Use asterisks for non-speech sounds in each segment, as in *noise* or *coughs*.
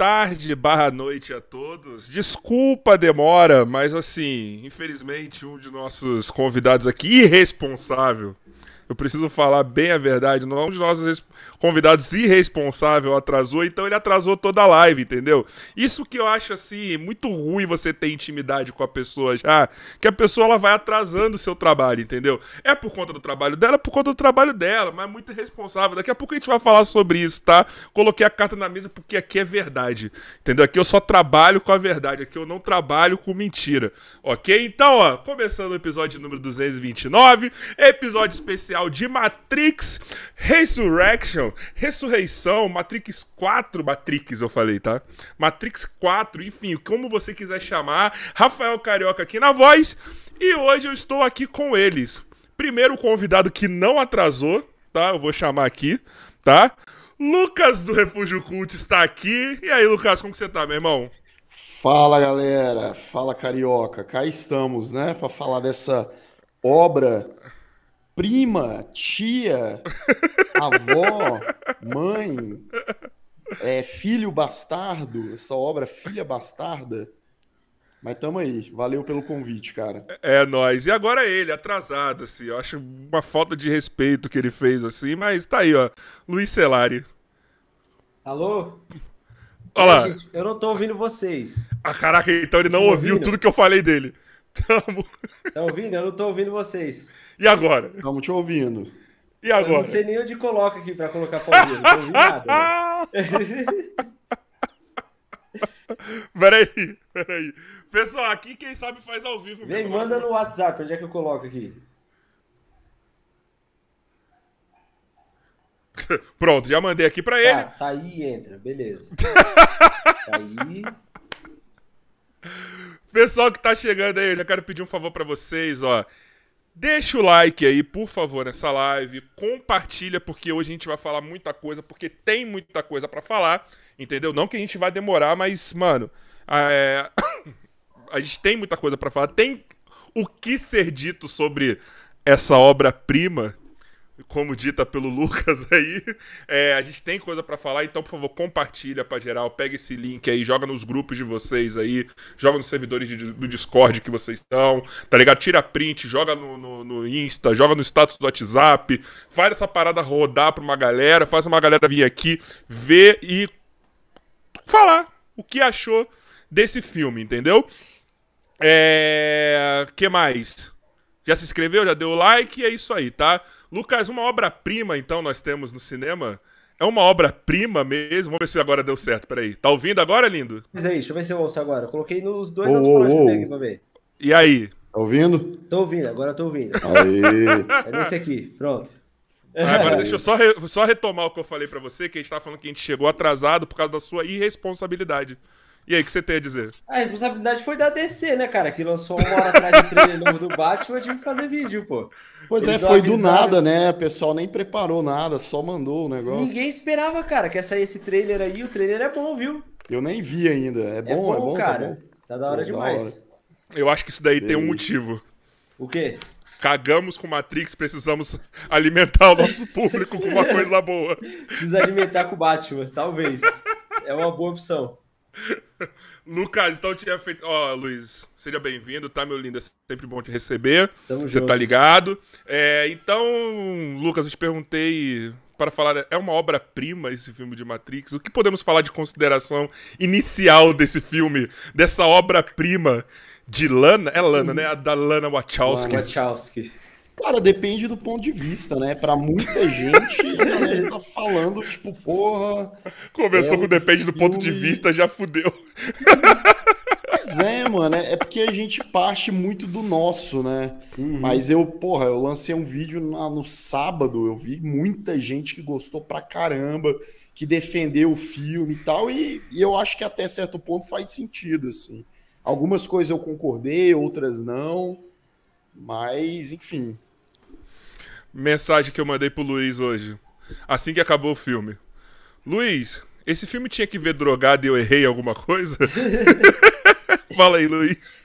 tarde barra noite a todos. Desculpa a demora, mas assim, infelizmente um de nossos convidados aqui, irresponsável, eu preciso falar bem a verdade, é um de nossos convidados irresponsável atrasou, então ele atrasou toda a live, entendeu? Isso que eu acho assim, muito ruim você ter intimidade com a pessoa já, que a pessoa ela vai atrasando o seu trabalho, entendeu? É por conta do trabalho dela, é por conta do trabalho dela, mas é muito irresponsável. Daqui a pouco a gente vai falar sobre isso, tá? Coloquei a carta na mesa porque aqui é verdade, entendeu? Aqui eu só trabalho com a verdade, aqui eu não trabalho com mentira, ok? Então, ó, começando o episódio número 229, episódio especial de Matrix Resurrection acham? Ressurreição, Matrix 4, Matrix eu falei, tá? Matrix 4, enfim, como você quiser chamar. Rafael Carioca aqui na voz. E hoje eu estou aqui com eles. Primeiro o convidado que não atrasou, tá? Eu vou chamar aqui, tá? Lucas do Refúgio Cult está aqui. E aí, Lucas, como que você tá, meu irmão? Fala, galera. Fala, Carioca. Cá estamos, né, para falar dessa obra prima, tia, *laughs* avó, mãe, é, filho bastardo, essa obra Filha Bastarda. Mas tamo aí, valeu pelo convite, cara. É, é nós. E agora é ele, atrasado, assim. Eu acho uma falta de respeito que ele fez, assim, mas tá aí, ó. Luiz Celari. Alô? Olá. Ei, gente, eu não tô ouvindo vocês. Ah, caraca, então ele não ouviu tudo que eu falei dele. *laughs* Tamo. Tá ouvindo? Eu não tô ouvindo vocês. E agora? Estamos te ouvindo. E agora? Eu não sei nem onde coloca aqui para colocar Paulinho. Não ouvi nada. Né? *laughs* peraí, peraí. Pessoal, aqui quem sabe faz ao vivo. Vem, mesmo. manda no WhatsApp. Onde é que eu coloco aqui? *laughs* Pronto, já mandei aqui para ele. Tá, sai e entra, beleza. *laughs* sair. Pessoal que tá chegando aí, eu já quero pedir um favor para vocês, ó. Deixa o like aí, por favor, nessa live. Compartilha, porque hoje a gente vai falar muita coisa, porque tem muita coisa para falar, entendeu? Não que a gente vai demorar, mas, mano, é... *coughs* a gente tem muita coisa para falar. Tem o que ser dito sobre essa obra-prima como dita pelo *laughs* Lucas aí. É, a gente tem coisa para falar, então, por favor, compartilha para geral, pega esse link aí, joga nos grupos de vocês aí, joga nos servidores de, do Discord que vocês estão, tá ligado? Tira print, joga no, no, no, Insta, joga no status do WhatsApp, faz essa parada rodar pra uma galera, faz uma galera vir aqui, ver e falar o que achou desse filme, entendeu? É... que mais? Já se inscreveu? Já deu like? É isso aí, tá? Lucas, uma obra-prima, então, nós temos no cinema? É uma obra-prima mesmo? Vamos ver se agora deu certo, peraí. Tá ouvindo agora, lindo? Mas aí, deixa eu ver se eu ouço agora. Eu coloquei nos dois oh, alto oh, oh. aqui pra ver. E aí? Tá ouvindo? Tô ouvindo, agora tô ouvindo. Aí. *laughs* É nesse aqui, pronto. Ah, agora deixa eu só, re, só retomar o que eu falei para você, que a gente tava falando que a gente chegou atrasado por causa da sua irresponsabilidade. E aí, o que você tem a dizer? A responsabilidade foi da DC, né, cara? Que lançou uma hora atrás o trailer novo do Batman, eu tive que fazer vídeo, pô. Pois Eles é, foi do nada, né? O pessoal nem preparou nada, só mandou o negócio. Ninguém esperava, cara, que ia sair esse trailer aí. O trailer é bom, viu? Eu nem vi ainda. É bom, é bom, é bom tá cara. Tá, bom. tá da hora é demais. Da hora. Eu acho que isso daí tem um motivo. O quê? cagamos com Matrix, precisamos alimentar o *laughs* nosso público com uma coisa boa. Precisa alimentar com o Batman, talvez. É uma boa opção. *laughs* Lucas, então eu tinha feito. Ó, oh, Luiz, seja bem-vindo, tá, meu lindo? É sempre bom te receber. Tamo Você tá junto. tá ligado? É, então, Lucas, eu te perguntei para falar. É uma obra-prima esse filme de Matrix? O que podemos falar de consideração inicial desse filme, dessa obra-prima de Lana? É Lana, né? A da Lana Wachowski. Lana Wachowski. Cara, depende do ponto de vista, né? Pra muita gente, a *laughs* tá falando, tipo, porra. Começou é com depende filme... do ponto de vista, já fudeu. Pois é, mano. É, é porque a gente parte muito do nosso, né? Uhum. Mas eu, porra, eu lancei um vídeo na, no sábado, eu vi muita gente que gostou pra caramba, que defendeu o filme e tal, e, e eu acho que até certo ponto faz sentido, assim. Algumas coisas eu concordei, outras não. Mas, enfim, mensagem que eu mandei pro Luiz hoje, assim que acabou o filme. Luiz, esse filme tinha que ver drogado e eu errei alguma coisa? *laughs* Fala aí, Luiz.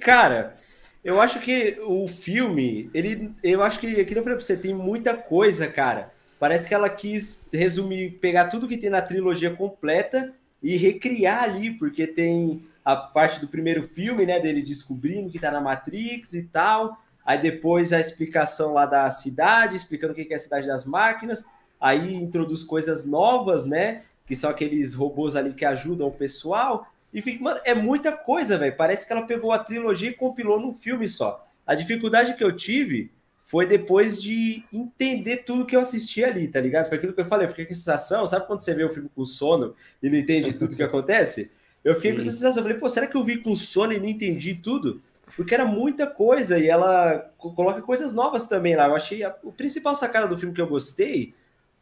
Cara, eu acho que o filme, ele, eu acho que aquilo eu falei pra você, tem muita coisa, cara. Parece que ela quis resumir, pegar tudo que tem na trilogia completa e recriar ali, porque tem a parte do primeiro filme, né, dele descobrindo que tá na Matrix e tal. Aí depois a explicação lá da cidade, explicando o que é a cidade das máquinas. Aí introduz coisas novas, né? Que são aqueles robôs ali que ajudam o pessoal. E mano, é muita coisa, velho. Parece que ela pegou a trilogia e compilou num filme só. A dificuldade que eu tive foi depois de entender tudo que eu assisti ali, tá ligado? Foi aquilo que eu falei, eu fiquei com a sensação, sabe quando você vê o filme com sono e não entende tudo que acontece? Eu fiquei Sim. com essa sensação, eu falei, pô, será que eu vi com sono e não entendi tudo? porque era muita coisa e ela coloca coisas novas também lá. Eu achei a, o principal sacada do filme que eu gostei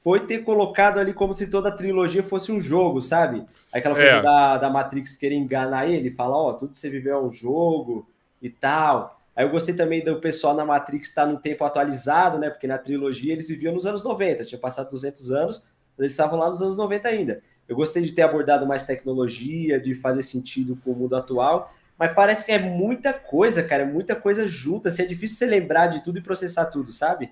foi ter colocado ali como se toda a trilogia fosse um jogo, sabe? Aquela coisa é. da, da Matrix querer enganar ele, falar, ó, oh, tudo que você viveu é um jogo e tal. Aí eu gostei também do pessoal na Matrix estar tá no num tempo atualizado, né? Porque na trilogia eles viviam nos anos 90, tinha passado 200 anos, mas eles estavam lá nos anos 90 ainda. Eu gostei de ter abordado mais tecnologia, de fazer sentido com o mundo atual mas parece que é muita coisa, cara, é muita coisa junta, assim, é difícil você lembrar de tudo e processar tudo, sabe?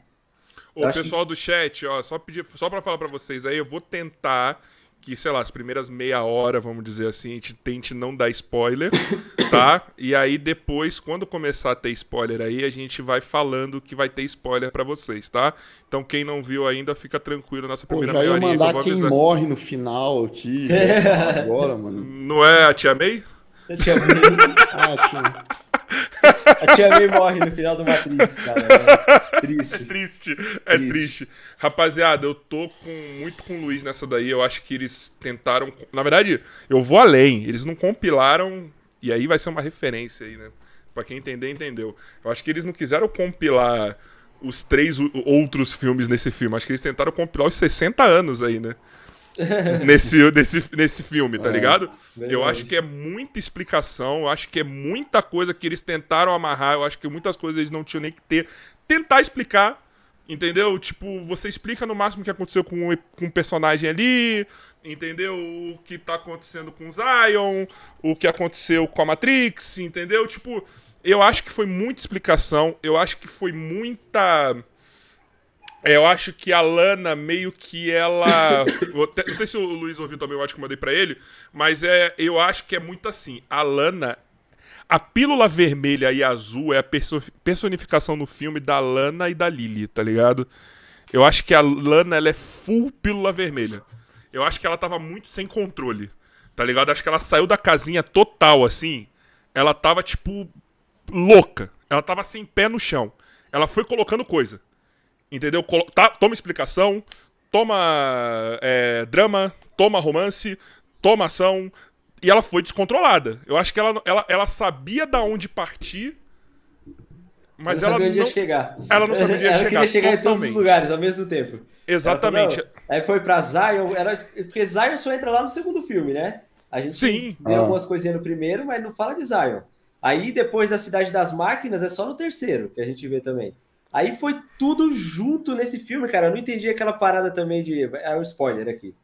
O pessoal que... do chat, ó, só pedir, só para falar para vocês aí, eu vou tentar que, sei lá, as primeiras meia hora, vamos dizer assim, a gente tente não dar spoiler, *coughs* tá? E aí depois, quando começar a ter spoiler aí, a gente vai falando que vai ter spoiler para vocês, tá? Então quem não viu ainda, fica tranquilo nessa primeira meia hora. Eu mandar quem morre no final aqui, *laughs* agora, mano. Não é a Tia May? A tia May. ah, tia. A tia May morre no final do Matrix, cara. É triste. É triste. É triste. triste. Rapaziada, eu tô com, muito com o Luiz nessa daí. Eu acho que eles tentaram. Na verdade, eu vou além. Eles não compilaram. E aí vai ser uma referência aí, né? Pra quem entender, entendeu. Eu acho que eles não quiseram compilar os três outros filmes nesse filme. Acho que eles tentaram compilar os 60 anos aí, né? *laughs* nesse, nesse, nesse filme, tá é, ligado? Verdade. Eu acho que é muita explicação, eu acho que é muita coisa que eles tentaram amarrar, eu acho que muitas coisas eles não tinham nem que ter. Tentar explicar, entendeu? Tipo, você explica no máximo o que aconteceu com o com personagem ali, entendeu? O que tá acontecendo com o Zion, o que aconteceu com a Matrix, entendeu? Tipo, eu acho que foi muita explicação, eu acho que foi muita é, eu acho que a Lana meio que ela. *coughs* até, não sei se o Luiz ouviu também o acho que eu mandei pra ele, mas é, eu acho que é muito assim. A Lana. A pílula vermelha e azul é a personificação no filme da Lana e da Lily, tá ligado? Eu acho que a Lana ela é full pílula vermelha. Eu acho que ela tava muito sem controle, tá ligado? Acho que ela saiu da casinha total, assim. Ela tava, tipo, louca. Ela tava sem pé no chão. Ela foi colocando coisa Entendeu? Colo tá, toma explicação, toma é, drama, toma romance, toma ação. E ela foi descontrolada. Eu acho que ela, ela, ela sabia da onde partir, mas não ela sabia onde não... ia chegar. Ela não sabia onde ia ela chegar. Ela queria chegar totalmente. em todos os lugares ao mesmo tempo. Exatamente. Falou, aí foi pra Zion. Ela... Porque Zion só entra lá no segundo filme, né? A gente Sim. vê ah. algumas coisinhas no primeiro, mas não fala de Zion. Aí depois da Cidade das Máquinas é só no terceiro que a gente vê também. Aí foi tudo junto nesse filme, cara. Eu não entendi aquela parada também de. É um spoiler aqui.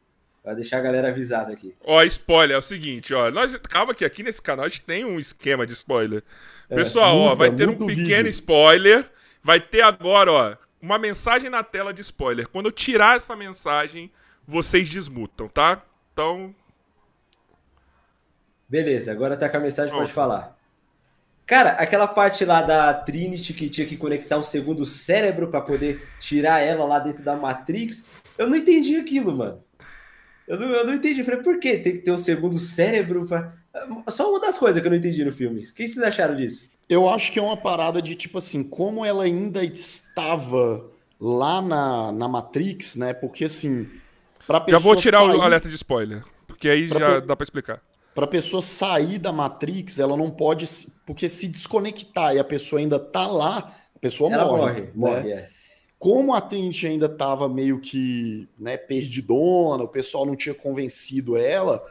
Vai deixar a galera avisada aqui. Ó, spoiler, é o seguinte, ó. Nós, calma que aqui nesse canal a gente tem um esquema de spoiler. É, Pessoal, muda, ó, vai ter um pequeno spoiler. Vai ter agora, ó, uma mensagem na tela de spoiler. Quando eu tirar essa mensagem, vocês desmutam, tá? Então. Beleza, agora tá com a mensagem, pode falar. Cara, aquela parte lá da Trinity que tinha que conectar um segundo cérebro para poder tirar ela lá dentro da Matrix, eu não entendi aquilo, mano. Eu não, eu não entendi. Eu falei, por que tem que ter um segundo cérebro para. Ah, só uma das coisas que eu não entendi no filme. O que vocês acharam disso? Eu acho que é uma parada de tipo assim, como ela ainda estava lá na, na Matrix, né? Porque assim. Pra já vou tirar sair... o alerta de spoiler, porque aí pra já pe... dá para explicar para a pessoa sair da Matrix, ela não pode, porque se desconectar e a pessoa ainda tá lá, a pessoa ela morre. morre, né? morre é. Como a Trinity ainda estava meio que né, perdidona, o pessoal não tinha convencido ela,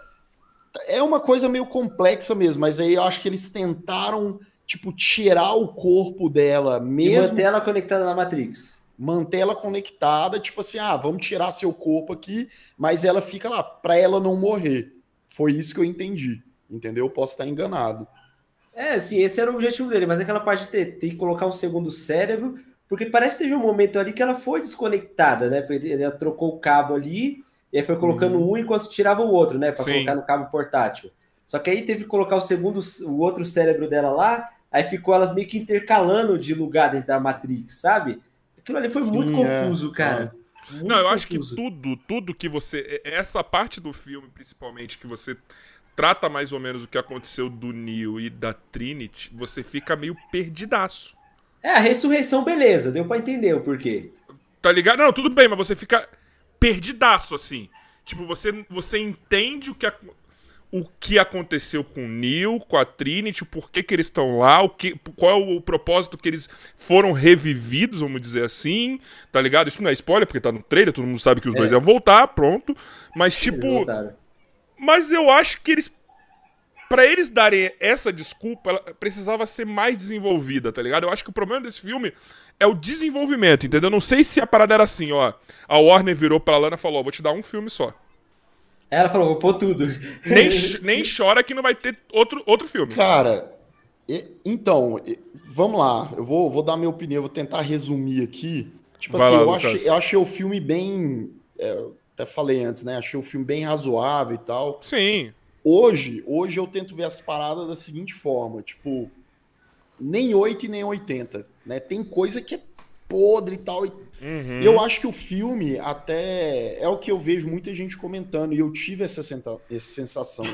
é uma coisa meio complexa mesmo, mas aí eu acho que eles tentaram, tipo, tirar o corpo dela mesmo. E manter ela conectada na Matrix. Manter ela conectada, tipo assim, ah, vamos tirar seu corpo aqui, mas ela fica lá, para ela não morrer. Foi isso que eu entendi, entendeu? Eu posso estar enganado. É, sim, esse era o objetivo dele, mas aquela parte de ter, ter que colocar um segundo cérebro, porque parece que teve um momento ali que ela foi desconectada, né? Ela trocou o cabo ali, e aí foi colocando uhum. um enquanto tirava o outro, né? Para colocar no cabo portátil. Só que aí teve que colocar o segundo, o outro cérebro dela lá, aí ficou elas meio que intercalando de lugar dentro da Matrix, sabe? Aquilo ali foi Sim, muito é, confuso, cara. É. Muito não, eu confuso. acho que tudo, tudo que você. É, é essa parte do filme, principalmente, que você trata mais ou menos o que aconteceu do Neil e da Trinity, você fica meio perdidaço. É, a ressurreição, beleza, deu para entender o porquê. Tá ligado? Não, tudo bem, mas você fica perdidaço, assim. Tipo, você, você entende o que, aconteceu o que aconteceu com o Neil, com a Trinity, por que, que eles estão lá, o que, qual é o propósito que eles foram revividos, vamos dizer assim, tá ligado? Isso não é spoiler, porque tá no trailer, todo mundo sabe que os é. dois iam voltar, pronto. Mas, tipo. Mas eu acho que eles. Pra eles darem essa desculpa, ela precisava ser mais desenvolvida, tá ligado? Eu acho que o problema desse filme é o desenvolvimento, entendeu? Não sei se a parada era assim, ó. A Warner virou pra Lana e falou: ó, vou te dar um filme só. Ela falou, vou pôr tudo. Nem, *laughs* nem chora que não vai ter outro, outro filme. Cara, então, vamos lá. Eu vou, vou dar minha opinião, vou tentar resumir aqui. Tipo vai assim, lá, eu, achei, eu, achei, o filme bem. É, até falei antes, né? Achei o filme bem razoável e tal. Sim. Hoje, hoje eu tento ver as paradas da seguinte forma: tipo, nem 8 e nem 80. Né? Tem coisa que é podre e tal, e Uhum. Eu acho que o filme até é o que eu vejo muita gente comentando, e eu tive essa, essa sensação.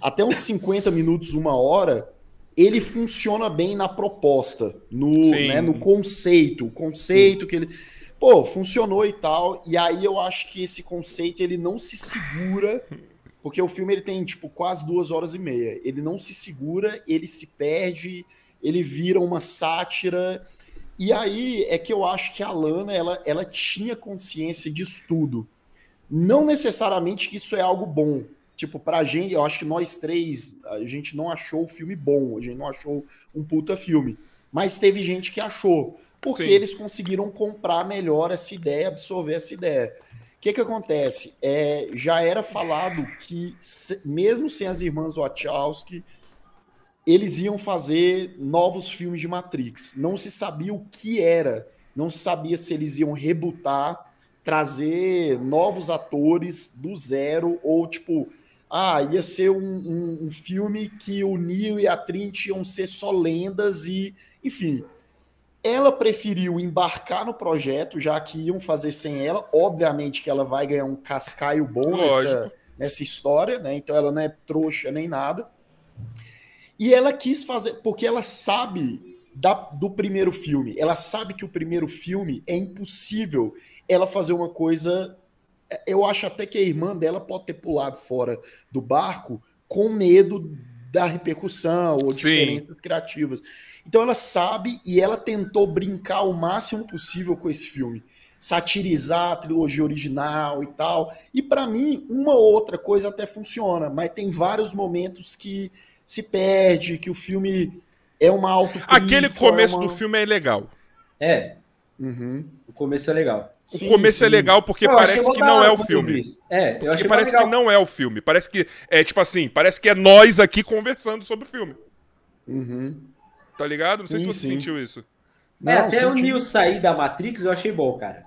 Até uns 50 minutos, uma hora, ele funciona bem na proposta, no, né, no conceito. O conceito Sim. que ele. Pô, funcionou e tal. E aí eu acho que esse conceito ele não se segura. Porque o filme ele tem, tipo, quase duas horas e meia. Ele não se segura, ele se perde, ele vira uma sátira. E aí é que eu acho que a Lana ela, ela tinha consciência disso tudo. Não necessariamente que isso é algo bom. Tipo, pra gente, eu acho que nós três, a gente não achou o filme bom, a gente não achou um puta filme. Mas teve gente que achou, porque Sim. eles conseguiram comprar melhor essa ideia, absorver essa ideia. O que que acontece? É, já era falado que, mesmo sem as irmãs Wachowski, eles iam fazer novos filmes de Matrix. Não se sabia o que era, não se sabia se eles iam rebutar, trazer novos atores do zero, ou tipo, ah, ia ser um, um, um filme que o Neo e a Trinity iam ser só lendas e, enfim. Ela preferiu embarcar no projeto, já que iam fazer sem ela. Obviamente que ela vai ganhar um cascaio bom nessa, nessa história, né? Então ela não é trouxa nem nada e ela quis fazer, porque ela sabe da, do primeiro filme, ela sabe que o primeiro filme é impossível ela fazer uma coisa. É, eu acho até que a irmã dela pode ter pulado fora do barco com medo da repercussão ou de diferenças criativas. Então ela sabe e ela tentou brincar o máximo possível com esse filme, satirizar a trilogia original e tal. E para mim, uma outra coisa até funciona, mas tem vários momentos que se perde, que o filme é uma autocrítica. Aquele é começo é uma... do filme é legal. É. Uhum. O começo é legal. O é sim, começo sim. é legal porque eu parece que não é o filme. É, eu porque achei parece que não é o filme. Parece que é tipo assim, parece que é nós aqui conversando sobre o filme. Uhum. Tá ligado? Não sei se você sentiu isso. Não, é, até o Neo sair da Matrix eu achei bom, cara.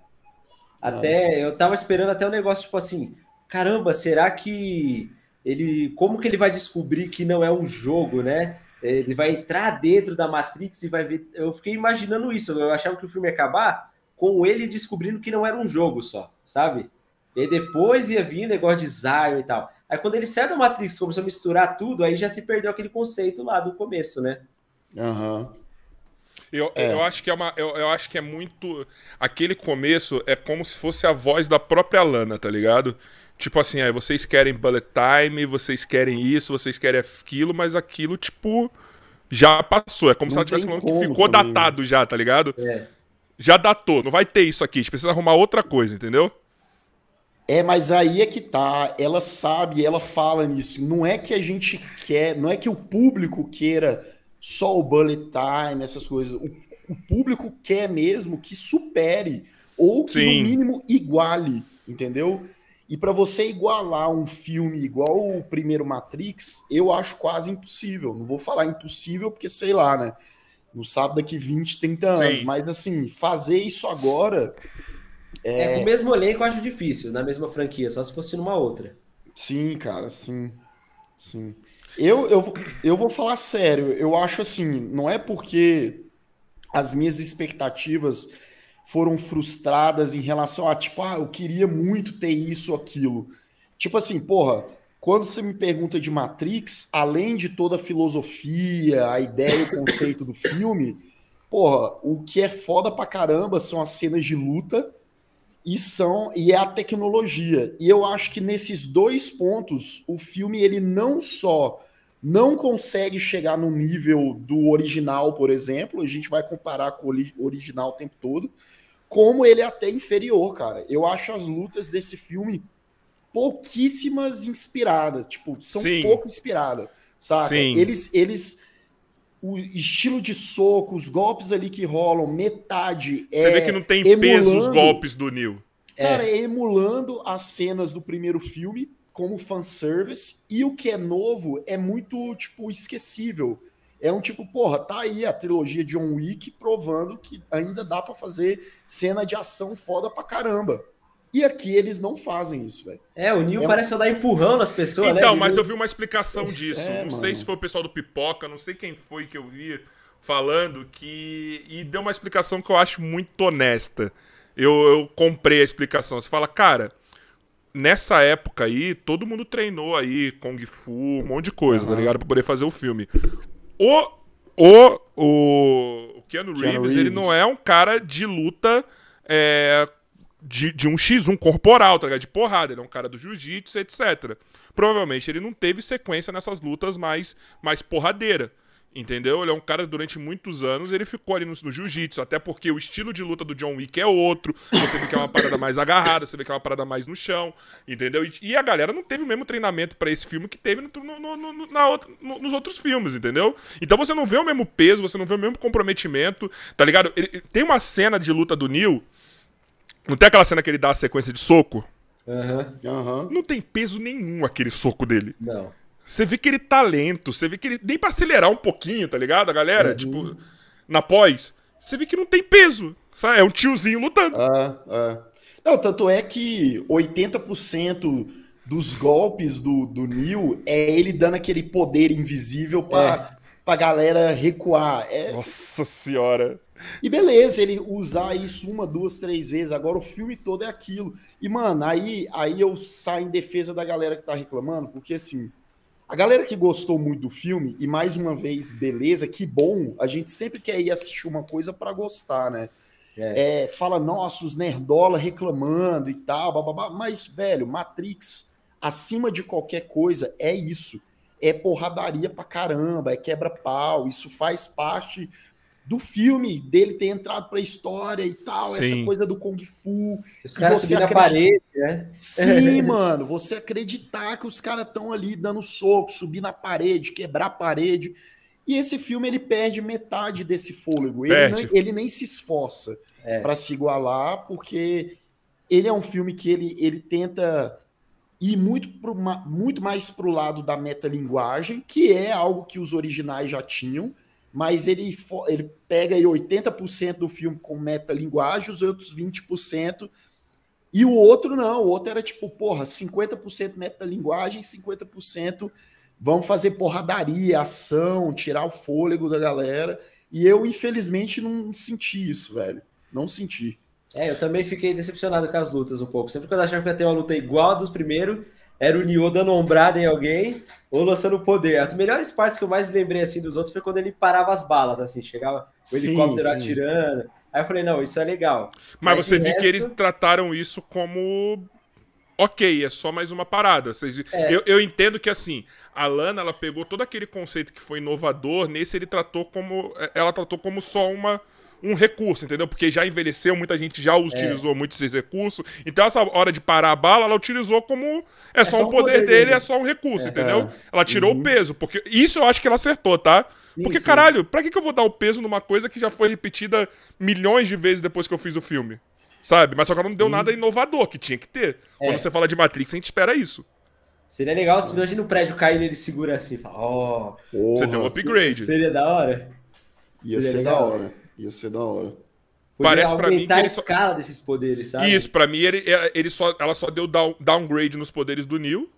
Até ah. eu tava esperando até um negócio tipo assim, caramba, será que ele como que ele vai descobrir que não é um jogo, né? Ele vai entrar dentro da Matrix e vai ver. Eu fiquei imaginando isso. Eu achava que o filme ia acabar com ele descobrindo que não era um jogo só, sabe? E depois ia vir negócio de Zion e tal. Aí quando ele sai da Matrix, começou a misturar tudo, aí já se perdeu aquele conceito lá do começo, né? Aham. Uhum. Eu, é. eu, acho que é uma, eu, eu, acho que é muito. Aquele começo é como se fosse a voz da própria Lana, tá ligado? Tipo assim, aí vocês querem bullet time, vocês querem isso, vocês querem aquilo, mas aquilo, tipo, já passou. É como não se ela tivesse falando que ficou também. Né? datado já, tá ligado? É. Já datou, não vai ter isso aqui, a gente precisa arrumar outra coisa, entendeu? É, mas aí é que tá. Ela sabe, ela fala nisso. Não é que a gente quer, não é que o público queira só o bullet time, essas coisas. O, o público quer mesmo que supere ou que Sim. no mínimo iguale, entendeu? E para você igualar um filme igual o primeiro Matrix, eu acho quase impossível. Não vou falar impossível, porque sei lá, né? Não sabe daqui 20, 30 anos. Sim. Mas assim, fazer isso agora. É... é, o mesmo elenco eu acho difícil, na mesma franquia, só se fosse numa outra. Sim, cara, sim. Sim. Eu, eu, eu vou falar sério, eu acho assim, não é porque as minhas expectativas foram frustradas em relação a, tipo, ah, eu queria muito ter isso, aquilo. Tipo assim, porra, quando você me pergunta de Matrix, além de toda a filosofia, a ideia e o conceito do filme, porra, o que é foda pra caramba são as cenas de luta e são e é a tecnologia. E eu acho que nesses dois pontos o filme ele não só não consegue chegar no nível do original, por exemplo, a gente vai comparar com o original o tempo todo, como ele é até inferior, cara. Eu acho as lutas desse filme pouquíssimas inspiradas, tipo, são Sim. pouco inspiradas, saca? Sim. Eles eles o estilo de soco, os golpes ali que rolam, metade Você é vê que não tem emulando, peso os golpes do Neil. É. Cara, é. emulando as cenas do primeiro filme como fanservice, e o que é novo é muito, tipo, esquecível. É um tipo, porra, tá aí a trilogia de John Wick provando que ainda dá para fazer cena de ação foda pra caramba. E aqui eles não fazem isso, velho. É, o Nil é, parece andar empurrando as pessoas, né, Então, né? mas eu vi uma explicação é, disso. É, não sei se foi o pessoal do Pipoca, não sei quem foi que eu vi falando que... E deu uma explicação que eu acho muito honesta. Eu, eu comprei a explicação. Você fala, cara, nessa época aí, todo mundo treinou aí Kung Fu, um monte de coisa, uhum. tá ligado? Pra poder fazer o filme. O, o, o, o Keanu, Reeves, Reeves. ele não é um cara de luta é, de, de um X1 corporal, tá ligado? De porrada. Ele é um cara do jiu-jitsu, etc. Provavelmente ele não teve sequência nessas lutas mais, mais porradeira. Entendeu? Ele é um cara durante muitos anos, ele ficou ali no, no jiu-jitsu, até porque o estilo de luta do John Wick é outro. Você vê que é uma parada mais agarrada, você vê que é uma parada mais no chão, entendeu? E, e a galera não teve o mesmo treinamento para esse filme que teve no, no, na outra, nos outros filmes, entendeu? Então você não vê o mesmo peso, você não vê o mesmo comprometimento, tá ligado? Ele, tem uma cena de luta do Neil. Não tem aquela cena que ele dá a sequência de soco? Uhum. Uhum. Não tem peso nenhum aquele soco dele. Não. Você vê que ele tá lento, você vê que ele. Nem pra acelerar um pouquinho, tá ligado? A galera, uhum. tipo, na pós, você vê que não tem peso. Sabe? É um tiozinho lutando. Ah, ah. Não, tanto é que 80% dos golpes do, do Neil é ele dando aquele poder invisível pra, é. pra galera recuar. É... Nossa senhora. E beleza, ele usar isso uma, duas, três vezes. Agora o filme todo é aquilo. E, mano, aí, aí eu saio em defesa da galera que tá reclamando, porque assim, a galera que gostou muito do filme, e mais uma vez, beleza, que bom. A gente sempre quer ir assistir uma coisa para gostar, né? É. É, fala, nossa, os nerdola reclamando e tal, bababá. Mas, velho, Matrix, acima de qualquer coisa, é isso. É porradaria pra caramba, é quebra-pau. Isso faz parte do filme, dele ter entrado a história e tal, Sim. essa coisa do Kung Fu. Os caras subindo acredita... parede, né? Sim, *laughs* mano, você acreditar que os caras estão ali dando soco, subir na parede, quebrar a parede. E esse filme ele perde metade desse fôlego. Ele, não, ele nem se esforça é. para se igualar, porque ele é um filme que ele, ele tenta ir muito, pro, muito mais para o lado da metalinguagem, que é algo que os originais já tinham mas ele, ele pega aí 80% do filme com metalinguagem, os outros 20%. E o outro não, o outro era tipo, porra, 50% metalinguagem, 50% vamos fazer porradaria, ação, tirar o fôlego da galera. E eu, infelizmente, não senti isso, velho. Não senti. É, eu também fiquei decepcionado com as lutas um pouco. Sempre quando eu achava que ia ter uma luta igual a dos primeiros, era o Nioh dando ombrada em alguém ou lançando poder. As melhores partes que eu mais lembrei assim dos outros foi quando ele parava as balas, assim, chegava o helicóptero sim. atirando. Aí eu falei, não, isso é legal. Mas, você viu resto... que eles trataram isso como. Ok, é só mais uma parada. Vocês... É. Eu, eu entendo que assim, a Lana ela pegou todo aquele conceito que foi inovador, nesse ele tratou como. Ela tratou como só uma um recurso, entendeu? Porque já envelheceu, muita gente já utilizou é. muito esses recursos. Então, essa hora de parar a bala, ela utilizou como. É, é só, um poder, poder dele, dele, é só um recurso, é. entendeu? É. Ela tirou uhum. o peso. porque Isso eu acho que ela acertou, tá? porque, sim. caralho, pra que, que eu vou dar o peso numa coisa que já foi repetida milhões de vezes depois que eu fiz o filme? Sabe? Mas só que ela não sim. deu nada inovador, que tinha que ter. É. Quando você fala de Matrix, a gente espera isso. Seria legal se hoje no prédio caindo ele segura assim e fala, ó. Oh, você deu um upgrade. Seria da hora? Ia seria ser legal. da hora. Ia ser da hora. Parece para mim que ele a só... escala desses poderes, sabe? Isso, para mim ele, ele só, ela só deu down, downgrade nos poderes do Neil.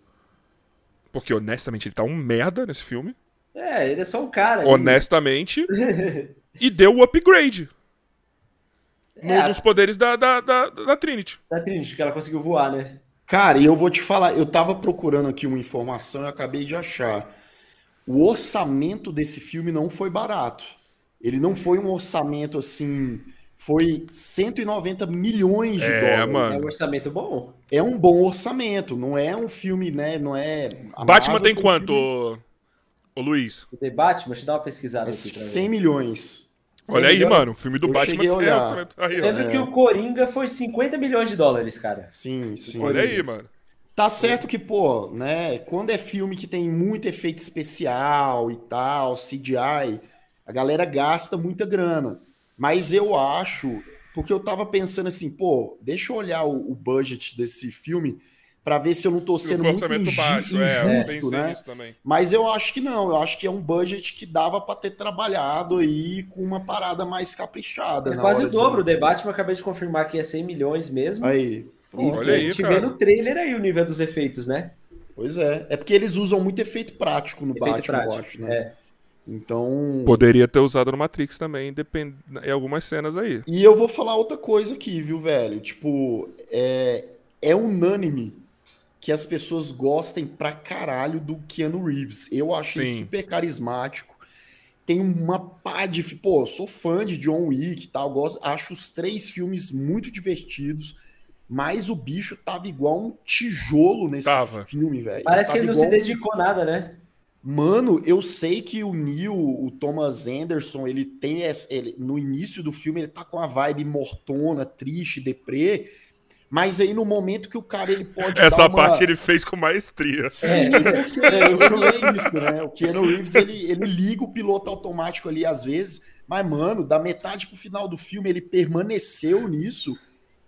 Porque honestamente ele tá um merda nesse filme. É, ele é só um cara. Honestamente. *laughs* e deu o upgrade. É, nos a... poderes da, da, da, da Trinity. Da Trinity, que ela conseguiu voar, né? Cara, e eu vou te falar, eu tava procurando aqui uma informação e acabei de achar. O orçamento desse filme não foi barato. Ele não foi um orçamento assim. Foi 190 milhões de é, dólares. Mano. É um orçamento bom. É um bom orçamento. Não é um filme, né? Não é. Batman tem quanto, ô, Luiz? O The Batman, deixa eu dar uma pesquisada é, aqui. 100 milhões. 100 Olha milhões. aí, mano, o filme do eu Batman. A olhar. É, Lembra é. que o Coringa foi 50 milhões de dólares, cara. Sim, sim. Olha aí, mano. Tá certo que, pô, né, quando é filme que tem muito efeito especial e tal, CGI, a galera gasta muita grana. Mas eu acho, porque eu tava pensando assim, pô, deixa eu olhar o, o budget desse filme para ver se eu não tô sendo muito injusto, baixo, é, né? Mas eu acho que não, eu acho que é um budget que dava para ter trabalhado aí com uma parada mais caprichada. É quase o dobro, de... o debate eu acabei de confirmar que é 100 milhões mesmo. Aí, Pô, olha aí, a gente cara. vê no trailer aí o nível dos efeitos, né? Pois é, é porque eles usam muito efeito prático no efeito Batman, prático, acho, né? É. Então. Poderia ter usado no Matrix também, depend... em algumas cenas aí. E eu vou falar outra coisa aqui, viu, velho? Tipo, é, é unânime que as pessoas gostem pra caralho do Keanu Reeves. Eu achei Sim. super carismático. Tem uma pá de. Pô, sou fã de John Wick e tal. Gosto... Acho os três filmes muito divertidos. Mas o bicho tava igual um tijolo nesse tava. filme, velho. Parece tava que ele não se dedicou nada, né? Mano, eu sei que o Neil, o Thomas Anderson, ele tem essa, ele, no início do filme ele tá com a vibe mortona, triste, deprê, mas aí no momento que o cara ele pode Essa uma... parte ele fez com maestria. É, é eu falei isso, né? O Keanu Reeves ele, ele liga o piloto automático ali às vezes, mas mano, da metade pro final do filme ele permaneceu nisso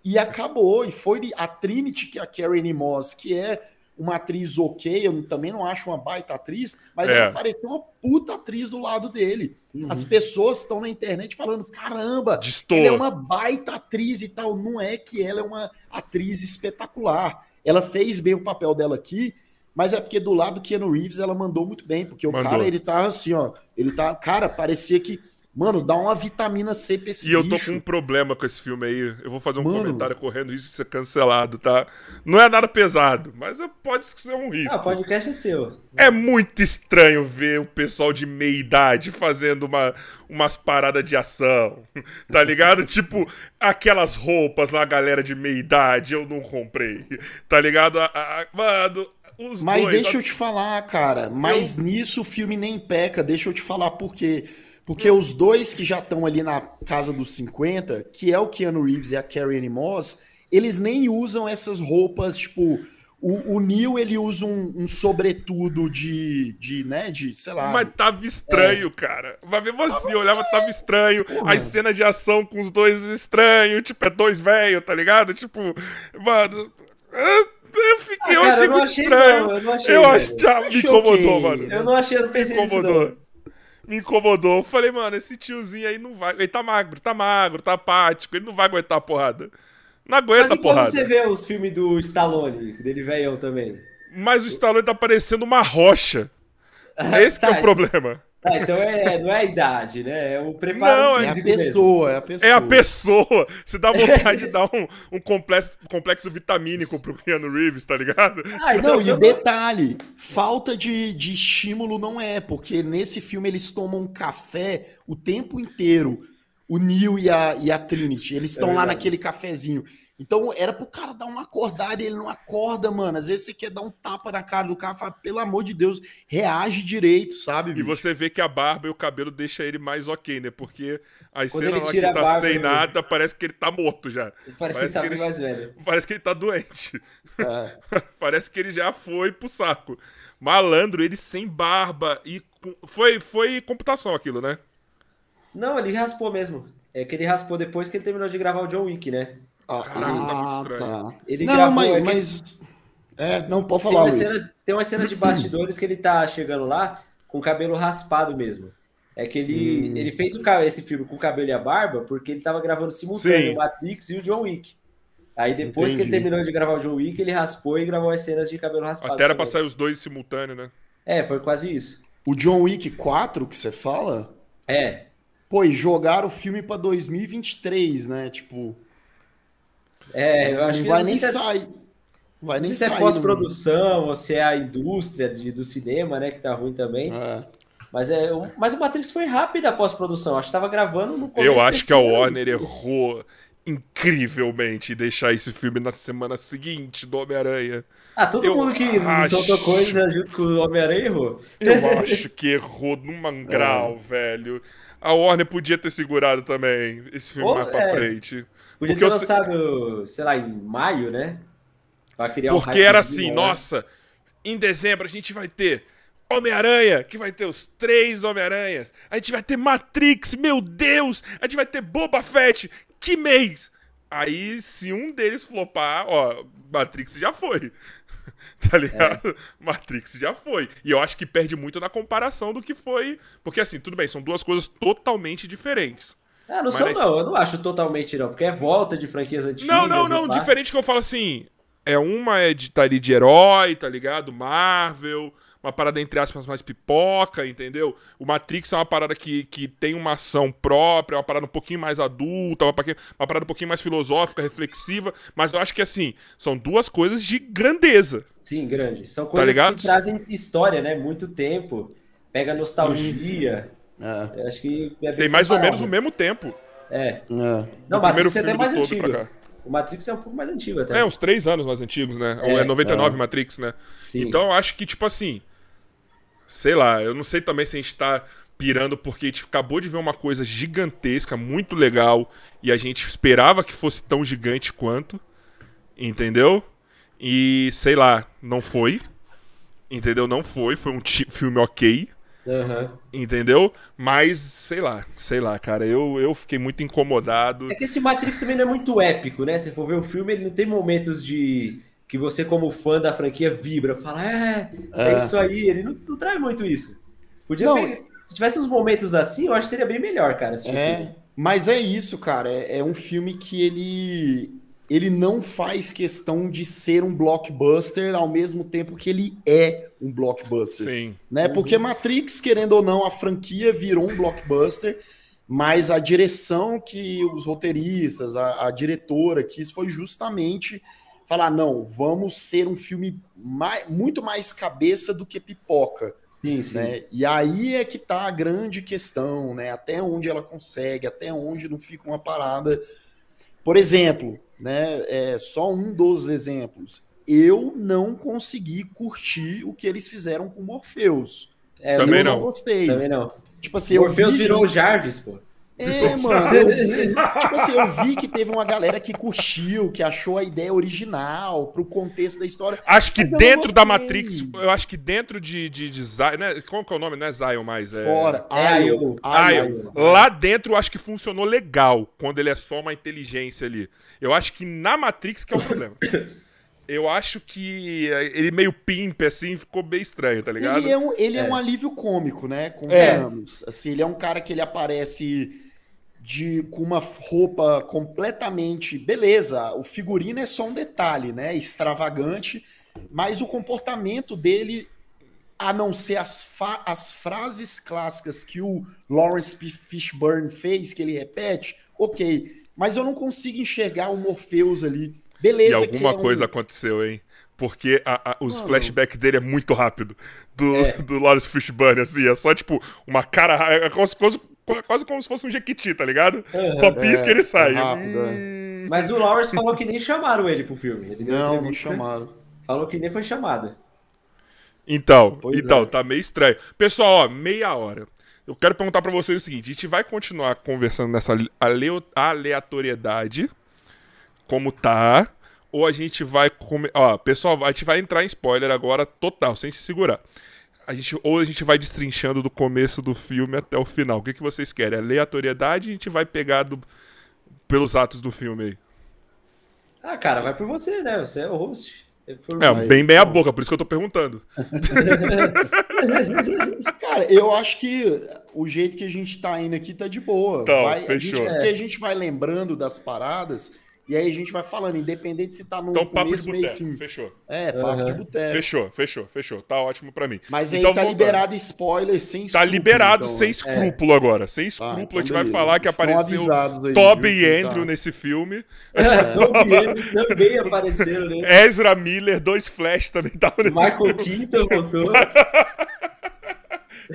e acabou e foi a Trinity que é a Karen Moss, que é uma atriz ok, eu também não acho uma baita atriz, mas é. ela parecia uma puta atriz do lado dele. Uhum. As pessoas estão na internet falando: caramba, Distor. é uma baita atriz e tal. Não é que ela é uma atriz espetacular. Ela fez bem o papel dela aqui, mas é porque do lado do Keanu Reeves ela mandou muito bem, porque mandou. o cara, ele tá assim, ó, ele tá, cara, parecia que Mano, dá uma vitamina C pra esse E bicho. eu tô com um problema com esse filme aí. Eu vou fazer um Mano. comentário correndo isso de ser cancelado, tá? Não é nada pesado, mas pode ser um risco. Ah, podcast é seu. É muito estranho ver o pessoal de meia idade fazendo uma, umas paradas de ação, *laughs* tá ligado? tipo, aquelas roupas na galera de meia idade, eu não comprei, tá ligado? A, a, mano, os mas dois, deixa a... eu te falar, cara. Mas eu... nisso o filme nem peca. Deixa eu te falar por quê. Porque os dois que já estão ali na casa dos 50, que é o Keanu Reeves e a Carrie Anne Moss, eles nem usam essas roupas, tipo. O, o Neil, ele usa um, um, sobretudo de, de, né, de, sei lá... Mas tava estranho, é. cara. Mas mesmo assim, eu olhava, tava estranho. Porra. As cenas de ação com os dois estranho, tipo, é dois velho, tá ligado? Tipo, mano... Eu fiquei, ah, cara, eu achei eu muito achei, estranho. Não, eu, achei, eu achei, me incomodou, mano. Eu não achei, eu não pensei me incomodou me incomodou. Eu falei, mano, esse tiozinho aí não vai. Ele tá magro, tá magro, tá apático, ele não vai aguentar a porrada. Não aguenta Mas a porrada. você vê os filmes do Stallone, dele velhão também. Mas o Stallone tá parecendo uma rocha. Ah, esse que é o tá. problema. *laughs* Ah, então é, não é a idade, né? É o preparo não, é a pessoa, é a pessoa. É a pessoa. Você dá vontade de dar um, um complexo, complexo vitamínico pro Keanu Reeves, tá ligado? Ah, então não, e detalhe, falta de, de estímulo não é, porque nesse filme eles tomam café o tempo inteiro. O Neil e a, e a Trinity, eles é estão é lá naquele cafezinho. Então era pro cara dar uma acordada e ele não acorda, mano. Às vezes você quer dar um tapa na cara do cara, fala, pelo amor de Deus, reage direito, sabe? Bicho? E você vê que a barba e o cabelo deixa ele mais ok, né? Porque as cenas lá que tá barba, sem nada, parece que ele tá morto já. Parece, parece que, tá que ele tá mais velho. Parece que ele tá doente. É. *laughs* parece que ele já foi pro saco. Malandro, ele sem barba e foi foi computação aquilo, né? Não, ele raspou mesmo. É que ele raspou depois que ele terminou de gravar o John Wick, né? Ah, Caraca, tá, tá. estranho. Tá. Ele não, mas, mas. É, não pode falar, tem umas, Cenas, tem umas cenas de bastidores que ele tá chegando lá com o cabelo raspado mesmo. É que ele, hum. ele fez o, esse filme com o cabelo e a barba porque ele tava gravando simultâneo Sim. o Matrix e o John Wick. Aí depois Entendi. que ele terminou de gravar o John Wick, ele raspou e gravou as cenas de cabelo raspado. Até era pra sair os dois simultâneo, né? É, foi quase isso. O John Wick 4 que você fala? É. Pô, e jogaram o filme pra 2023, né? Tipo, é, eu acho não que vai nem se sair. Vai nem se é, é pós-produção ou se é a indústria de, do cinema, né, que tá ruim também. É. Mas, é, mas o Matrix foi rápido a pós-produção. Acho que tava gravando no começo. Eu acho que a Warner errou incrivelmente deixar esse filme na semana seguinte do Homem-Aranha. Ah, todo eu mundo que acho... soltou coisa junto com o Homem-Aranha errou. Eu acho que errou no mangral, *laughs* é. velho. A Warner podia ter segurado também esse filme Ou, mais pra é... frente. Podia ter lançado, eu... sei lá, em maio, né? Pra criar Porque um era assim, maior. Né? nossa, em dezembro a gente vai ter Homem-Aranha, que vai ter os três Homem-Aranhas. A gente vai ter Matrix, meu Deus! A gente vai ter Boba Fett, que mês! Aí, se um deles flopar, ó, Matrix já foi. *laughs* tá ligado? É. Matrix já foi. E eu acho que perde muito na comparação do que foi. Porque, assim, tudo bem, são duas coisas totalmente diferentes. Ah, não sou, não, não, eu não acho totalmente não, porque é volta de franquias antigas. Não, não, é não, diferente que eu falo assim, é uma é de, tá ali de herói, tá ligado? Marvel, uma parada entre aspas mais pipoca, entendeu? O Matrix é uma parada que, que tem uma ação própria, é uma parada um pouquinho mais adulta, uma, parada um pouquinho mais filosófica, reflexiva, mas eu acho que assim, são duas coisas de grandeza. Sim, grande. São tá coisas tá que trazem história, né? Muito tempo. Pega nostalgia. É. Acho que é tem mais ou menos o mesmo tempo. É. é. Não, o Matrix é até mais antigo. O Matrix é um pouco mais antigo até. É, uns três anos mais antigos, né? É, é 99 é. Matrix, né? Sim. Então acho que, tipo assim. Sei lá, eu não sei também se a gente tá pirando porque a gente acabou de ver uma coisa gigantesca, muito legal, e a gente esperava que fosse tão gigante quanto. Entendeu? E sei lá, não foi. Entendeu? Não foi. Foi um filme ok. Uhum. Entendeu? Mas, sei lá, sei lá, cara, eu, eu fiquei muito incomodado. É que esse Matrix também não é muito épico, né? Se for ver o filme, ele não tem momentos de que você, como fã da franquia, vibra, fala, é, é, é. isso aí, ele não, não traz muito isso. Podia não, ver, se tivesse uns momentos assim, eu acho que seria bem melhor, cara. Tipo é, mas é isso, cara, é, é um filme que ele ele não faz questão de ser um blockbuster ao mesmo tempo que ele é um blockbuster. Sim. Né? Porque Matrix, querendo ou não, a franquia virou um blockbuster, mas a direção que os roteiristas, a, a diretora quis foi justamente falar: não, vamos ser um filme mais, muito mais cabeça do que pipoca. Sim, né? E aí é que tá a grande questão, né? Até onde ela consegue, até onde não fica uma parada. Por exemplo, né? É só um dos exemplos. Eu não consegui curtir o que eles fizeram com Morpheus. É, então, Também não. não gostei. Também não. Tipo assim, Morpheus vi... virou Jarvis, pô. É, mano. Eu vi, tipo assim, eu vi que teve uma galera que curtiu, que achou a ideia original pro contexto da história. Acho que dentro da Matrix, eu acho que dentro de, de, de Zion, né? Como que é o nome? Não é Zion, mais. é... Fora. É Ion. Lá dentro, eu acho que funcionou legal, quando ele é só uma inteligência ali. Eu acho que na Matrix que é o problema. *coughs* eu acho que é, ele meio pimpe assim, ficou bem estranho, tá ligado? Ele é um, ele é. é um alívio cômico, né? Com é. anos. Assim, ele é um cara que ele aparece de com uma roupa completamente beleza. O figurino é só um detalhe, né? Extravagante, mas o comportamento dele, a não ser as, as frases clássicas que o Lawrence Fishburne fez, que ele repete, ok. Mas eu não consigo enxergar o Morpheus ali Beleza, e alguma é um... coisa aconteceu, hein? Porque a, a, os Mano. flashbacks dele é muito rápido. Do, é. do Lawrence Fishburne, assim. É só, tipo, uma cara. É quase, quase, quase como se fosse um Jequiti, tá ligado? É, só pisca e é, ele é sai. Rápido, é. hum... Mas o Lawrence falou que nem chamaram ele pro filme. Ele não, não chamaram. Falou que nem foi chamada. Então, pois então, tá meio estranho. Pessoal, ó, meia hora. Eu quero perguntar para vocês o seguinte: a gente vai continuar conversando nessa aleatoriedade como tá, ou a gente vai. Come... Ó, pessoal, a gente vai entrar em spoiler agora total, sem se segurar. A gente, ou a gente vai destrinchando do começo do filme até o final. O que, que vocês querem? É aleatoriedade? A gente vai pegar do... pelos atos do filme aí. Ah, cara, vai por você, né? Você é o host. É, mais. É, bem meia boca, por isso que eu tô perguntando. *laughs* Cara, eu acho que o jeito que a gente tá indo aqui tá de boa. Então, vai, fechou. A gente, porque é. a gente vai lembrando das paradas e aí a gente vai falando, independente se tá no então, começo, papo de meio fim. Fechou. É, papo uhum. de boteco. Fechou, fechou, fechou. Tá ótimo para mim. Mas então, aí tá voltando. liberado spoiler sem tá escrúpulo. Tá liberado então, sem né? é. escrúpulo é. agora. Sem tá, escrúpulo, tá, então a gente beleza. vai falar que Estão apareceu aí, Toby e tá. Andrew tá. nesse filme. É, Toby e Andrew também apareceram, né? *laughs* Ezra Miller, dois Flash também estavam nesse Michael Keaton voltou. *laughs*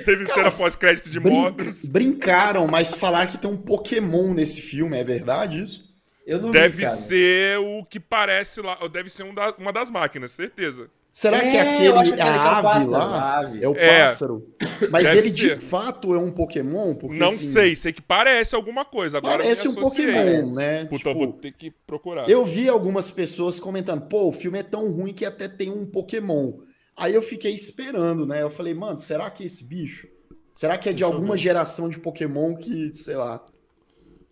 Teve Cara, cena pós-crédito de brin Brincaram, mas falaram que tem um Pokémon nesse filme, é verdade isso? Eu não deve vi, ser o que parece lá. Deve ser um da, uma das máquinas, certeza. Será é, que é aquele, que a, ave lá é o é, pássaro? Mas ele ser. de fato é um Pokémon? Porque, não assim, sei, sei que parece alguma coisa. Agora parece um Pokémon, né? Puta, tipo, eu vou tipo, ter que procurar. Eu vi algumas pessoas comentando, pô, o filme é tão ruim que até tem um Pokémon. Aí eu fiquei esperando, né? Eu falei, mano, será que esse bicho? Será que é de alguma geração de Pokémon que, sei lá...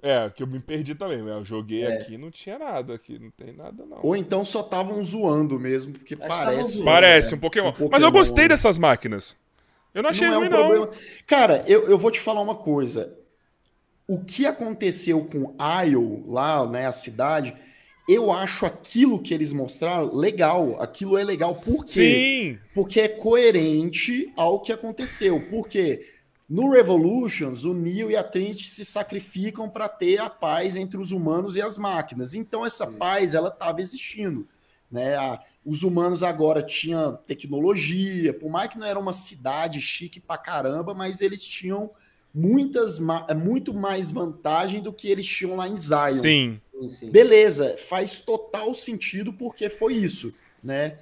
É, que eu me perdi também, né? eu joguei é. aqui não tinha nada aqui, não tem nada não. Ou então só estavam zoando mesmo, porque Acho parece. Zoando, parece né? um, Pokémon. um, Pokémon. Mas eu gostei dessas máquinas. Eu não achei não é ruim, é um não. Problema. Cara, eu, eu vou te falar uma coisa. O que aconteceu com Isle, lá, né, a cidade, eu acho aquilo que eles mostraram legal. Aquilo é legal. Por quê? Sim. Porque é coerente ao que aconteceu. Por quê? No Revolutions, o Neo e a Trinity se sacrificam para ter a paz entre os humanos e as máquinas. Então essa paz ela estava existindo, né? A, os humanos agora tinham tecnologia, por mais que não era uma cidade chique pra caramba, mas eles tinham muitas é, muito mais vantagem do que eles tinham lá em Zion. Sim. Sim. Beleza, faz total sentido porque foi isso, né?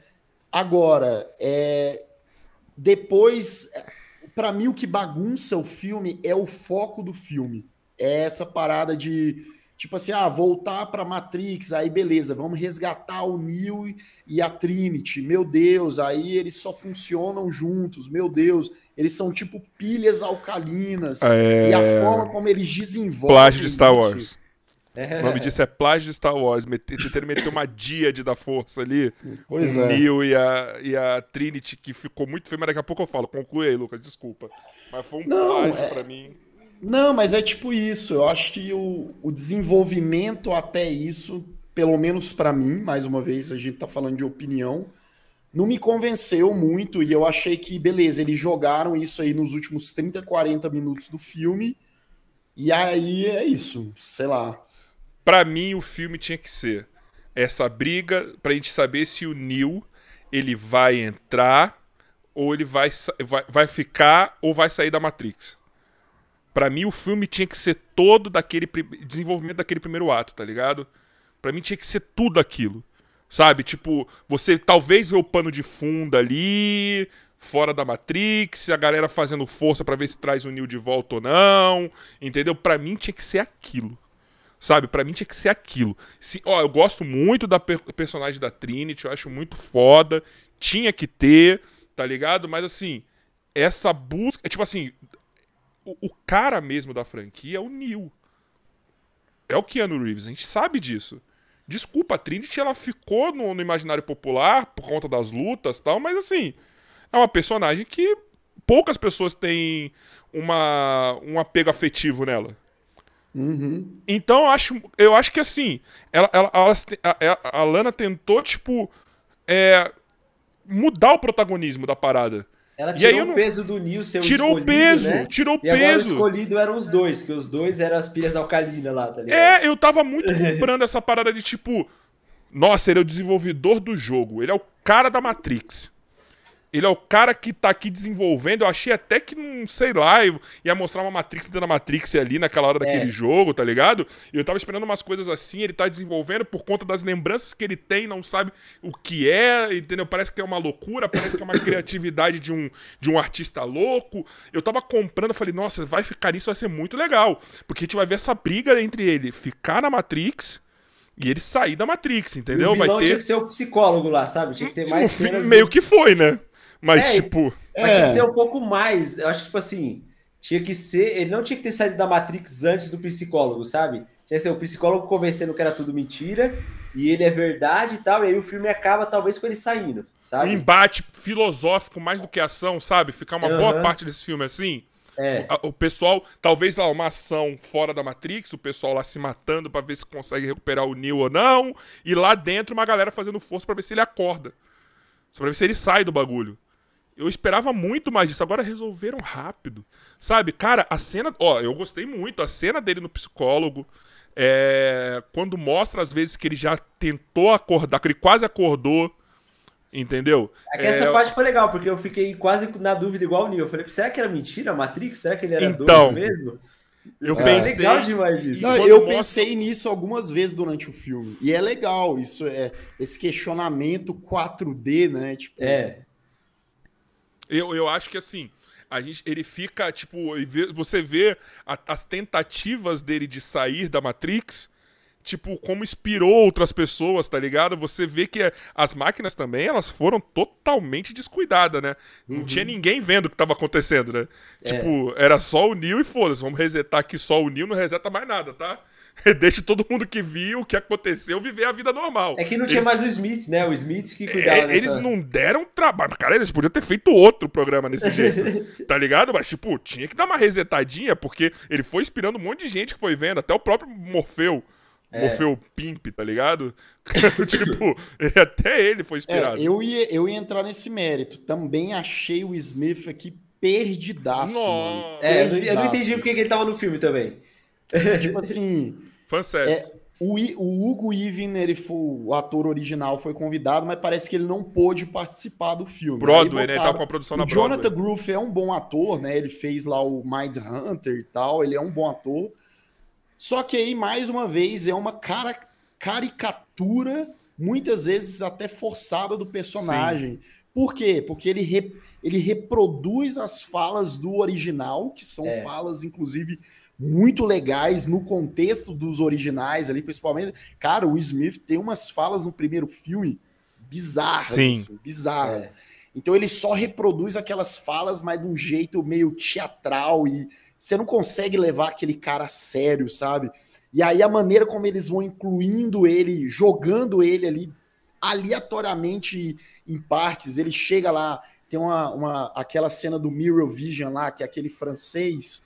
Agora, é, depois para mim o que bagunça o filme é o foco do filme. É essa parada de tipo assim, ah, voltar para Matrix, aí beleza, vamos resgatar o Neo e a Trinity. Meu Deus, aí eles só funcionam juntos. Meu Deus, eles são tipo pilhas alcalinas. É... E a forma como eles desenvolvem Plágio de Star isso, Wars. É. O nome disso é plágio de Star Wars. Tentando meter uma díade da força ali. Pois é. Neil e a, e a Trinity, que ficou muito feio, mas daqui a pouco eu falo. Conclui aí, Lucas, desculpa. Mas foi um Não, plágio é... pra mim. Não, mas é tipo isso. Eu acho que o, o desenvolvimento até isso, pelo menos para mim, mais uma vez, a gente tá falando de opinião, não me convenceu muito. E eu achei que, beleza, eles jogaram isso aí nos últimos 30, 40 minutos do filme. E aí é isso, sei lá para mim o filme tinha que ser essa briga pra gente saber se o Neil ele vai entrar ou ele vai, vai, vai ficar ou vai sair da Matrix. Para mim o filme tinha que ser todo daquele desenvolvimento daquele primeiro ato, tá ligado? Para mim tinha que ser tudo aquilo. Sabe? Tipo, você talvez vê o pano de fundo ali, fora da Matrix, a galera fazendo força para ver se traz o Neil de volta ou não, entendeu? Para mim tinha que ser aquilo. Sabe, para mim tinha que ser aquilo. Se, ó, eu gosto muito da per personagem da Trinity, eu acho muito foda. Tinha que ter, tá ligado? Mas assim, essa busca. É tipo assim, o, o cara mesmo da franquia é o Neil. É o Keanu Reeves, a gente sabe disso. Desculpa, a Trinity ela ficou no, no, imaginário popular por conta das lutas tal, mas assim, é uma personagem que poucas pessoas têm uma, um apego afetivo nela. Uhum. Então eu acho, eu acho que assim, ela, ela, ela a, é, a, Lana tentou, tipo, é, mudar o protagonismo da parada. Ela tirou o peso do Nil seu Tirou o peso, né? tirou o peso. Agora, o escolhido eram os dois, que os dois eram as pilhas alcalinas lá, tá ligado? É, eu tava muito comprando essa parada de tipo. Nossa, ele é o desenvolvedor do jogo, ele é o cara da Matrix. Ele é o cara que tá aqui desenvolvendo. Eu achei até que, não hum, sei lá, ia mostrar uma Matrix dentro da Matrix ali naquela hora daquele é. jogo, tá ligado? Eu tava esperando umas coisas assim, ele tá desenvolvendo por conta das lembranças que ele tem, não sabe o que é, entendeu? Parece que é uma loucura, parece que é uma *coughs* criatividade de um, de um artista louco. Eu tava comprando, falei, nossa, vai ficar isso, vai ser muito legal. Porque a gente vai ver essa briga entre ele ficar na Matrix e ele sair da Matrix, entendeu? E o vai ter... tinha que ser o psicólogo lá, sabe? Tinha que ter mais cenas. Meio que foi, né? Mas, é, tipo. Mas é. tinha que é. ser um pouco mais. Eu acho que, tipo assim, tinha que ser. Ele não tinha que ter saído da Matrix antes do psicólogo, sabe? Tinha que ser o psicólogo convencendo que era tudo mentira. E ele é verdade e tal, e aí o filme acaba talvez com ele saindo, sabe? Um embate filosófico mais do que ação, sabe? Ficar uma uhum. boa parte desse filme assim. É. O, pessoal, talvez lá uma ação fora da Matrix, o pessoal lá se matando para ver se consegue recuperar o Neo ou não, e lá dentro uma galera fazendo força para ver se ele acorda. Só pra ver se ele sai do bagulho. Eu esperava muito mais disso. Agora resolveram rápido. Sabe, cara, a cena. Ó, eu gostei muito. A cena dele no psicólogo. É, quando mostra às vezes que ele já tentou acordar, que ele quase acordou, entendeu? Aqui é essa é, parte foi legal, porque eu fiquei quase na dúvida igual o Nil, Eu falei, será que era mentira a Matrix? Será que ele era então, doido mesmo? Eu é. pensei. Legal demais isso. Não, eu mostra... pensei nisso algumas vezes durante o filme. E é legal isso, é esse questionamento 4D, né? Tipo, é. Eu, eu acho que assim. A gente, ele fica, tipo, você vê a, as tentativas dele de sair da Matrix, tipo, como inspirou outras pessoas, tá ligado? Você vê que é, as máquinas também, elas foram totalmente descuidadas, né? Uhum. Não tinha ninguém vendo o que tava acontecendo, né? É. Tipo, era só o Neo e foda-se, vamos resetar aqui só o Neo, não reseta mais nada, tá? *laughs* Deixa todo mundo que viu o que aconteceu viver a vida normal. É que não tinha mais o Smith, né? O Smith que cuidava. É, eles não deram trabalho. Cara, eles podiam ter feito outro programa nesse jeito. *laughs* tá ligado? Mas, tipo, tinha que dar uma resetadinha, porque ele foi inspirando um monte de gente que foi vendo, até o próprio Morfeu. É. Morfeu Pimp, tá ligado? *laughs* tipo, até ele foi é, inspirado. É, eu, ia, eu ia entrar nesse mérito. Também achei o Smith aqui perdidaço. Nossa. É, perdidaço. eu não entendi porque ele tava no filme também. *laughs* tipo assim. Fanservice. É, o, o Hugo Even, ele foi, o ator original, foi convidado, mas parece que ele não pôde participar do filme. Broadway, botaram, né? Ele tava com a produção na Broadway. Jonathan Groove é um bom ator, né? Ele fez lá o Mind Hunter e tal, ele é um bom ator. Só que aí, mais uma vez, é uma cara, caricatura, muitas vezes até forçada do personagem. Sim. Por quê? Porque ele, re, ele reproduz as falas do original, que são é. falas, inclusive, muito legais no contexto dos originais ali, principalmente. Cara, o Will Smith tem umas falas no primeiro filme bizarras, Sim. Assim, bizarras. É. Então ele só reproduz aquelas falas, mas de um jeito meio teatral e você não consegue levar aquele cara a sério, sabe? E aí a maneira como eles vão incluindo ele, jogando ele ali aleatoriamente em partes, ele chega lá, tem uma, uma aquela cena do Mirror Vision lá, que é aquele francês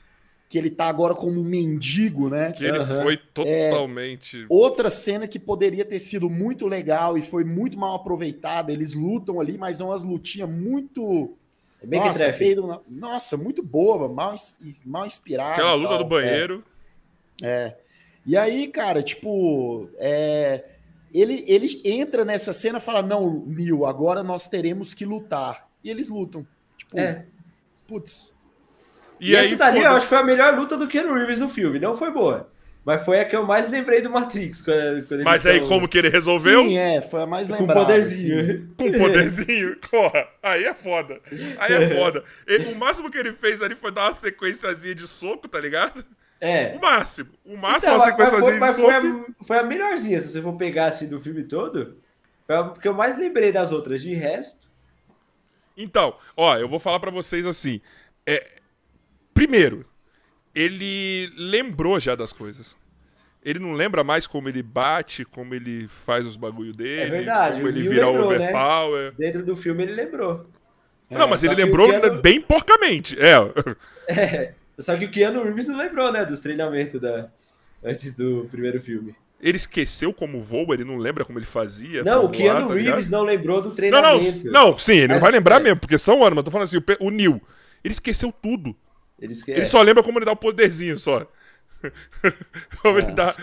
que ele tá agora como um mendigo, né? Que ele uhum. foi é, totalmente. É, outra cena que poderia ter sido muito legal e foi muito mal aproveitada. Eles lutam ali, mas é umas lutinhas muito. É bem nossa, que nossa, muito boa, mal, mal inspirada. Aquela luta tal, do é. banheiro. É. é. E aí, cara, tipo. É... Ele, ele entra nessa cena e fala: Não, Neil, agora nós teremos que lutar. E eles lutam. Tipo, é. putz, e, e aí, essa ali, eu acho que foi a melhor luta do Ken Reeves no filme. Não foi boa. Mas foi a que eu mais lembrei do Matrix. Quando, quando Mas aí, né? como que ele resolveu? Sim, é, foi a mais lembrada. Assim. Com poderzinho. Sim. Com poderzinho. Porra, aí é foda. Aí é foda. Ele, o máximo que ele fez ali foi dar uma sequenciazinha de soco, tá ligado? É. O máximo. O máximo, então, uma sequenciazinha mas foi, mas de soco. Foi a, foi a melhorzinha, se você for pegar assim do filme todo. Foi a que eu mais lembrei das outras. De resto. Então, ó, eu vou falar para vocês assim. É, Primeiro, ele lembrou já das coisas. Ele não lembra mais como ele bate, como ele faz os bagulho dele, é verdade, como ele Neil vira o né? overpower. Né? Dentro do filme ele lembrou. Não, é, mas ele lembrou Keanu... bem porcamente. É. *laughs* é. Só que o Keanu Reeves não lembrou, né, dos treinamentos da... antes do primeiro filme. Ele esqueceu como voa, ele não lembra como ele fazia. Não, o Keanu voar, tá Reeves ligado? não lembrou do treinamento. Não, não, não sim, ele mas... não vai lembrar é. mesmo, porque são anos, mas tô falando assim, o, o Neil, ele esqueceu tudo. Eles querem. Ele é. só lembra como ele dá o poderzinho só. *laughs* como, é. ele dá,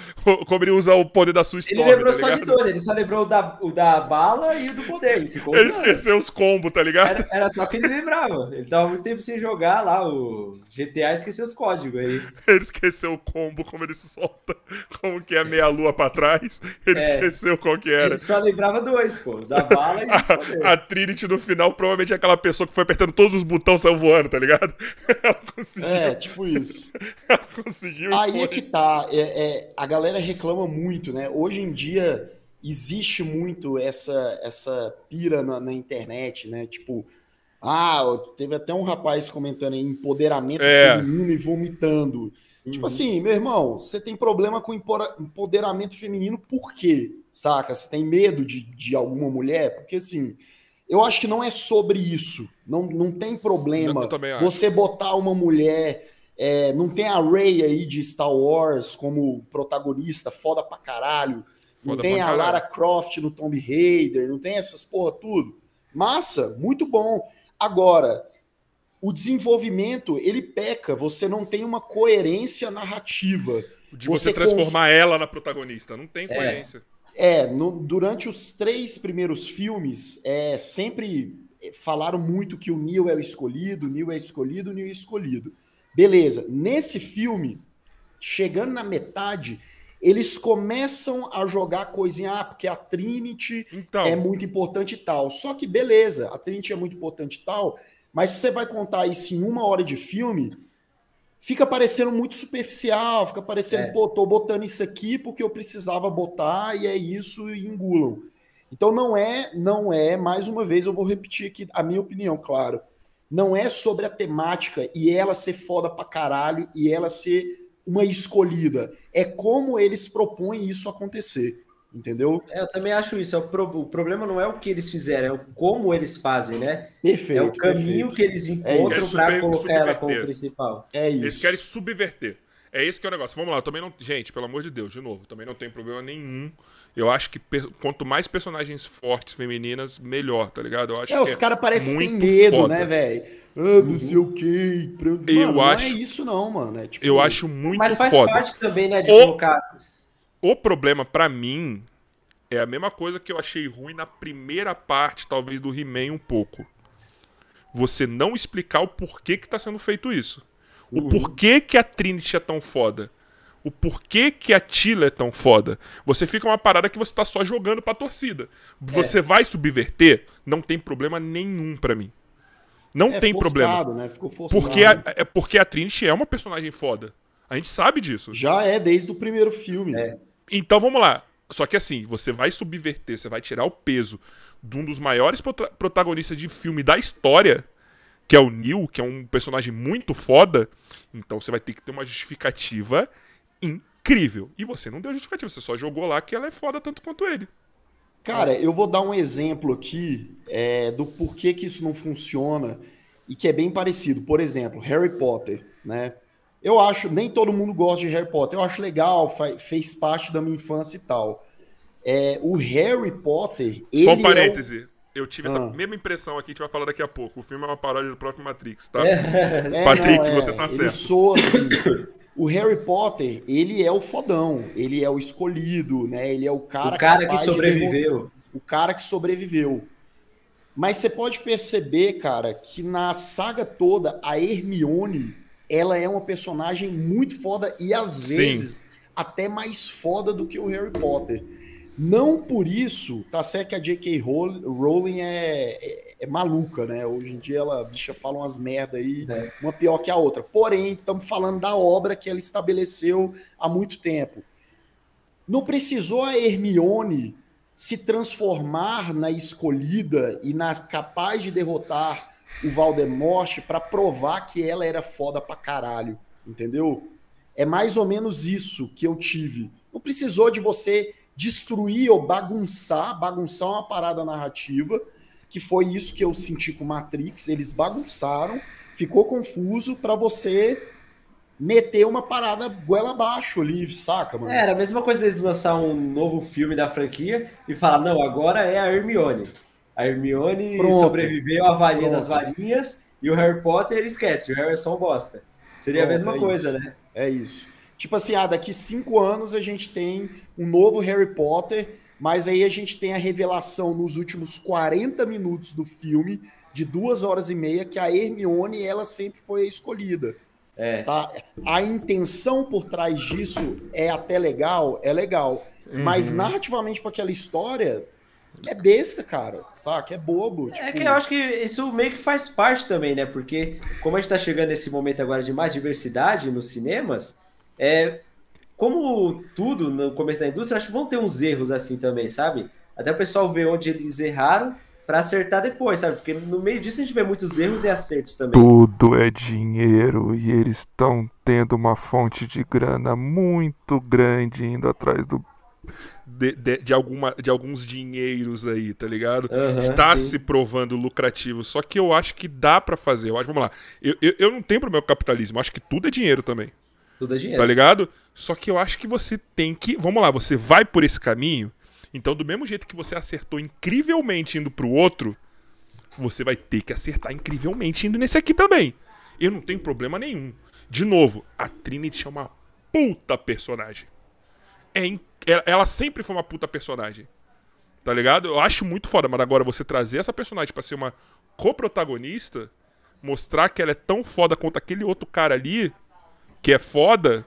como, ele usa o poder da sua história. Ele tá lembrou tá só de dois, ele só lembrou o da, o da bala e o do poder. Ele, ficou ele esqueceu os combos, tá ligado? Era, era, só que ele lembrava. Ele tava muito tempo sem jogar lá o GTA esqueceu os códigos aí. *laughs* Ele esqueceu o combo, como ele se solta, *laughs* como que é meia-lua pra trás. Ele é. esqueceu qual que era. Ele só lembrava dois, pô, da bala e do poder. A, a Trinity no final provavelmente é aquela pessoa que foi apertando todos os botões saiu voando, tá ligado? Ela conseguiu. É, tipo isso. Ela conseguiu. Ah, aí é que tá. É, é, a galera reclama muito, né? Hoje em dia existe muito essa, essa pira na, na internet, né? Tipo, ah, teve até um rapaz comentando aí, empoderamento é. feminino e vomitando. Tipo uhum. Tipo assim, meu irmão, você tem problema com empoderamento feminino por quê? Saca? Você tem medo de, de alguma mulher? Porque assim, eu acho que não é sobre isso. Não, não tem problema você botar uma mulher é, não tem a Rey aí de Star Wars como protagonista, foda pra caralho. Foda não tem a caralho. Lara Croft no Tomb Raider, não tem essas porra tudo. Massa, muito bom. Agora, o desenvolvimento, ele peca, você não tem uma coerência narrativa. De você, você transformar cons... ela na protagonista, não tem é. coerência. É, é no, durante os três primeiros filmes, é, sempre falaram muito que o Neil é o escolhido, o Neil é escolhido, o Neil é escolhido. Beleza. Nesse filme, chegando na metade, eles começam a jogar coisinha, ah, porque a Trinity então... é muito importante e tal. Só que beleza, a Trinity é muito importante e tal, mas se você vai contar isso em uma hora de filme, fica parecendo muito superficial, fica parecendo, é. pô, tô botando isso aqui porque eu precisava botar e é isso e engulam. Então não é, não é, mais uma vez eu vou repetir aqui a minha opinião, claro não é sobre a temática e ela ser foda pra caralho e ela ser uma escolhida. É como eles propõem isso acontecer. Entendeu? É, eu também acho isso. É o, problema não é o que eles fizeram, é o como eles fazem, né? Perfeito. É o caminho perfeito. que eles é encontram é para colocar ela como principal. É isso. Eles querem subverter. É esse que é o negócio. Vamos lá, também não. Gente, pelo amor de Deus, de novo, também não tem problema nenhum eu acho que quanto mais personagens fortes femininas, melhor, tá ligado? Eu acho é, que os é caras parecem ter medo, foda. né, velho? Ah, não sei o quê. eu acho, não é isso, não, mano. É, tipo, eu acho muito Mas faz foda. parte também, né, de o, colocar. O problema, para mim, é a mesma coisa que eu achei ruim na primeira parte, talvez, do He-Man um pouco. Você não explicar o porquê que tá sendo feito isso. Uhum. O porquê que a Trinity é tão foda o porquê que a Tila é tão foda. Você fica uma parada que você tá só jogando pra torcida. Você é. vai subverter? Não tem problema nenhum para mim. Não é, tem forçado, problema. Né? Ficou forçado. Porque a, é porque a Trinity é uma personagem foda. A gente sabe disso. Já é desde o primeiro filme. É. Então vamos lá. Só que assim, você vai subverter, você vai tirar o peso de um dos maiores prota protagonistas de filme da história, que é o Neil, que é um personagem muito foda. Então você vai ter que ter uma justificativa incrível. E você não deu justificativa, você só jogou lá que ela é foda tanto quanto ele. Cara, eu vou dar um exemplo aqui é, do porquê que isso não funciona e que é bem parecido. Por exemplo, Harry Potter, né? Eu acho, nem todo mundo gosta de Harry Potter. Eu acho legal, fez parte da minha infância e tal. É, o Harry Potter. Só um parêntese. É o... Eu tive ah. essa mesma impressão aqui, a gente vai falar daqui a pouco. O filme é uma paródia do próprio Matrix, tá? É, Patrick, é, não, você tá é. certo. Ele soa assim. O Harry Potter, ele é o fodão, ele é o escolhido, né? Ele é o cara, o cara que sobreviveu. O cara que sobreviveu. Mas você pode perceber, cara, que na saga toda, a Hermione, ela é uma personagem muito foda e às vezes Sim. até mais foda do que o Harry Potter. Não por isso, tá certo que a J.K. Rowling é, é é maluca, né? Hoje em dia ela, bicha, fala umas merda aí, é. uma pior que a outra. Porém, estamos falando da obra que ela estabeleceu há muito tempo. Não precisou a Hermione se transformar na escolhida e na capaz de derrotar o Valdemorte para provar que ela era foda pra caralho, entendeu? É mais ou menos isso que eu tive. Não precisou de você destruir ou bagunçar, bagunçar é uma parada narrativa que foi isso que eu senti com Matrix. Eles bagunçaram, ficou confuso para você meter uma parada goela abaixo ali, saca, mano? É, era a mesma coisa deles lançar um novo filme da franquia e falar, não, agora é a Hermione. A Hermione Pronto. sobreviveu à varinha Pronto. das varinhas e o Harry Potter esquece, o Harrison é bosta. Seria Pronto, a mesma é coisa, isso. né? É isso. Tipo assim, ah, daqui cinco anos a gente tem um novo Harry Potter mas aí a gente tem a revelação nos últimos 40 minutos do filme, de duas horas e meia, que a Hermione ela sempre foi a escolhida. É. Tá? A intenção por trás disso é até legal, é legal. Uhum. Mas narrativamente para aquela história, é besta, cara, saca? É bobo. É tipo... É que eu acho que isso meio que faz parte também, né? Porque como a gente tá chegando nesse momento agora de mais diversidade nos cinemas, é, como tudo no começo da indústria, acho que vão ter uns erros assim também, sabe? Até o pessoal ver onde eles erraram para acertar depois, sabe? Porque no meio disso a gente vê muitos erros e acertos também. Tudo é dinheiro e eles estão tendo uma fonte de grana muito grande indo atrás do de, de, de, alguma, de alguns dinheiros aí, tá ligado? Uhum, Está sim. se provando lucrativo. Só que eu acho que dá para fazer. Eu acho, vamos lá. Eu, eu, eu não tenho problema com capitalismo. Eu acho que tudo é dinheiro também. Tudo é dinheiro. Tá ligado? Só que eu acho que você tem que. Vamos lá, você vai por esse caminho. Então, do mesmo jeito que você acertou incrivelmente indo pro outro, você vai ter que acertar incrivelmente indo nesse aqui também. Eu não tenho problema nenhum. De novo, a Trinity é uma puta personagem. É inc... Ela sempre foi uma puta personagem. Tá ligado? Eu acho muito foda, mas agora você trazer essa personagem para ser uma coprotagonista, mostrar que ela é tão foda quanto aquele outro cara ali, que é foda,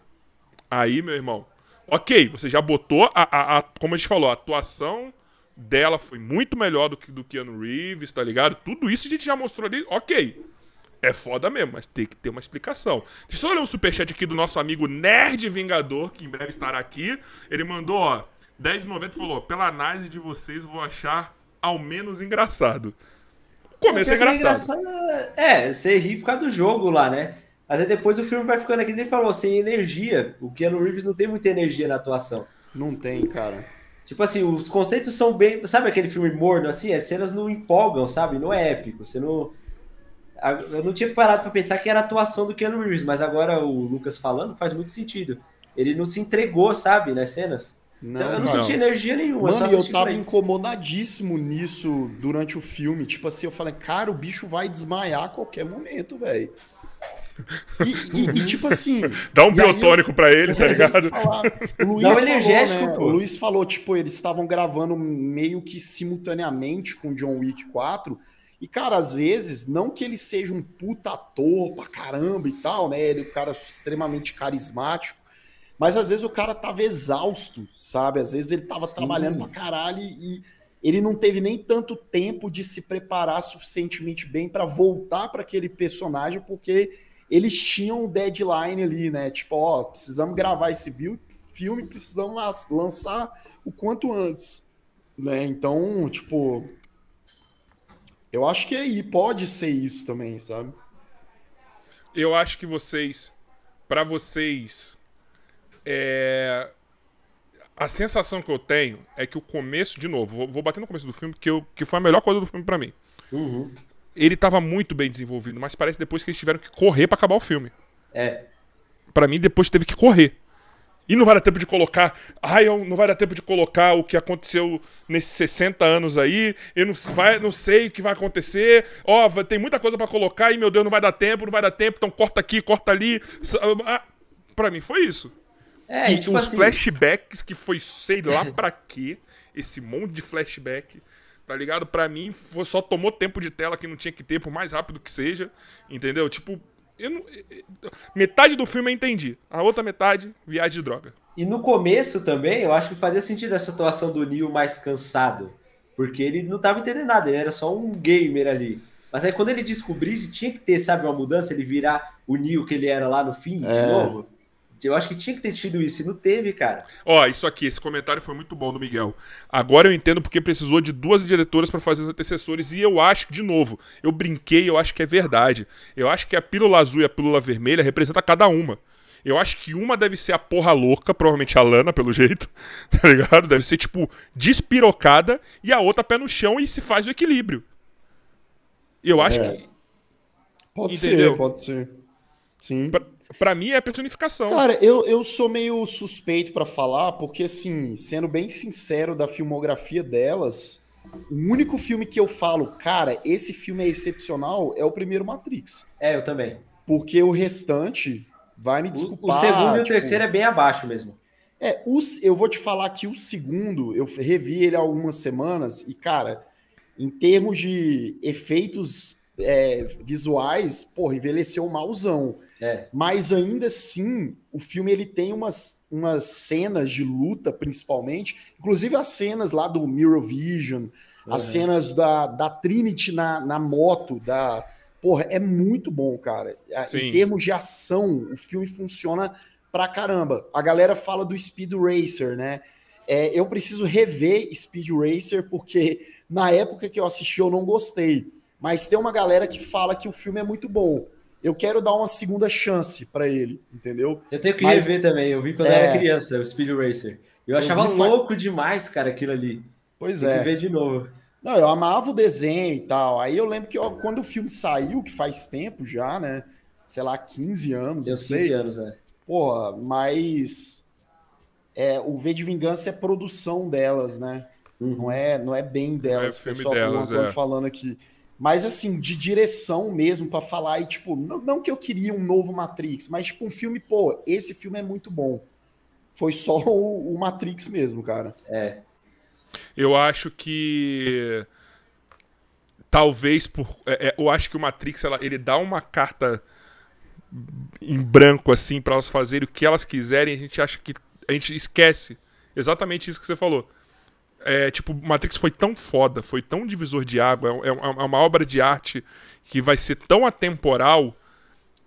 Aí, meu irmão, ok, você já botou a, a, a, como a gente falou, a atuação dela foi muito melhor do que do Keanu Reeves, tá ligado? Tudo isso a gente já mostrou ali, ok. É foda mesmo, mas tem que ter uma explicação. Deixa eu só ler um superchat aqui do nosso amigo Nerd Vingador, que em breve estará aqui. Ele mandou, ó, 10,90 falou: pela análise de vocês, eu vou achar ao menos engraçado. O começo é, é engraçado. É, engraçado. É, você ri por causa do jogo lá, né? Até depois o filme vai ficando aqui, ele falou, sem energia. O Keanu Reeves não tem muita energia na atuação. Não tem, cara. Tipo assim, os conceitos são bem. Sabe aquele filme morno, assim? As cenas não empolgam, sabe? Não é épico. Você não. Eu não tinha parado para pensar que era a atuação do Keanu Reeves, mas agora o Lucas falando faz muito sentido. Ele não se entregou, sabe, nas cenas. Não, então, eu não, não. senti energia nenhuma. Mano, eu tava incomodadíssimo nisso durante o filme. Tipo assim, eu falei, cara, o bicho vai desmaiar a qualquer momento, velho. E, e, e tipo assim. *laughs* Dá um biotônico para pra ele, tá *laughs* ligado? Luiz Dá um energético, né, pô. O Luiz falou, tipo, eles estavam gravando meio que simultaneamente com John Wick 4. E, cara, às vezes, não que ele seja um puta ator pra caramba e tal, né? Ele é um cara extremamente carismático. Mas às vezes o cara tava exausto, sabe? Às vezes ele tava Sim. trabalhando pra caralho e ele não teve nem tanto tempo de se preparar suficientemente bem para voltar para aquele personagem, porque eles tinham um deadline ali, né? Tipo, ó, precisamos gravar esse filme, precisamos lançar o quanto antes, né? Então, tipo, eu acho que aí é, pode ser isso também, sabe? Eu acho que vocês, para vocês, é... a sensação que eu tenho é que o começo, de novo, vou, bater no começo do filme, que, eu, que foi a melhor coisa do filme para mim. Uhum ele tava muito bem desenvolvido, mas parece depois que eles tiveram que correr para acabar o filme. É. Para mim, depois teve que correr. E não vai dar tempo de colocar. Ai, não vai dar tempo de colocar o que aconteceu nesses 60 anos aí. Eu não, vai, não sei o que vai acontecer. Ó, oh, tem muita coisa para colocar e, meu Deus, não vai dar tempo, não vai dar tempo, então corta aqui, corta ali. Ah, para mim foi isso. É, e tipo uns assim... flashbacks que foi sei lá *laughs* para quê. Esse monte de flashback tá ligado? Para mim, foi, só tomou tempo de tela que não tinha que ter, por mais rápido que seja, entendeu? Tipo, eu não, metade do filme eu entendi, a outra metade, viagem de droga. E no começo também, eu acho que fazia sentido essa situação do Neil mais cansado, porque ele não tava entendendo nada, ele era só um gamer ali. Mas aí quando ele descobrisse, tinha que ter, sabe, uma mudança, ele virar o Neil que ele era lá no fim, é. de novo. Eu acho que tinha que ter tido isso e não teve, cara. Ó, isso aqui, esse comentário foi muito bom do Miguel. Agora eu entendo porque precisou de duas diretoras para fazer os antecessores e eu acho que, de novo, eu brinquei, eu acho que é verdade. Eu acho que a pílula azul e a pílula vermelha representam cada uma. Eu acho que uma deve ser a porra louca, provavelmente a Lana, pelo *laughs* jeito, tá ligado? Deve ser, tipo, despirocada e a outra pé no chão e se faz o equilíbrio. Eu acho é. que. Pode Entendeu? ser, pode ser. Sim. Pra... Pra mim é personificação. Cara, eu, eu sou meio suspeito para falar, porque assim, sendo bem sincero da filmografia delas, o único filme que eu falo, cara, esse filme é excepcional, é o primeiro Matrix. É, eu também. Porque o restante, vai me desculpar. O, segundo tipo, e o tipo terceiro é bem abaixo mesmo. É, os, eu vou te falar que o segundo, eu revi ele há algumas semanas, e, cara, em termos de efeitos é, visuais, porra, envelheceu malzão. É. Mas ainda assim, o filme ele tem umas, umas cenas de luta, principalmente, inclusive as cenas lá do Mirror Vision, uhum. as cenas da, da Trinity na, na moto, da. Porra, é muito bom, cara. Sim. Em termos de ação, o filme funciona pra caramba. A galera fala do Speed Racer, né? É, eu preciso rever Speed Racer, porque na época que eu assisti eu não gostei. Mas tem uma galera que fala que o filme é muito bom eu quero dar uma segunda chance para ele, entendeu? Eu tenho que Mas, rever também, eu vi quando é, eu era é. criança, o Speed Racer. Eu, eu achava louco demais, cara, aquilo ali. Pois Tem é. Que ver de novo. Não, eu amava o desenho e tal. Aí eu lembro que ó, quando o filme saiu, que faz tempo já, né? Sei lá, 15 anos. Eu não 15 sei. anos, é. Porra, mas é, o V de Vingança é produção delas, né? Uhum. Não, é, não é bem é delas, não é o pessoal delas, é. falando aqui. Mas assim, de direção mesmo para falar e tipo, não, não, que eu queria um novo Matrix, mas tipo um filme, pô, esse filme é muito bom. Foi só *laughs* o, o Matrix mesmo, cara. É. Eu acho que talvez por é, é, eu acho que o Matrix ela, ele dá uma carta em branco assim para elas fazerem o que elas quiserem, a gente acha que a gente esquece exatamente isso que você falou. É, tipo, Matrix foi tão foda, foi tão divisor de água, é, é, é uma obra de arte que vai ser tão atemporal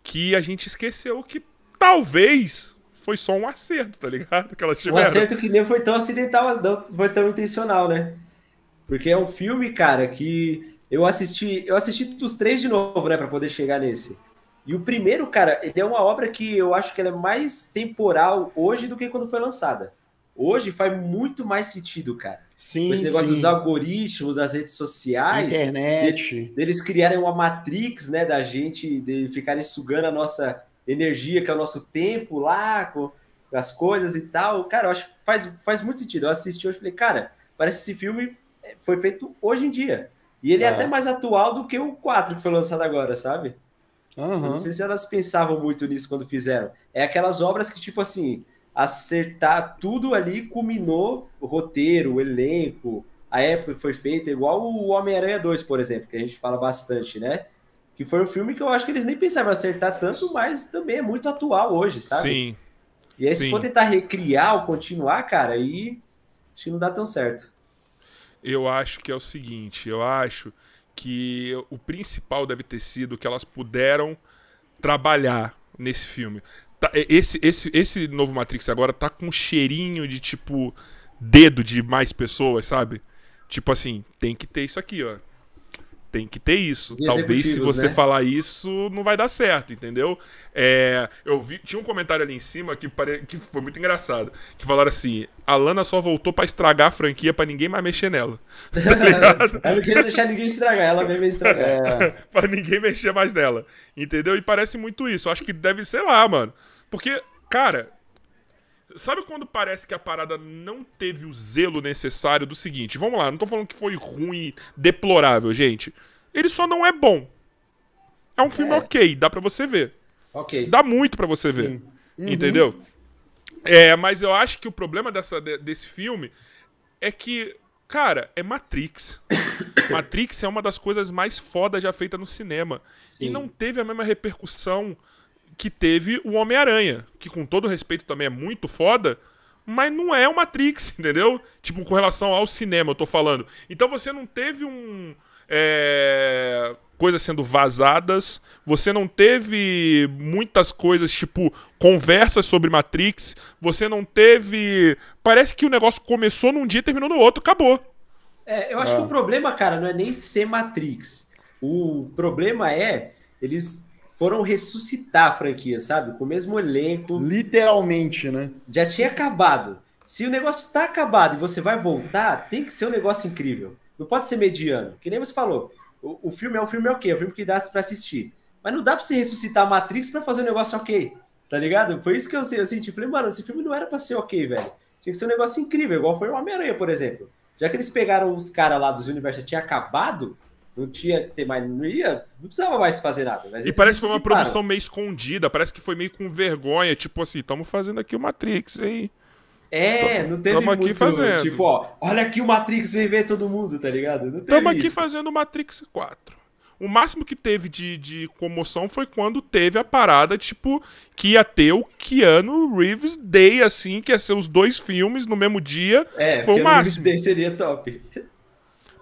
que a gente esqueceu que talvez foi só um acerto, tá ligado? Que ela Um acerto que nem foi tão acidental, não foi tão intencional, né? Porque é um filme, cara, que eu assisti, eu assisti dos três de novo, né, para poder chegar nesse. E o primeiro, cara, ele é uma obra que eu acho que ela é mais temporal hoje do que quando foi lançada. Hoje faz muito mais sentido, cara. Sim, Esse negócio sim. dos algoritmos, das redes sociais. Internet. Deles, deles criarem uma matrix, né, da gente, de ficarem sugando a nossa energia, que é o nosso tempo lá, com as coisas e tal. Cara, eu acho que faz, faz muito sentido. Eu assisti hoje e falei, cara, parece que esse filme é, foi feito hoje em dia. E ele é, é até mais atual do que o 4 que foi lançado agora, sabe? Uhum. Não sei se elas pensavam muito nisso quando fizeram. É aquelas obras que, tipo assim, acertar tudo ali, culminou o roteiro, o elenco, a época que foi feita, igual o Homem-Aranha 2, por exemplo, que a gente fala bastante, né? Que foi um filme que eu acho que eles nem pensavam acertar tanto, mas também é muito atual hoje, sabe? Sim. E aí, Sim. se for tentar recriar ou continuar, cara, aí acho que não dá tão certo. Eu acho que é o seguinte, eu acho que o principal deve ter sido que elas puderam trabalhar nesse filme. Tá, é, esse, esse, esse novo Matrix agora tá com um cheirinho de tipo dedo de mais pessoas, sabe? Tipo assim, tem que ter isso aqui, ó. Tem que ter isso. E Talvez se você né? falar isso, não vai dar certo, entendeu? É, eu vi, tinha um comentário ali em cima que, pare, que foi muito engraçado. Que falaram assim: a Lana só voltou para estragar a franquia para ninguém mais mexer nela. *laughs* Tá ela não queria deixar ninguém estragar, ela mesmo estragar. É. *laughs* pra ninguém mexer mais nela. Entendeu? E parece muito isso. acho que deve, sei lá, mano. Porque, cara, sabe quando parece que a parada não teve o zelo necessário do seguinte? Vamos lá, não tô falando que foi ruim, deplorável, gente. Ele só não é bom. É um filme é. ok, dá para você ver. Ok. Dá muito para você Sim. ver. Uhum. Entendeu? É, mas eu acho que o problema dessa, desse filme é que, cara, é Matrix. *coughs* Matrix é uma das coisas mais fodas já feita no cinema. Sim. E não teve a mesma repercussão que teve o Homem-Aranha, que com todo respeito também é muito foda, mas não é o Matrix, *laughs* entendeu? Tipo, com relação ao cinema, eu tô falando. Então você não teve um. É, coisas sendo vazadas, você não teve muitas coisas, tipo, conversas sobre Matrix, você não teve. Parece que o negócio começou num dia e terminou no outro, acabou. É, eu acho ah. que o problema, cara, não é nem ser Matrix. O problema é eles foram ressuscitar a franquia, sabe? Com o mesmo elenco. Literalmente, né? Já tinha acabado. Se o negócio tá acabado e você vai voltar, tem que ser um negócio incrível. Não pode ser mediano. Que nem você falou. O, o filme é um filme ok, é um filme que dá para assistir. Mas não dá para você ressuscitar a Matrix para fazer um negócio ok. Tá ligado? Foi isso que eu, eu senti. Falei, mano, esse filme não era para ser ok, velho. Tinha que ser um negócio incrível, igual foi o Homem-Aranha, por exemplo. Já que eles pegaram os caras lá dos universos, já tinha acabado, não tinha que ter mais. Não, ia, não precisava mais fazer nada. e parece que foi uma produção meio escondida, parece que foi meio com vergonha, tipo assim, estamos fazendo aqui o Matrix, hein? É, não teve Tamo muito, aqui fazendo. Tipo, ó, olha aqui o Matrix vem ver todo mundo, tá ligado? Não teve Tamo aqui fazendo o Matrix 4. O máximo que teve de, de comoção foi quando teve a parada, tipo, que ia ter o Keanu Reeves Day, assim, que ia ser os dois filmes no mesmo dia. É, foi o máximo. Reeves Day seria top.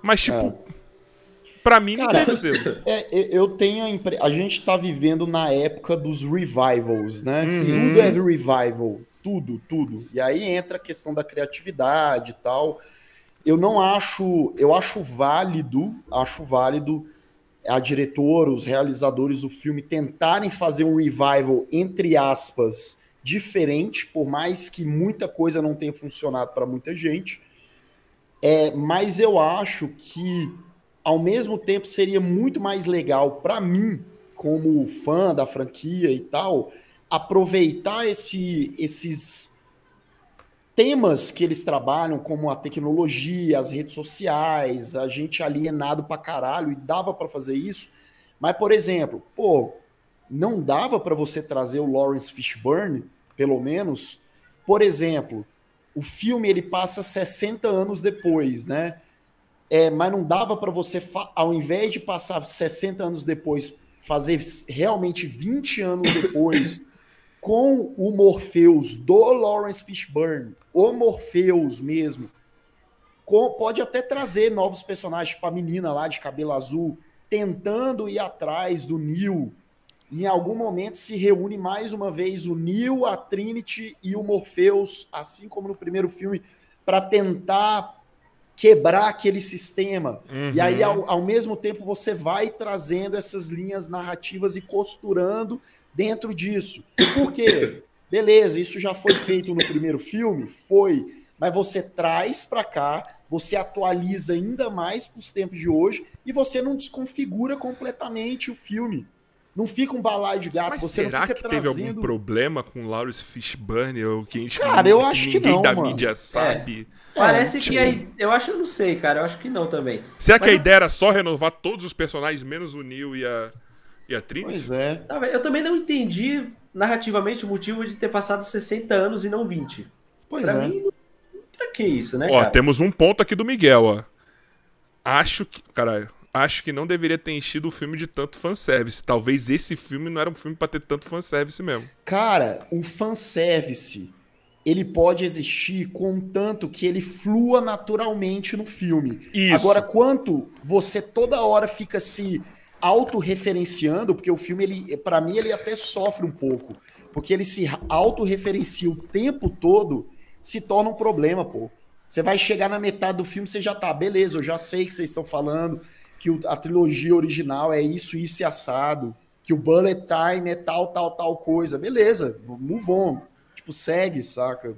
Mas, tipo, é. Para mim, Cara, não teve selo. É, eu tenho a impre... A gente tá vivendo na época dos revivals, né? Assim, uhum. Tudo é revival. Tudo, tudo. E aí entra a questão da criatividade e tal. Eu não acho. Eu acho válido. Acho válido a diretora, os realizadores do filme tentarem fazer um revival, entre aspas, diferente, por mais que muita coisa não tenha funcionado para muita gente. É, mas eu acho que ao mesmo tempo seria muito mais legal para mim, como fã da franquia e tal, aproveitar esse, esses temas que eles trabalham, como a tecnologia, as redes sociais, a gente alienado para caralho, e dava para fazer isso. Mas, por exemplo, pô, não dava para você trazer o Lawrence Fishburne, pelo menos. Por exemplo, o filme ele passa 60 anos depois, né? é, mas não dava para você, ao invés de passar 60 anos depois, fazer realmente 20 anos depois *laughs* com o Morpheus do Lawrence Fishburne, o Morpheus mesmo, com, pode até trazer novos personagens, tipo a menina lá de cabelo azul, tentando ir atrás do Neil. Em algum momento se reúne mais uma vez o Neil, a Trinity e o Morpheus, assim como no primeiro filme, para tentar quebrar aquele sistema. Uhum. E aí, uhum. ao, ao, mesmo tempo, você vai trazendo essas linhas narrativas e costurando dentro disso. Por quê? *coughs* Beleza, isso já foi feito no primeiro filme? Foi. Mas você traz para cá, você atualiza ainda mais para os tempos de hoje e você não desconfigura completamente o filme. Não fica um balaio de gato. Mas você será que trazendo... teve algum problema com o Lawrence Fishburne? Ou que a gente cara, eu acho que, ninguém não, da mano. mídia é. sabe? É. Parece é, que tipo- aí. Eu acho, eu não sei, cara. Eu acho que não também. Será Mas que a ideia era só renovar todos os personagens, menos o Neil e a, e a Trinity? Pois é. Tá, eu também não entendi narrativamente o motivo de ter passado 60 anos e não 20. Pois pra é. mim, pra que isso, né? Ó, cara? temos um ponto aqui do Miguel, ó. Acho que. Caralho acho que não deveria ter enchido o filme de tanto fanservice. Talvez esse filme não era um filme para ter tanto fanservice mesmo. Cara, o fanservice ele pode existir contanto que ele flua naturalmente no filme. Isso. Agora, quanto você toda hora fica se autorreferenciando, porque o filme, ele, para mim, ele até sofre um pouco. Porque ele se autorreferencia o tempo todo, se torna um problema, pô. Você vai chegar na metade do filme, você já tá, beleza, eu já sei o que vocês estão falando, que a trilogia original é isso, isso e assado, que o bullet time é tal, tal, tal coisa. Beleza, move on. Tipo, segue, saca?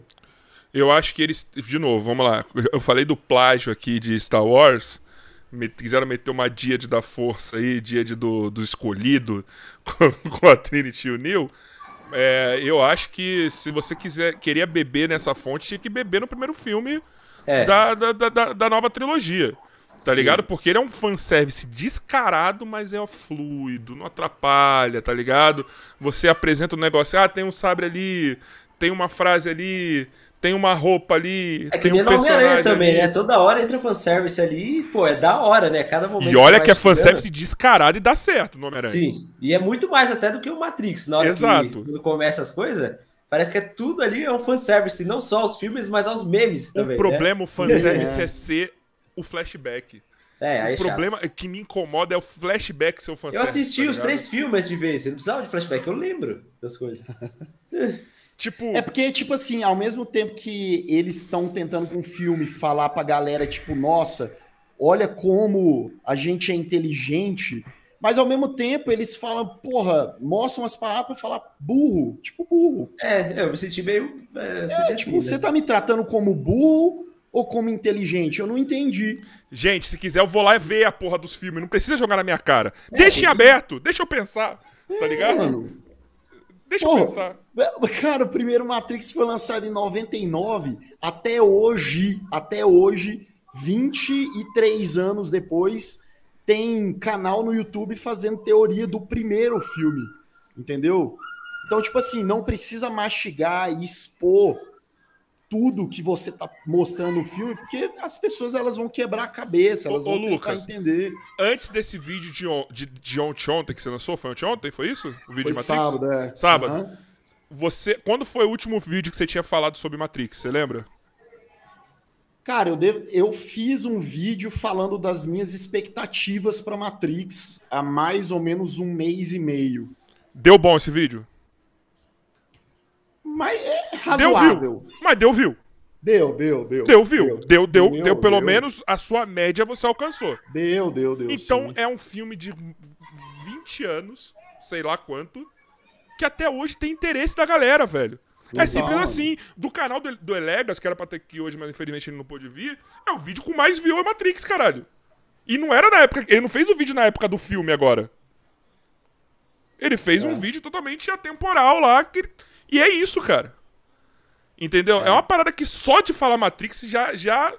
Eu acho que eles. De novo, vamos lá. Eu falei do plágio aqui de Star Wars. Me, quiseram meter uma Díade da Força aí, Díade do, do Escolhido, *laughs* com, a Trinity e o Neil. É, eu acho que se você quiser queria beber nessa fonte, tinha que beber no primeiro filme é. da, da, da, da nova trilogia. Tá Sim. ligado? Porque ele é um fanservice descarado, mas é fluido, não atrapalha, tá ligado? Você apresenta o um negócio, ah, tem um sabre ali, tem uma frase ali, tem uma roupa ali. É que tem nem um personagem também, ali. né? Toda hora entra fanservice ali e, pô, é da hora, né? Cada momento. E olha que, que é fanservice descarado e dá certo no Homem-Aranha. Sim, e é muito mais até do que o Matrix, na hora Exato. que quando começa as coisas. Parece que é tudo ali é um fanservice, não só aos filmes, mas aos memes também. O né? problema né? o fanservice *laughs* é. é ser o flashback. É, aí é o problema é que me incomoda é o flashback, seu fanservice. Eu assisti tá os três filmes de vez, ele não precisava de flashback, eu lembro das coisas. *laughs* tipo... É porque, tipo assim, ao mesmo tempo que eles estão tentando com o filme falar pra galera, tipo, nossa, olha como a gente é inteligente, mas ao mesmo tempo eles falam, porra, mostram as palavras pra falar burro, tipo burro. É, eu me senti meio. É, é, tipo, assim, né? você tá me tratando como burro ou como inteligente? Eu não entendi. Gente, se quiser, eu vou lá e ver a porra dos filmes. Não precisa jogar na minha cara. É, deixa em aberto, deixa eu pensar. Tá é, ligado? Mano. Deixa Pô, eu pensar. É, cara, o primeiro Matrix foi lançado em 99. Até hoje, até hoje, 23 anos depois, tem canal no YouTube fazendo teoria do primeiro filme. Entendeu? Então, tipo assim, não precisa mastigar e expor tudo que você está mostrando no filme, porque as pessoas elas vão quebrar a cabeça, elas ô, vão Lucas, entender. Antes desse vídeo de, on, de, de ontem, ontem que você lançou, foi ontem, ontem foi isso? O vídeo foi de Matrix? Sábado, é. Sábado. Uhum. Você, quando foi o último vídeo que você tinha falado sobre Matrix, você lembra? Cara, eu, devo, eu fiz um vídeo falando das minhas expectativas para Matrix há mais ou menos um mês e meio. Deu bom esse vídeo? Mas é razoável. Deu, Mas deu, viu. Deu, deu, deu. Deu, viu? Deu, deu, deu, deu, deu pelo menos a sua média você alcançou. Deu, deu, deu. Então sim. é um filme de 20 anos, sei lá quanto, que até hoje tem interesse da galera, velho. É simples assim. Do canal do, do Elegas, que era pra ter aqui hoje, mas infelizmente ele não pôde vir, é o vídeo com mais view é Matrix, caralho. E não era na época. Ele não fez o vídeo na época do filme agora. Ele fez é. um vídeo totalmente atemporal lá que e é isso, cara. Entendeu? É, é uma parada que só de falar Matrix já, já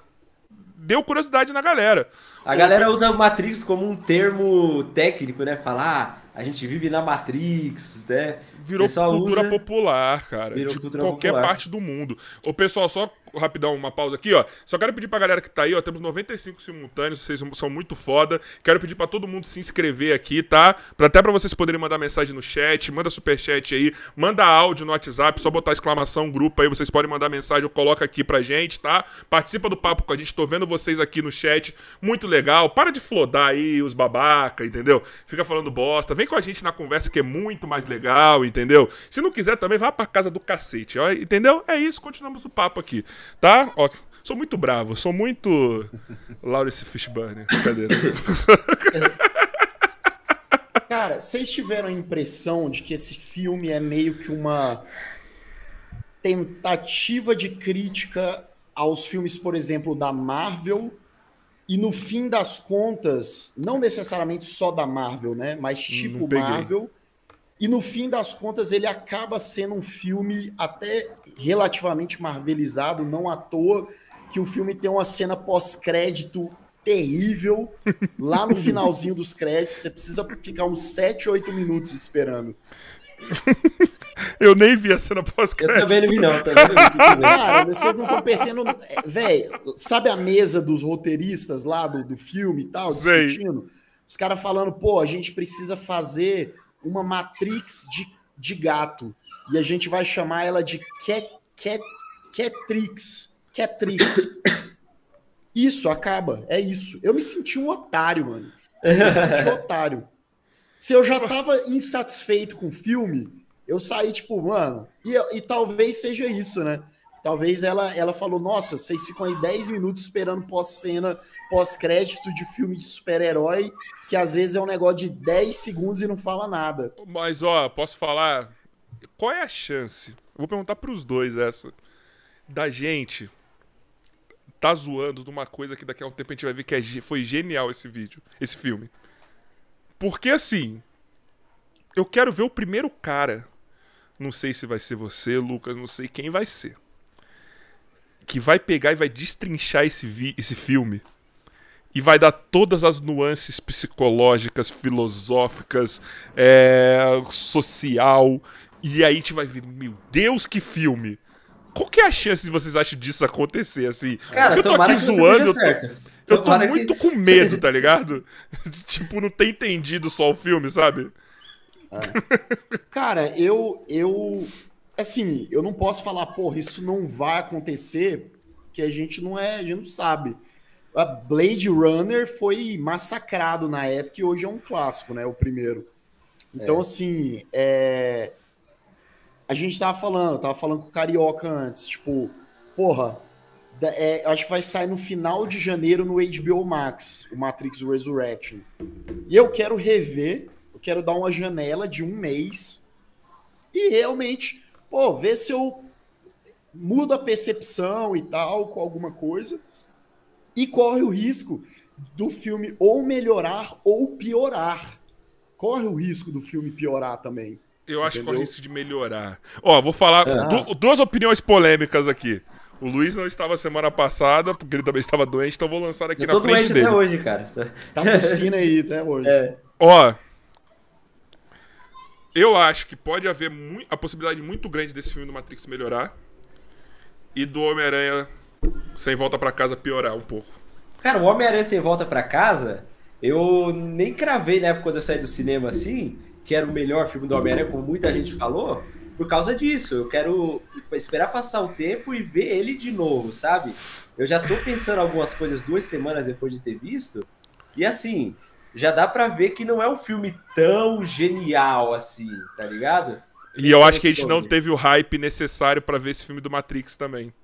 deu curiosidade na galera. A galera usa o Matrix como um termo técnico, né? Falar, ah, a gente vive na Matrix, né? Virou cultura usa, popular, cara. Virou de cultura qualquer popular. parte do mundo. O pessoal só rapidão uma pausa aqui, ó. Só quero pedir pra galera que tá aí, ó. Temos 95 simultâneos, vocês são muito foda. Quero pedir pra todo mundo se inscrever aqui, tá? Pra, até pra vocês poderem mandar mensagem no chat, manda superchat aí, manda áudio no WhatsApp, só botar exclamação grupo aí, vocês podem mandar mensagem, ou coloca aqui pra gente, tá? Participa do papo com a gente, tô vendo vocês aqui no chat, muito legal. Para de flodar aí os babaca, entendeu? Fica falando bosta, vem com a gente na conversa que é muito mais legal, entendeu? Se não quiser também, vá pra casa do cacete, ó, entendeu? É isso, continuamos o papo aqui. Tá? Ó, sou muito bravo, sou muito Laurence Fishburne. Cadê? *laughs* Cara, vocês tiveram a impressão de que esse filme é meio que uma tentativa de crítica aos filmes, por exemplo, da Marvel, e no fim das contas, não necessariamente só da Marvel, né? Mas hum, tipo Marvel e no fim das contas, ele acaba sendo um filme até relativamente marvelizado, não à toa, que o filme tem uma cena pós-crédito terrível. Lá no finalzinho dos créditos, você precisa ficar uns 7, 8 minutos esperando. Eu nem vi a cena pós-crédito. Eu também não vi, não. Também não vi, *laughs* Cara, vocês não estão perdendo. É, Velho, sabe a mesa dos roteiristas lá do, do filme e tal, discutindo? Os caras falando, pô, a gente precisa fazer uma matrix de, de gato. E a gente vai chamar ela de Cat, Cat, Catrix. Catrix. Isso, acaba. É isso. Eu me senti um otário, mano. Eu me senti um otário. Se eu já tava insatisfeito com o filme, eu saí tipo, mano. E, e talvez seja isso, né? Talvez ela, ela falou: Nossa, vocês ficam aí 10 minutos esperando pós-cena, pós-crédito de filme de super-herói que às vezes é um negócio de 10 segundos e não fala nada. Mas, ó, posso falar? Qual é a chance? Eu vou perguntar pros dois essa. Da gente tá zoando de uma coisa que daqui a um tempo a gente vai ver que é, foi genial esse vídeo, esse filme. Porque assim, eu quero ver o primeiro cara. Não sei se vai ser você, Lucas, não sei quem vai ser. Que vai pegar e vai destrinchar esse, vi esse filme e vai dar todas as nuances psicológicas, filosóficas, é, social. E aí a gente vai ver, meu Deus, que filme! Qual que é a chance de vocês acham disso acontecer, assim? Cara, eu tô aqui zoando, eu tô, eu tô muito que... com medo, tá ligado? *laughs* tipo, não ter entendido só o filme, sabe? É. Cara, eu, eu. Assim, eu não posso falar, porra, isso não vai acontecer, porque a gente não é. A gente não sabe. A Blade Runner foi massacrado na época e hoje é um clássico, né? O primeiro. Então, é. assim, é... a gente tava falando, tava falando com o Carioca antes, tipo, porra, é, acho que vai sair no final de janeiro no HBO Max, o Matrix Resurrection. E eu quero rever, eu quero dar uma janela de um mês e realmente, pô, ver se eu mudo a percepção e tal com alguma coisa e corre o risco do filme ou melhorar ou piorar. Corre o risco do filme piorar também. Eu acho entendeu? que corre o risco de melhorar. Ó, vou falar é. du duas opiniões polêmicas aqui. O Luiz não estava semana passada, porque ele também estava doente, então vou lançar aqui na frente dele. até hoje, cara. Tá piscina aí até hoje. É. Ó, eu acho que pode haver a possibilidade muito grande desse filme do Matrix melhorar e do Homem-Aranha sem volta para casa piorar um pouco. Cara, o Homem-Aranha sem volta para casa, eu nem cravei na né, época quando eu saí do cinema assim, que era o melhor filme do Homem-Aranha, como muita gente falou, por causa disso. Eu quero esperar passar o tempo e ver ele de novo, sabe? Eu já tô pensando algumas coisas duas semanas depois de ter visto. E assim, já dá para ver que não é um filme tão genial assim, tá ligado? E eu acho que a gente não teve o hype necessário para ver esse filme do Matrix também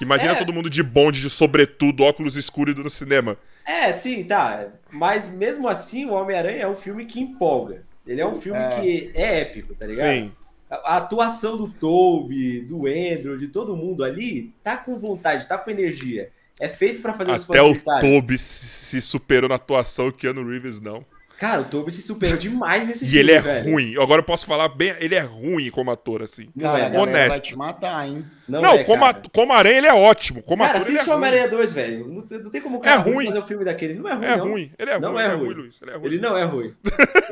imagina é. todo mundo de bonde, de sobretudo, óculos escuros no cinema. É, sim, tá. Mas mesmo assim, o Homem-Aranha é um filme que empolga. Ele é um filme é. que é épico, tá ligado? Sim. A atuação do Toby, do Andrew, de todo mundo ali, tá com vontade, tá com energia. É feito para fazer Até Até o Toby se superou na atuação que Keanu Reeves não. Cara, o Toby se superou demais nesse e filme. E ele é velho. ruim. Agora eu posso falar bem. Ele é ruim como ator, assim. Cara, é Honesto. Galera, vai te matar, hein? Não, não é, como, a, como aranha ele é ótimo. Como cara, ator, assiste é Homem-Aranha 2, velho. Não, não, tem como o é cara é ruim. fazer um filme daquele. Não é ruim. É não. ruim. Ele é não ruim. É ruim. Luiz. Ele é ruim. Ele não é ruim.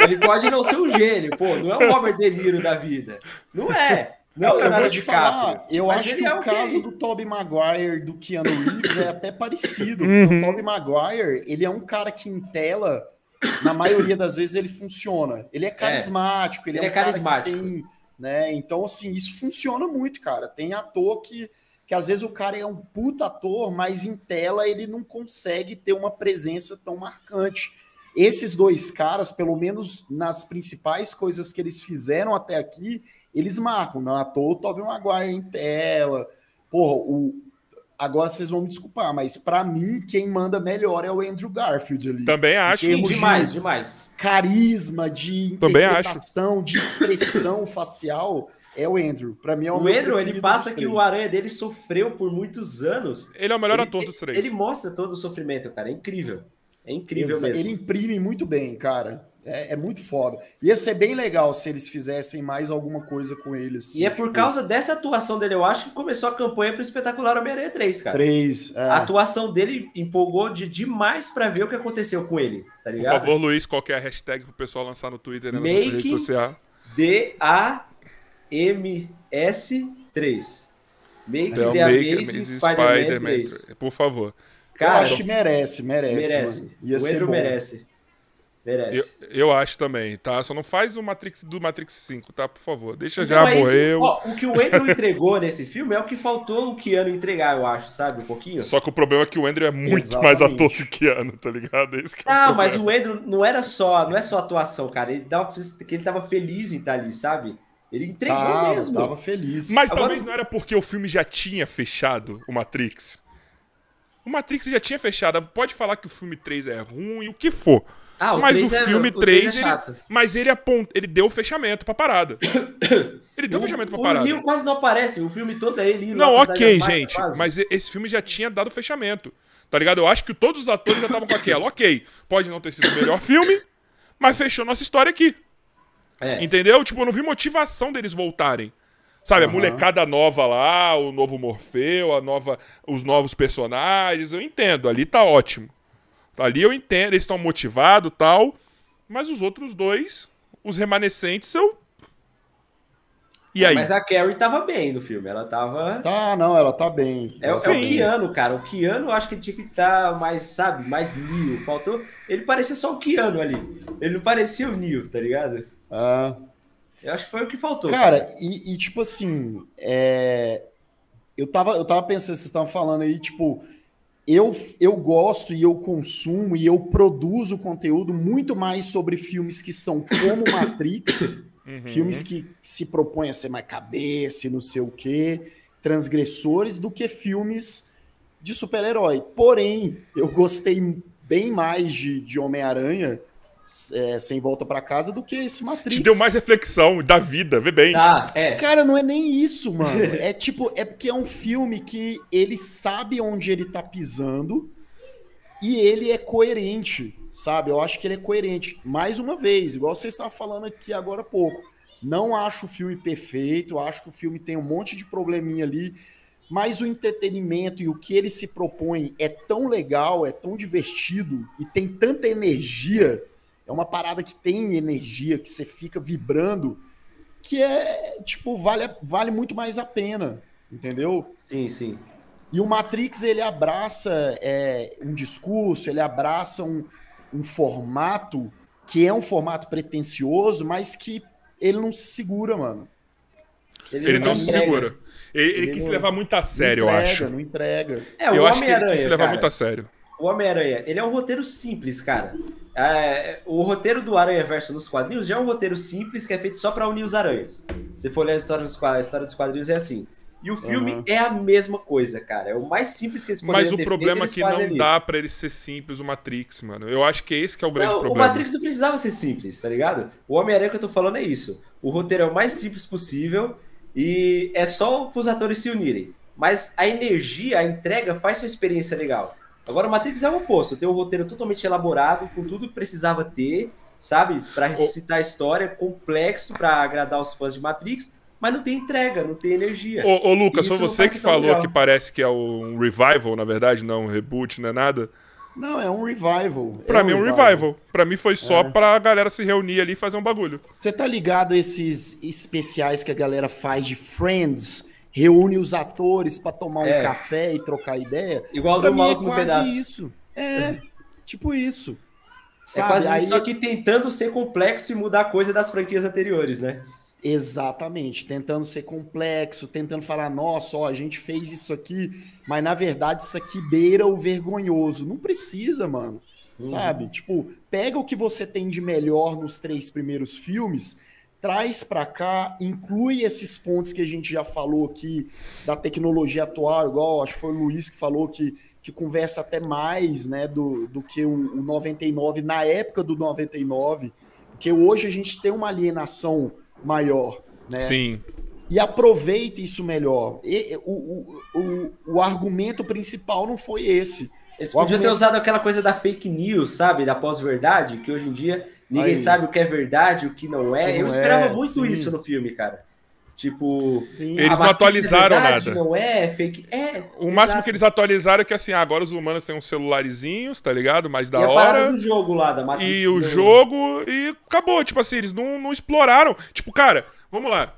ele pode não ser um gênio, pô. Não é o Robert De Niro da vida. Não é. Não, eu vou te falar, eu acho que é o okay. caso do Tobey Maguire do Keanu Reeves é até parecido. *laughs* Uhum. O Tobey Maguire, ele é um cara que em tela na maioria das vezes ele funciona. Ele é, é. carismático, é, ele, ele, é, é um é carismático. Tem, né? Então, assim, isso funciona muito, cara. Tem ator que, que às vezes o cara é um puta ator, mas em tela ele não consegue ter uma presença tão marcante. Esses dois caras, pelo menos nas principais coisas que eles fizeram até aqui, eles marcam. Não é à toa o Tobey Maguire em tela. Porra, o, Agora vocês vão me desculpar, mas para mim quem manda melhor é o Andrew Garfield ali. Também acho. Sim, demais, de demais. Carisma, de Também interpretação, acho. de expressão *coughs* facial é o Andrew. Para mim é o, o Andrew, ele passa que o aranha dele sofreu por muitos anos. Ele é o melhor ele, ator dos três. Ele mostra todo o sofrimento, cara, é incrível. É incrível Exa mesmo. Ele imprime muito bem, cara. É, é, muito foda. Ia ser bem legal se eles fizessem mais alguma coisa com eles. Assim, e é por tipo... causa dessa atuação dele, eu acho, que começou a campanha para o espetacular Homem-Aranha 3, cara. 3. É. A atuação dele empolgou de, demais para ver o que aconteceu com ele, tá ligado? Por favor, Luiz, qual é a hashtag pro pessoal lançar no Twitter, né, na rede social? D-A-M-S-3. Make então, the Make Amazing Spider-Man Spider 3. Por favor. Cara, eu acho que merece, merece. Merece. Ia o Andrew bom. merece. Merece. Eu, eu, acho também, tá? Só não faz o Matrix do Matrix 5, tá? Por favor. Deixa então, já é morrer. o que o Andrew entregou nesse filme é o que faltou o Keanu entregar, eu acho, sabe? Um pouquinho. Só que o problema é que o Andrew é muito Exatamente. mais ator que o Keanu, tá ligado? É ah, é o mas o Andrew não era só, não é só atuação, cara. Ele tava, ele tava feliz em estar ali, sabe? Ele entregou tava, mesmo. Tava feliz. Mas Agora... talvez não era porque o filme já tinha fechado o Matrix. O Matrix já tinha fechado. Pode falar que o filme 3 é ruim, o que for. Ah, o mas o é- filme é, 3, o ele, mas ele aponta, *coughs* ele deu o fechamento pra parada. Ele deu o, fechamento pra parada. O Neo quase não aparece, o filme todo é ele. Não, ok, gente, mas esse filme já tinha dado fechamento. Tá ligado? Eu acho que todos os atores já estavam com aquela. Ok, pode não ter sido o melhor filme, mas fechou nossa história aqui. É. Entendeu? Tipo, eu não vi motivação deles voltarem. Sabe, uhum. a molecada nova lá, o novo Morfeu, a nova, os novos personagens, eu entendo, ali tá ótimo. Ali eu entendo, eles estão motivados tal. Mas os outros dois, os remanescentes, são e é, aí? Mas a Carrie tava bem no filme, ela tava. Tá, não, ela tá bem. É, é o Keanu, cara. O Keanu eu acho que tinha que estar tá mais, sabe, mais Neo. Faltou. Ele parecia só o Keanu ali. Ele não parecia o Neo, tá ligado? Ah. Eu acho que foi o que faltou. Cara, cara. E, e, tipo assim, é... eu, tava, eu tava pensando, vocês estavam falando aí, tipo, eu, eu gosto e eu consumo e eu produzo conteúdo muito mais sobre filmes que são como *coughs* Matrix, uhum. filmes que se propõem a ser mais cabeça e não sei o quê, transgressores, do que filmes de super-herói. Porém, eu gostei bem mais de, de Homem-Aranha é, sem volta para casa do que esse Matrix. Te deu mais reflexão da vida, vê bem. Ah, é. Cara, não é nem isso, mano. *laughs* é tipo, é porque é um filme que ele sabe onde ele tá pisando e ele é coerente, sabe? Eu acho que ele é coerente. Mais uma vez, igual você estava falando aqui agora há pouco. Não acho o filme perfeito, acho que o filme tem um monte de probleminha ali, mas o entretenimento e o que ele se propõe é tão legal, é tão divertido e tem tanta energia é uma parada que tem energia, que você fica vibrando, que é, tipo, vale, vale muito mais a pena, entendeu? Sim, sim. E o Matrix, ele abraça é, um discurso, ele abraça um, um formato que é um formato pretencioso, mas que ele não se segura, mano. Ele, ele não, não se segura. Ele, ele, quis se levar muito a sério, entrega, eu acho. Não entrega. É, eu acho que ele quis levar cara, muito a sério. O Homem-Aranha, ele é um roteiro simples, cara. É, o roteiro do Aranha Verso nos quadrinhos já é um roteiro simples que é feito só para unir os aranhas. Se for ler a história, nos, a história dos quadrinhos, é assim. E o filme uhum. é a mesma coisa, cara. É o mais simples que eles poderiam Mas o problema feito, é que não ali. dá para ele ser simples o Matrix, mano. Eu acho que é esse que é o grande não, problema. O Matrix não precisava ser simples, tá ligado? O Homem-Aranha que eu tô falando é isso. O roteiro é o mais simples possível e é só os atores se unirem. Mas a energia, a entrega faz sua experiência legal. Agora, Matrix é o oposto. Tem um roteiro totalmente elaborado, com tudo que precisava ter, sabe? Para ressuscitar a história, complexo para agradar os fãs de Matrix, mas não tem entrega, não tem energia. Ô, ô Lucas, foi você que falou legal. que parece que é um revival, na verdade, não um reboot, não é nada. Não, é um revival. Pra é mim, é um revival. revival. Pra mim, foi só é. pra galera se reunir ali e fazer um bagulho. Você tá ligado a esses especiais que a galera faz de Friends? reúne os atores para tomar é. um café e trocar ideia. Igual pra do é maluco é pedaço. Isso. É, uhum. tipo isso. É sabe? É quase Aí... só tentando ser complexo e mudar coisa das franquias anteriores, né? Exatamente, tentando ser complexo, tentando falar, nossa, ó, a gente fez isso aqui, mas na verdade isso aqui beira o vergonhoso. Não precisa, mano. Uhum. Sabe? Tipo, pega o que você tem de melhor nos três primeiros filmes traz para cá, inclui esses pontos que a gente já falou aqui da tecnologia atual, igual acho que foi o Luiz que falou que, que conversa até mais né, do, do que o, o 99 na época do 99, porque hoje a gente tem uma alienação maior. Né? Sim. E aproveita isso melhor. E, o, o, o, o argumento principal não foi esse. Eles podiam argumento... ter usado aquela coisa da fake news, sabe? Da pós-verdade, que hoje em dia Ninguém Aí. sabe o que é verdade, o que não é. Não eu esperava é, muito sim. isso no filme, cara. Tipo, sim, eles não é atualizaram é verdade, nada. Não é, é fake. É. O exato. máximo que eles atualizaram é que assim, agora os humanos têm uns celularzinhos, tá ligado? Mais da e hora. jogo lá da Matrix. E o jogo e acabou, tipo assim, eles não, não exploraram. Tipo, cara, vamos lá.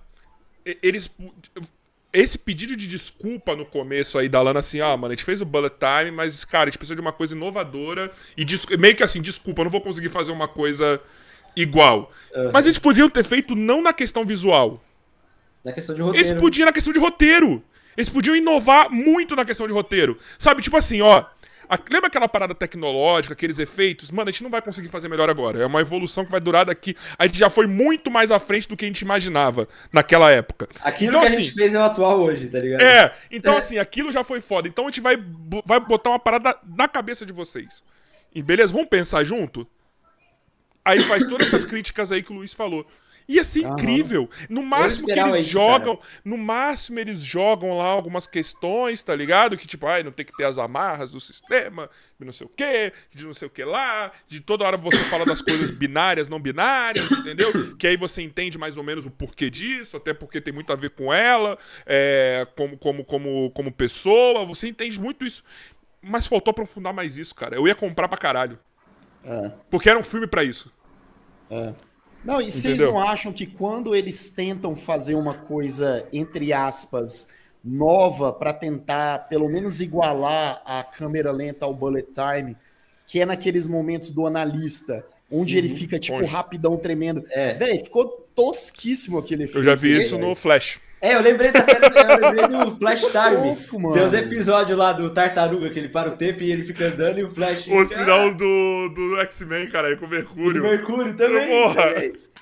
Eles esse pedido de desculpa no começo aí da Lana, assim, ah, mano, a gente fez o bullet time, mas, cara, a gente precisa de uma coisa inovadora e meio que assim, desculpa, eu não vou conseguir fazer uma coisa igual. Uhum. Mas eles podiam ter feito não na questão visual. Na questão de roteiro. Eles podiam na questão de roteiro. Eles podiam inovar muito na questão de roteiro. Sabe, tipo assim, ó, a, lembra aquela parada tecnológica, aqueles efeitos? Mano, a gente não vai conseguir fazer melhor agora. É uma evolução que vai durar daqui. A gente já foi muito mais à frente do que a gente imaginava naquela época. Aquilo então, que assim, a gente fez é o atual hoje, tá ligado? É, então é. assim, aquilo já foi foda. Então a gente vai, vai botar uma parada na cabeça de vocês. E beleza, vamos pensar junto? Aí faz todas essas críticas aí que o Luiz falou. Ia ser uhum. incrível. No máximo que eles isso, jogam, cara. no máximo eles jogam lá algumas questões, tá ligado? Que tipo, ai, não tem que ter as amarras do sistema, de não sei o quê, de não sei o que lá, de toda hora você fala das coisas binárias, não binárias, entendeu? Que aí você entende mais ou menos o porquê disso, até porque tem muito a ver com ela, é, como, como, como, como pessoa, você entende muito isso. Mas faltou aprofundar mais isso, cara. Eu ia comprar pra caralho. É. Porque era um filme para isso. É. Não, e Entendeu? vocês não acham que quando eles tentam fazer uma coisa, entre aspas, nova para tentar pelo menos igualar a câmera lenta ao bullet time, que é naqueles momentos do analista, onde uhum. ele fica tipo rapidão tremendo. É. Véi, ficou tosquíssimo aquele efeito. Eu já vi isso né, no Flash. É, eu lembrei da série, eu lembrei do Flash Time. Louco, Tem uns episódios lá do Tartaruga que ele para o tempo e ele fica andando e o Flash. O sinal ah! do, do X-Men, cara, aí com o Mercúrio. O Mercúrio também. Porra.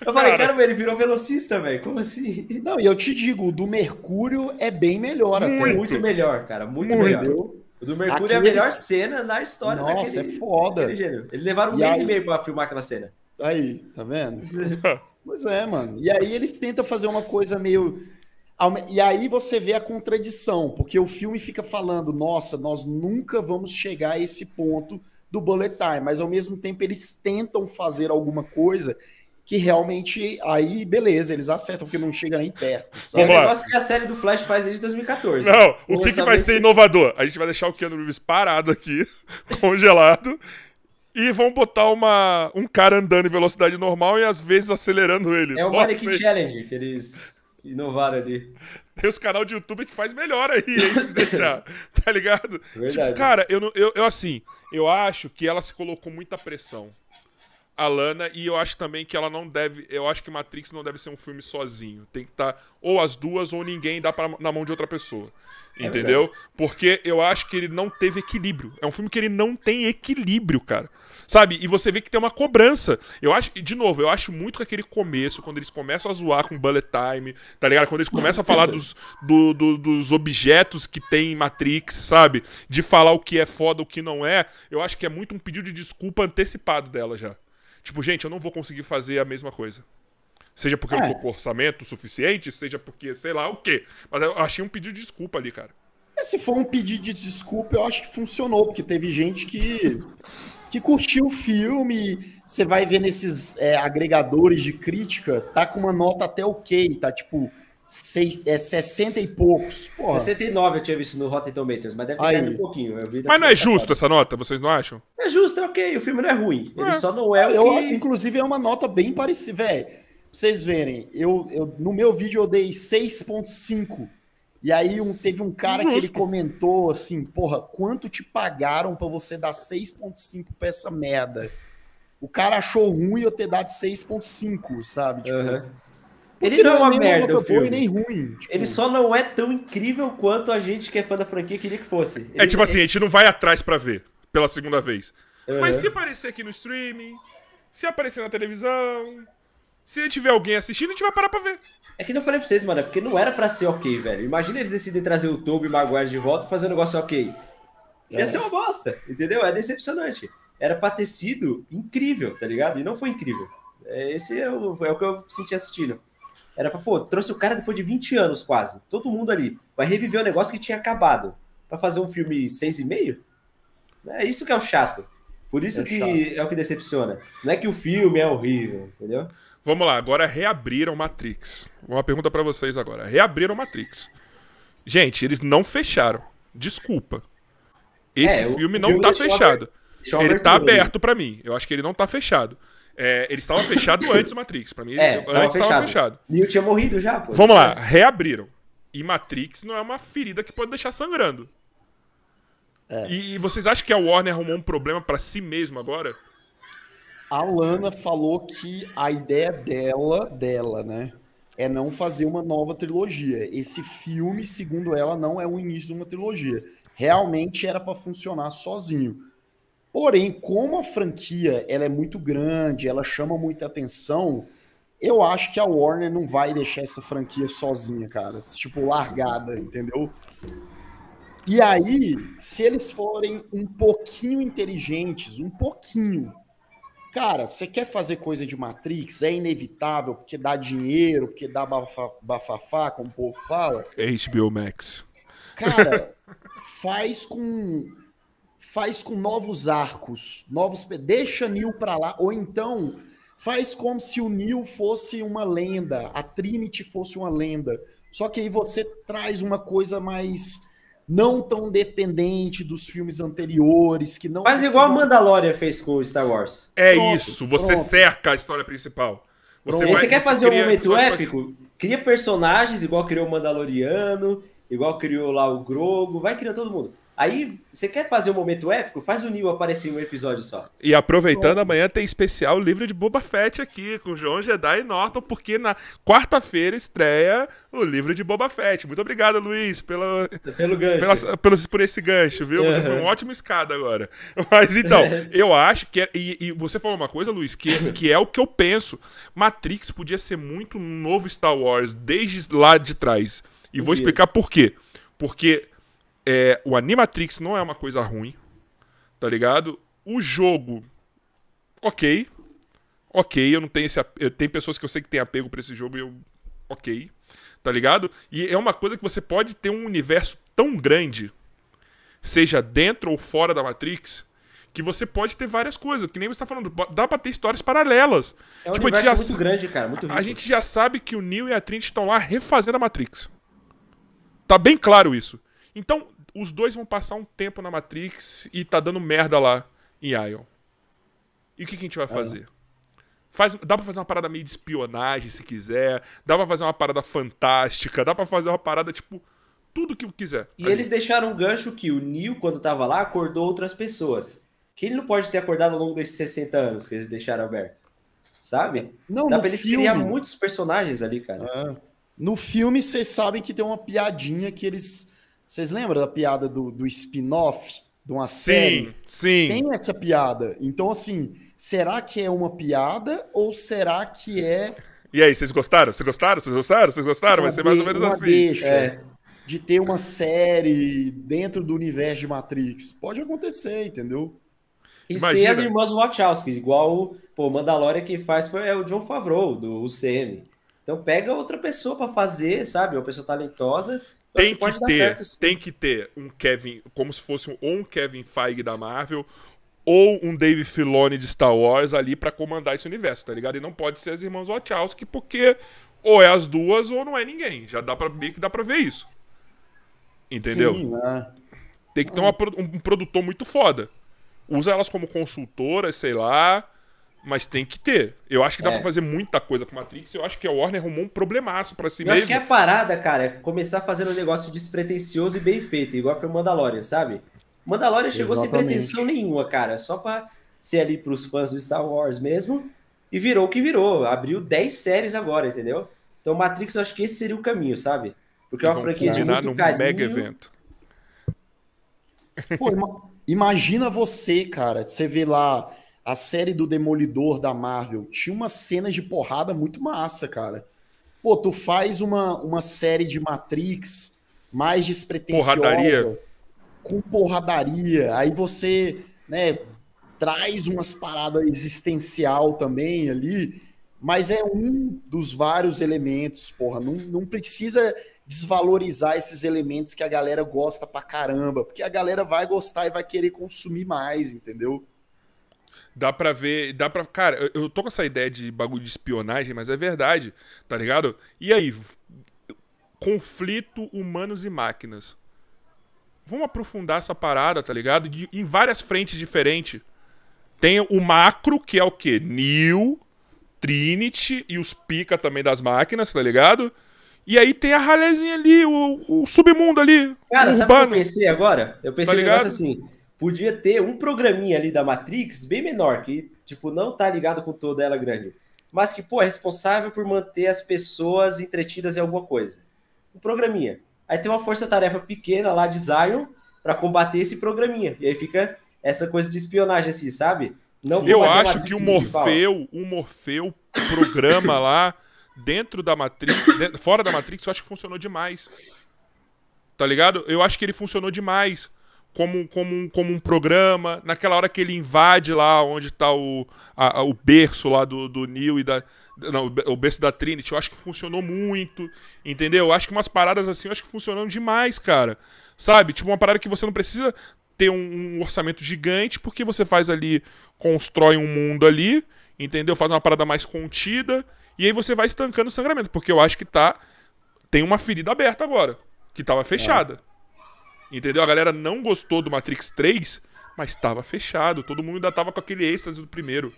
Eu falei, cara, ele virou velocista, velho. Como assim? Não, e eu te digo, o do Mercúrio é bem melhor. Muito, até. muito melhor, cara. Muito, muito. melhor. O do Mercúrio é a melhor cena na história. Nossa, daquele, é foda. Eles levaram um e mês aí... e meio pra filmar aquela cena. Aí, tá vendo? *laughs* pois é, mano. E aí eles tentam fazer uma coisa meio e aí você vê a contradição, porque o filme fica falando, nossa, nós nunca vamos chegar a esse ponto do bullet time, mas ao mesmo tempo eles tentam fazer alguma coisa que realmente aí, beleza, eles acertam, porque não chega nem perto. Sabe? Vamos lá. É o negócio que a série do Flash faz desde 2014. Não, o que, que vai ser que... inovador? A gente vai deixar o Keanu Reeves parado aqui, *laughs* congelado, e vão botar uma, um cara andando em velocidade normal e às vezes acelerando ele. É o Mannequin Challenge que eles. Inovaram ali. Tem os canal de YouTube que faz melhor aí, hein, se deixar. *laughs* tá ligado? Tipo, Verdade. Tipo, cara, eu, eu, eu assim, eu acho que ela se colocou muita pressão a Lana e eu acho também que ela não deve, eu acho que Matrix não deve ser um filme sozinho. Tem que estar tá, ou as duas ou ninguém dá pra, na mão de outra pessoa. É entendeu? Porque eu acho que ele não teve equilíbrio. É um filme que ele não tem equilíbrio, cara. Sabe? E você vê que tem uma cobrança. Eu acho, de novo, eu acho muito que aquele começo, quando eles começam a zoar com bullet time, tá ligado? Quando eles começam a falar *laughs* dos, do, do, dos objetos que tem em Matrix, sabe? De falar o que é foda, o que não é, eu acho que é muito um pedido de desculpa antecipado dela já. Tipo, gente, eu não vou conseguir fazer a mesma coisa. Seja porque é. eu não tô com orçamento suficiente, seja porque sei lá o quê. Mas eu achei um pedido de desculpa ali, cara. É, se for um pedido de desculpa, eu acho que funcionou, porque teve gente que, que curtiu o filme. Você vai ver nesses é, agregadores de crítica, tá com uma nota até ok, tá tipo seis, é, 60 e poucos. Porra. 69 eu tinha visto no Rotten Tomatoes, mas deve ter caído um pouquinho. mas não é justo essa nota, vocês não acham? É justo, é ok, o filme não é ruim. Ele é. só não é eu, que... Inclusive é uma nota bem parecida, velho. Pra vocês verem, eu, eu, no meu vídeo eu dei 6.5. E aí um, teve um cara Justo. que ele comentou assim, porra, quanto te pagaram para você dar 6.5 pra essa merda? O cara achou ruim eu ter dado 6.5, sabe? Tipo, uhum ele é não é uma merda, o filme. Nem ruim, tipo... Ele só não é tão incrível quanto a gente que é fã da franquia queria que fosse. É, ele... Tipo é tipo assim, a gente não vai atrás para ver pela segunda vez. Mas se aparecer aqui no streaming, se aparecer na televisão, se tiver alguém assistindo, a gente vai parar pra ver. É que não falei pra vocês, mano, é porque não era para ser ok, velho. Imagina eles decidirem trazer o Tobey Maguire de volta e fazer um negócio ok. É. Ia ser uma bosta, entendeu? É decepcionante. Era pra ter sido incrível, tá ligado? E não foi incrível. É, esse é o, é o que eu senti assistindo. Era pra, pô, trouxe o cara depois de 20 anos quase. Todo mundo ali. Vai reviver o um negócio que tinha acabado. para fazer um filme 6,5? É isso que é o chato. Por isso é que chato. é o que decepciona. Não é que o filme é horrível, entendeu? Vamos lá, agora reabriram Matrix. Uma pergunta para vocês agora. Reabriram Matrix. Gente, eles não fecharam. Desculpa. Esse é, filme não tá fechado. ele tá aberto para mim. Eu acho que ele não tá fechado. É, eles estavam fechados antes Matrix. Pra mim, é, antes estava fechado. fechado. Neo tinha morrido já, pô. Vamos lá, reabriram. E Matrix não é uma ferida que pode deixar sangrando. É. E, e vocês acham que a Warner arrumou um problema para si mesmo agora? A Lana falou que a ideia dela, dela, né, é não fazer uma nova trilogia. Esse filme, segundo ela, não é o início de uma trilogia. Realmente era para funcionar sozinho. Porém, como a franquia ela é muito grande, ela chama muita atenção, eu acho que a Warner não vai deixar essa franquia sozinha, cara. Tipo, largada, entendeu? E aí, se eles forem um pouquinho inteligentes, um pouquinho, cara, você quer fazer coisa de Matrix, é inevitável, porque dá dinheiro, porque dá bafa, bafafá, como o povo fala. É HBO Max. Cara, *laughs* faz com faz com novos arcos, novos deixa Neil para lá, ou então faz como se o Neil fosse uma lenda, a Trinity fosse uma lenda. Só que aí você traz uma coisa mais não tão dependente dos filmes anteriores, que não. Mas igual a Mandalorian fez com o Star Wars. É pronto, isso, você pronto. cerca a história principal. Você, vai, você quer você fazer um momento épico? Cria personagens, igual criou o Mandaloriano, igual criou lá o Grogu, vai criando todo mundo. Aí, você quer fazer um momento épico? Faz o Neil aparecer em um episódio só. E aproveitando, amanhã tem especial livro de Boba Fett aqui, com João Jedi e Norton, porque na quarta-feira estreia o livro de Boba Fett. Muito obrigado, Luiz, pela, pelo gancho. Pela, pelo, por esse gancho, viu? Você uhum. foi uma ótima escada agora. *laughs* Mas então, *laughs* eu acho que. É, e, e, você falou uma coisa, Luiz, que, que é o que eu penso. Matrix podia ser muito novo Star Wars, desde lá de trás. E vou explicar por quê. Porque é, o Animatrix não é uma coisa ruim, tá ligado? O jogo, ok. Ok, eu não tenho esse. tem pessoas que eu sei que tem apego pra esse jogo e eu. Ok, tá ligado? E é uma coisa que você pode ter um universo tão grande, seja dentro ou fora da Matrix, que você pode ter várias coisas. Que nem você tá falando, dá pra ter histórias paralelas. É um tipo, universo já, muito grande, cara, muito rico. A gente já sabe que o Neo e a Trinity estão lá refazendo a Matrix. Tá bem claro isso. Então, os dois vão passar um tempo na Matrix e tá dando merda lá em Ion. E o que, que a gente vai é. fazer? Faz, dá pra fazer uma parada meio de espionagem, se quiser. Dá pra fazer uma parada fantástica. Dá pra fazer uma parada, tipo, tudo que quiser. E ali. eles deixaram um gancho que o Neil, quando tava lá, acordou outras pessoas. Que ele não pode ter acordado ao longo desses 60 anos que eles deixaram aberto. Sabe? Não, dá pra eles filme. criar muitos personagens ali, cara. É. No filme, vocês sabem que tem uma piadinha que eles vocês lembram da piada do, do spin-off de uma série? Sim, sim. Tem essa piada. Então, assim, será que é uma piada ou será que é. E aí, vocês gostaram? Vocês gostaram? Vocês gostaram? Vocês gostaram? Vai ser mais ou menos assim. Deixa é. De ter uma série dentro do universo de Matrix. Pode acontecer, entendeu? E Imagina. ser as irmãs Wachowski, igual o pô, Mandalorian que faz foi, é o John Favreau, do UCM. Então pega outra pessoa para fazer, sabe? Uma pessoa talentosa tem que, que ter, certo, tem que ter um Kevin, como se fosse um, ou um Kevin Feige da Marvel ou um Dave Filoni de Star Wars ali para comandar esse universo, tá ligado? E não pode ser as irmãs Wachowski porque ou é as duas ou não é ninguém. Já dá para ver que dá para ver isso. Entendeu? Sim, né? Tem que ter é. uma, um, um produtor muito foda. Usa elas como consultoras, sei lá, mas tem que ter. Eu acho que dá é. para fazer muita coisa com Matrix. Eu acho que a Warner arrumou um problemaço para si eu mesmo. acho que é a parada, cara, é começar fazendo um negócio despretensioso e bem feito, igual foi o Mandalorian, sabe? Mandalorian Exatamente. chegou sem pretensão nenhuma, cara. Só pra ser ali pros fãs do Star Wars mesmo. E virou o que virou. Abriu 10 séries agora, entendeu? Então Matrix, eu acho que esse seria o caminho, sabe? Porque é uma franquia de muito num carinho. mega evento. Pô, imagina você, cara. Você vê lá a série do Demolidor da Marvel tinha umas cenas de porrada muito massa, cara. Pô, tu faz uma, uma série de Matrix mais despretensiosa. Porradaria. Com porradaria. Aí você, né, traz umas paradas existencial também ali. Mas é um dos vários elementos, porra. Não, não precisa desvalorizar esses elementos que a galera gosta pra caramba. Porque a galera vai gostar e vai querer consumir mais, entendeu? Dá pra ver, dá pra. Cara, eu tô com essa ideia de bagulho de espionagem, mas é verdade, tá ligado? E aí? Conflito humanos e máquinas. Vamos aprofundar essa parada, tá ligado? De, em várias frentes diferentes. Tem o macro, que é o quê? New, Trinity e os pica também das máquinas, tá ligado? E aí tem a ralezinha ali, o, o submundo ali. Cara, sabe o que eu pensei agora? Eu pensei tá um assim podia ter um programinha ali da Matrix bem menor, que, tipo, não tá ligado com toda ela grande, mas que, pô, é responsável por manter as pessoas entretidas em alguma coisa. Um programinha. Aí tem uma força-tarefa pequena lá de Zion para combater esse programinha. E aí fica essa coisa de espionagem, assim, sabe? Não Eu acho que o Morfeu, o Morfeu programa lá dentro da Matrix, fora da Matrix, eu acho que funcionou demais. Tá ligado? Eu acho que ele funcionou demais como, como, um, como um programa. Naquela hora que ele invade lá onde está o, a, a, o berço lá do, do Neil e da. Não, o berço da Trinity, eu acho que funcionou muito, entendeu? Eu acho que umas paradas assim, eu acho que funcionaram demais, cara. Sabe? Tipo, uma parada que você não precisa ter um, um orçamento gigante, porque você faz ali, constrói um mundo ali, entendeu? Faz uma parada mais contida, e aí você vai estancando o sangramento, porque eu acho que tá. Tem uma ferida aberta agora, que tava é. fechada. É. Entendeu? A galera não gostou do Matrix 3, mas estava fechado. Todo mundo ainda tava com aquele êxtase do primeiro.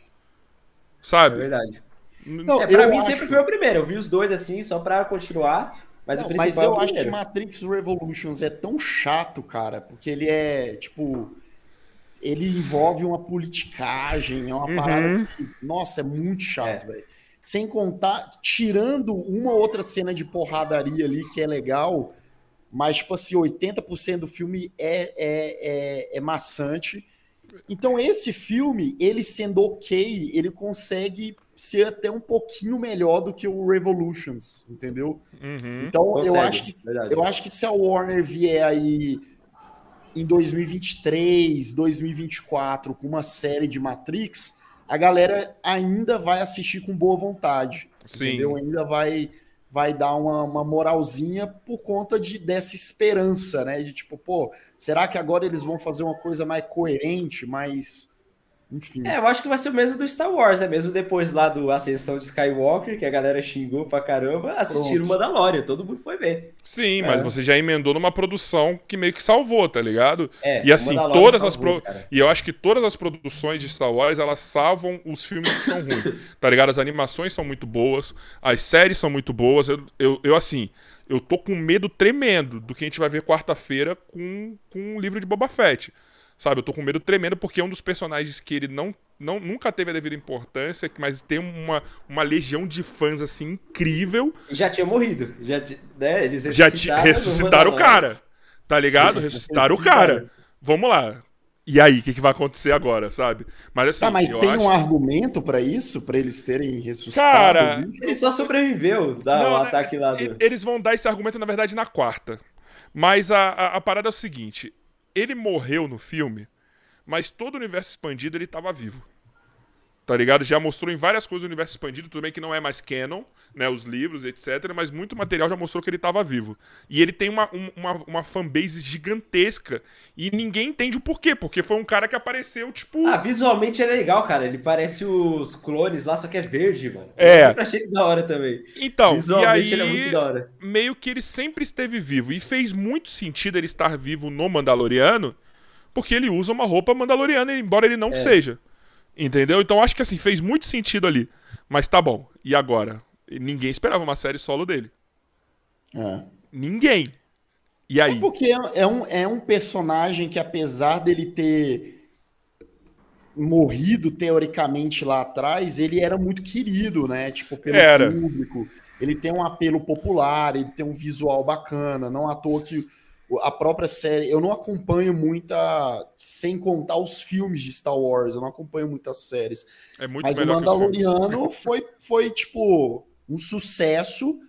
Sabe? É verdade. Não, é, pra mim acho... sempre foi o primeiro. Eu vi os dois assim, só pra continuar. Mas não, o principal. Mas eu é o acho que Matrix Revolutions é tão chato, cara, porque ele é, tipo. Ele envolve uma politicagem, é uma uhum. parada. Que, nossa, é muito chato, é. velho. Sem contar, tirando uma outra cena de porradaria ali que é legal, mas, tipo assim, 80% do filme é, é, é, é maçante. Então, esse filme, ele sendo ok, ele consegue ser até um pouquinho melhor do que o Revolutions, entendeu? Uhum, então, eu, acho que, eu acho que se a Warner vier aí em 2023, 2024, com uma série de Matrix, a galera ainda vai assistir com boa vontade. Sim. Entendeu? Ainda vai vai dar uma, uma, moralzinha por conta de dessa esperança, né? De tipo, pô, será que agora eles vão fazer uma coisa mais coerente, mais enfim. É, eu acho que vai ser o mesmo do Star Wars, né? Mesmo depois lá do Ascensão de Skywalker, que a galera xingou pra caramba, assistiram Pronto. Mandalorian, todo mundo foi ver. Sim, é. mas você já emendou numa produção que meio que salvou, tá ligado? É, e assim, todas salvou, as pro... E eu acho que todas as produções de Star Wars, elas salvam os filmes que são ruins, *laughs* tá ligado? As animações são muito boas, as séries são muito boas. eu, eu, eu assim, eu tô com medo tremendo do que a gente vai ver quarta-feira com, com um livro de Boba Fett. Sabe, eu tô com medo tremendo porque é um dos personagens que ele não, não nunca teve a devida importância, mas tem uma, uma legião de fãs assim incrível. Já tinha morrido, já, né? Eles já ressuscitaram o cara. Tá ligado? Ressuscitaram o cara. Vamos lá. E aí, o que, que, vai acontecer agora, sabe? Mas assim, tá, mas tem acho... um argumento para isso, para eles terem ressuscitado? Cara, ele só sobreviveu ao né, ataque lá. Do... Eles vão dar esse argumento na verdade na quarta. Mas a, a, a parada é o seguinte: ele morreu no filme, mas todo o universo expandido ele estava vivo. Tá ligado? Já mostrou em várias coisas o universo expandido, tudo bem que não é mais canon, né? Os livros, etc. Mas muito material já mostrou que ele estava vivo. E ele tem uma, uma, uma fanbase gigantesca. E ninguém entende o porquê, porque foi um cara que apareceu, tipo. Ah, visualmente ele é legal, cara. Ele parece os clones lá, só que é verde, mano. É. Eu sempre achei da hora também. Então, visualmente e aí, ele é muito da hora. Meio que ele sempre esteve vivo. E fez muito sentido ele estar vivo no Mandaloriano, porque ele usa uma roupa mandaloriana, embora ele não é. seja. Entendeu? Então acho que assim, fez muito sentido ali. Mas tá bom. E agora? Ninguém esperava uma série solo dele. É. Ninguém. E aí? É porque é, é um, é um personagem que, apesar dele ter morrido teoricamente lá atrás, ele era muito querido, né? Tipo, pelo era. público. Ele tem um apelo popular, ele tem um visual bacana. Não à toa que a própria série. Eu não acompanho muita. Sem contar os filmes de Star Wars, eu não acompanho muitas séries. É muito Mas o Mandaloriano foi, foi, tipo, um sucesso.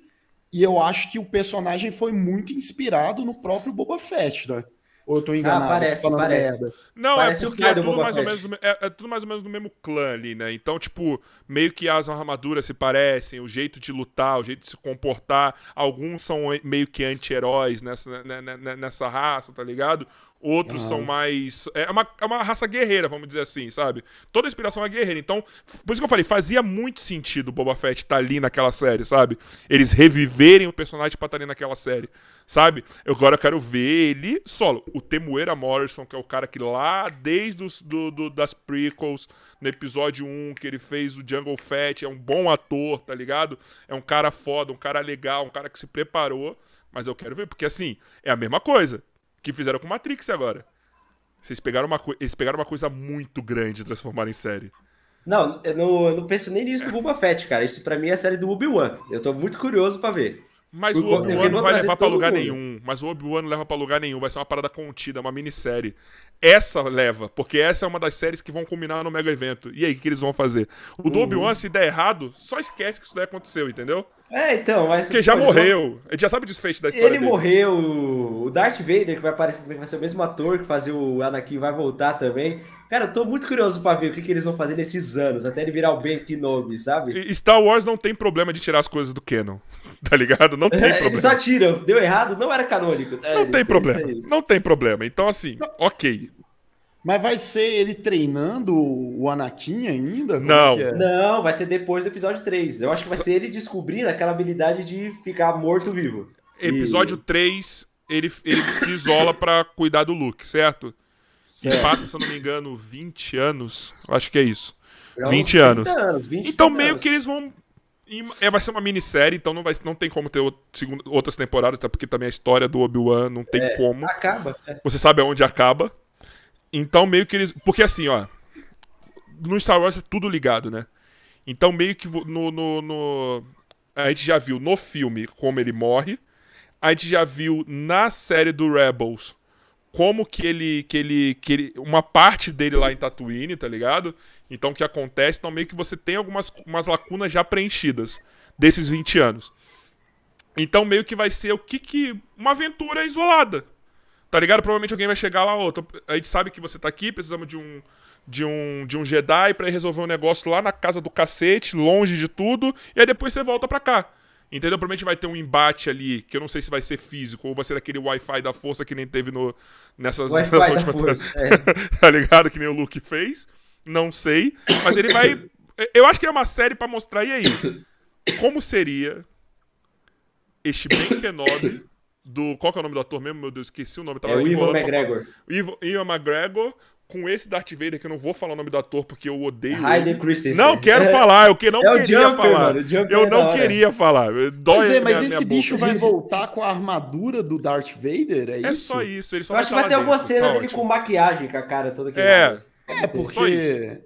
E eu acho que o personagem foi muito inspirado no próprio Boba Fett, né? Ou eu tô enganado? Ah, parece, parece. Merda. Não, é parece é porque é tudo, mais ou menos do, é, é, tudo mais ou menos do mesmo clã ali, né? Então, tipo, meio que as armaduras se parecem, o jeito de lutar, o jeito de se comportar. Alguns são meio que anti-heróis nessa, nessa, né, né, né, nessa raça, tá ligado? outros são mais. É, é uma, é uma raça guerreira, vamos dizer assim, sabe? Toda inspiração é guerreira. Então, por isso que eu falei, fazia muito sentido o Boba Fett estar tá ali naquela série, sabe? Eles reviverem o personagem pra estar tá ali naquela série, sabe? Eu, agora eu quero ver ele solo. O Temuera Morrison, que é o cara que lá, desde os, do, do, das prequels, no episódio 1, que ele fez o Jungle Fett, é um bom ator, tá ligado? É um cara foda, um cara legal, um cara que se preparou. Mas eu quero ver, porque assim, é a mesma coisa que fizeram com Matrix agora. Vocês pegaram uma, eles pegaram uma coisa muito grande e transformaram em série. Não eu, não, eu não penso nem nisso do Boba Fett, cara. Isso para mim é a série do Obi-Wan. Eu tô muito curioso para ver. Mas o Obi-Wan não vai levar pra lugar mundo. nenhum. Mas o Obi-Wan não leva pra lugar nenhum. Vai ser uma parada contida, uma minissérie. Essa leva, porque essa é uma das séries que vão culminar no mega evento. E aí, o que eles vão fazer? O do uhum. Obi-Wan, se der errado, só esquece que isso daí aconteceu, entendeu? É, então, mas. Porque já morreu. Ele já sabe o desfecho da história. Ele dele. morreu. O Darth Vader, que vai aparecer, vai ser o mesmo ator que fazia o Anakin, vai voltar também. Cara, eu tô muito curioso pra ver o que, que eles vão fazer nesses anos, até ele virar o Ben Kenobi, sabe? E Star Wars não tem problema de tirar as coisas do canon. *laughs* tá ligado? Não tem é, problema. só tira, deu errado, não era canônico. Não é, tem sei, problema, não tem problema. Então, assim, ok. Mas vai ser ele treinando o Anakin ainda? Como não. É? Não, vai ser depois do episódio 3. Eu acho que vai ser ele descobrindo aquela habilidade de ficar morto-vivo. Episódio e... 3, ele, ele se isola para cuidar do Luke, certo? certo? E passa, se eu não me engano, 20 anos. Acho que é isso. É 20 anos. anos 20, então, meio anos. que eles vão é, vai ser uma minissérie, então não, vai, não tem como ter outras temporadas, até porque também a história do Obi-Wan não tem é, como. Acaba. É. Você sabe aonde acaba. Então meio que eles. Porque assim, ó. No Star Wars é tudo ligado, né? Então meio que no, no, no, A gente já viu no filme como ele morre. A gente já viu na série do Rebels como que ele. que ele. que ele. Uma parte dele lá em Tatooine, tá ligado? Então o que acontece, então meio que você tem algumas umas lacunas já preenchidas desses 20 anos. Então meio que vai ser o que que uma aventura isolada. Tá ligado? Provavelmente alguém vai chegar lá, oh, a gente sabe que você tá aqui, precisamos de um de um, de um Jedi para resolver um negócio lá na casa do cacete, longe de tudo, e aí depois você volta para cá. Entendeu? Provavelmente vai ter um embate ali, que eu não sei se vai ser físico ou vai ser aquele Wi-Fi da força que nem teve no, nessas, *laughs* nessas últimas. Força, é. *laughs* tá ligado? Que nem o Luke fez. Não sei. Mas ele vai. *coughs* Eu acho que é uma série para mostrar. E aí? Como seria este Ben Kenobi do. Qual que é o nome do ator mesmo? Meu Deus, esqueci o nome. Tava é o Ivan McGregor. Ivan, McGregor com esse Darth Vader, que eu não vou falar o nome do ator porque eu odeio. Hayden Christensen. Não quero é, falar, eu que não é queria Jumper, falar. Mano, eu não queria falar. Dói mas é, mas minha, esse minha bicho boca. vai voltar com a armadura do Darth Vader? É, é isso? só isso. Ele só eu vai acho que vai ter dentro. alguma cena tá dele ótimo. com maquiagem, com a cara toda que É. Lá. É, é porque.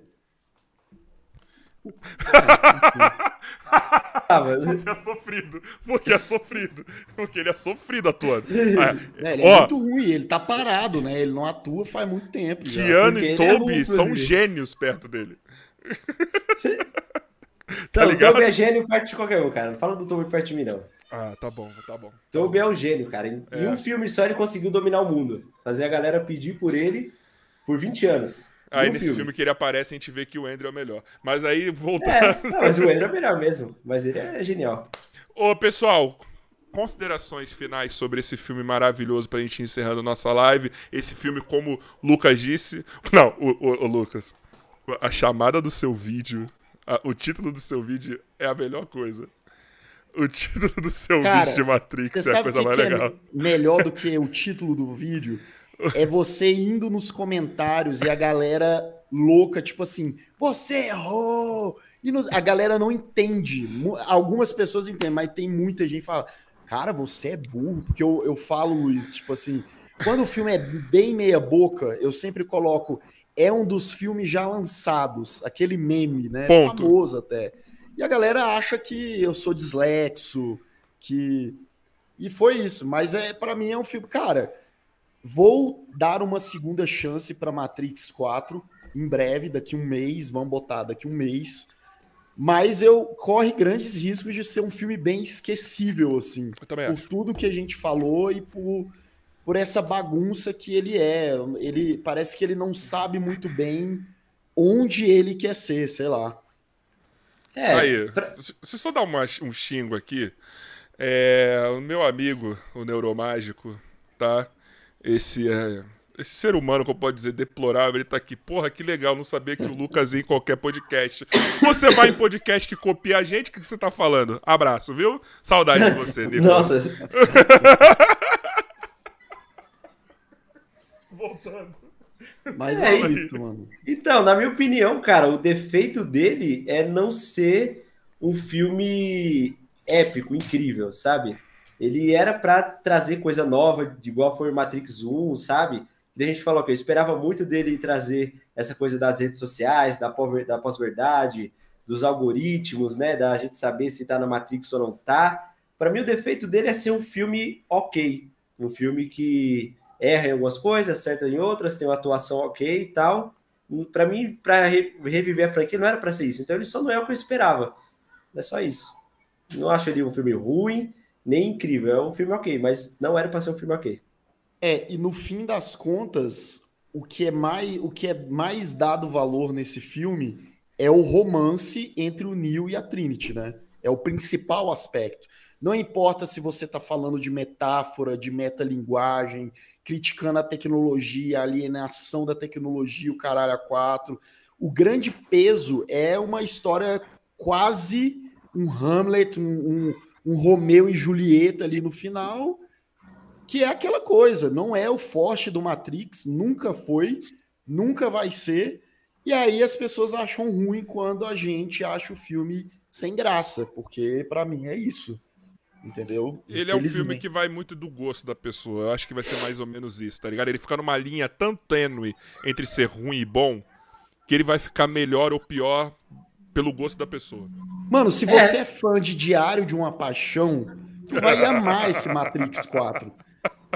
Ah, *laughs* porque é sofrido. Porque é sofrido. Porque ele é sofrido atuando. *laughs* Ah, é, ele é muito ruim, ele tá parado, né? Ele não atua faz muito tempo. Kiano e é Toby é são gênios perto dele. *laughs* tá não, ligado? Toby é gênio perto de qualquer um, cara. Não fala do Toby perto de mim, não. Ah, tá bom, tá bom. Tá Toby é um gênio, cara. Em é. um filme só ele conseguiu dominar o mundo. Fazer a galera pedir por ele por 20 anos. Aí no nesse filme. filme. que ele aparece, a gente vê que o Andrew é o melhor. Mas aí, é, voltando. É, não, mas o Andrew é o melhor mesmo. Mas ele é genial. Ô, pessoal, considerações finais sobre esse filme maravilhoso pra gente encerrando a nossa live. Esse filme, como o Lucas disse. *laughs* Não, o, o, o Lucas. A chamada do seu vídeo. A, o título do seu vídeo é a melhor coisa. O título do seu Cara, vídeo de Matrix é a coisa mais é legal. Melhor do que o título do vídeo é você indo nos comentários e a galera louca, tipo assim, você errou! E nos... a galera não entende. Algumas pessoas entendem, mas tem muita gente que fala, cara, você é burro, porque eu, eu falo, Luiz, tipo assim, quando o filme é bem meia boca, eu sempre coloco, é um dos filmes já lançados, aquele meme, né? Ponto. Famoso até. E a galera acha que eu sou dislexo, que. E foi isso, mas é para mim é um filme. Cara, Vou dar uma segunda chance para Matrix 4 em breve, daqui um mês, vamos botar daqui um mês. Mas eu corre grandes riscos de ser um filme bem esquecível, assim. por acho. tudo que a gente falou e por, por essa bagunça que ele é. Ele parece que ele não sabe muito bem onde ele quer ser, sei lá. É, Aí, pra... se só dar uma, um xingo aqui, é, o meu amigo, o Neuromágico, tá? esse é, esse ser humano, como pode dizer, deplorável, ele tá aqui. Porra, que legal não saber que o Lucas ia em qualquer podcast. Você vai em podcast que copia a gente, o que, você tá falando? Abraço, viu? Saudade de você, *laughs* Nico. Nossa. *laughs* Voltando. Mas é, é isso, mano. Então, na minha opinião, cara, o defeito dele é não ser um filme épico, incrível, sabe? Ele era para trazer coisa nova, igual foi o Matrix 1, sabe? E a gente falou que eu esperava muito dele trazer essa coisa das redes sociais, da pós-verdade, dos algoritmos, né? Da gente saber se tá na Matrix ou não tá. Para mim, o defeito dele é ser um filme ok. Um filme que erra em algumas coisas, acerta em outras, tem uma atuação ok e tal. Para mim, para reviver a franquia, não era para ser isso. Então, ele só não é o que eu esperava. É só isso. Não acho ele um filme ruim, nem incrível, é um filme ok, mas não era para ser um filme ok. É, e no fim das contas, o que é mais, o que é mais dado valor nesse filme é o romance entre o Neil e a Trinity, né? É o principal aspecto. Não importa se você está falando de metáfora, de metalinguagem, criticando a tecnologia, a alienação da tecnologia, o caralho a quatro. O grande peso é uma história quase um Hamlet, um, um um Romeu e Julieta ali no final, que é aquela coisa, não é o forte do Matrix, nunca foi, nunca vai ser. E aí as pessoas acham ruim quando a gente acha o filme sem graça, porque para mim é isso. Entendeu? Ele é um filme que vai muito do gosto da pessoa. Eu acho que vai ser mais ou menos isso, tá ligado? Ele fica numa linha tão tênue entre ser ruim e bom que ele vai ficar melhor ou pior pelo gosto da pessoa. Mano, se você é, é fã de Diário de uma Paixão, tu vai *laughs* amar esse Matrix 4.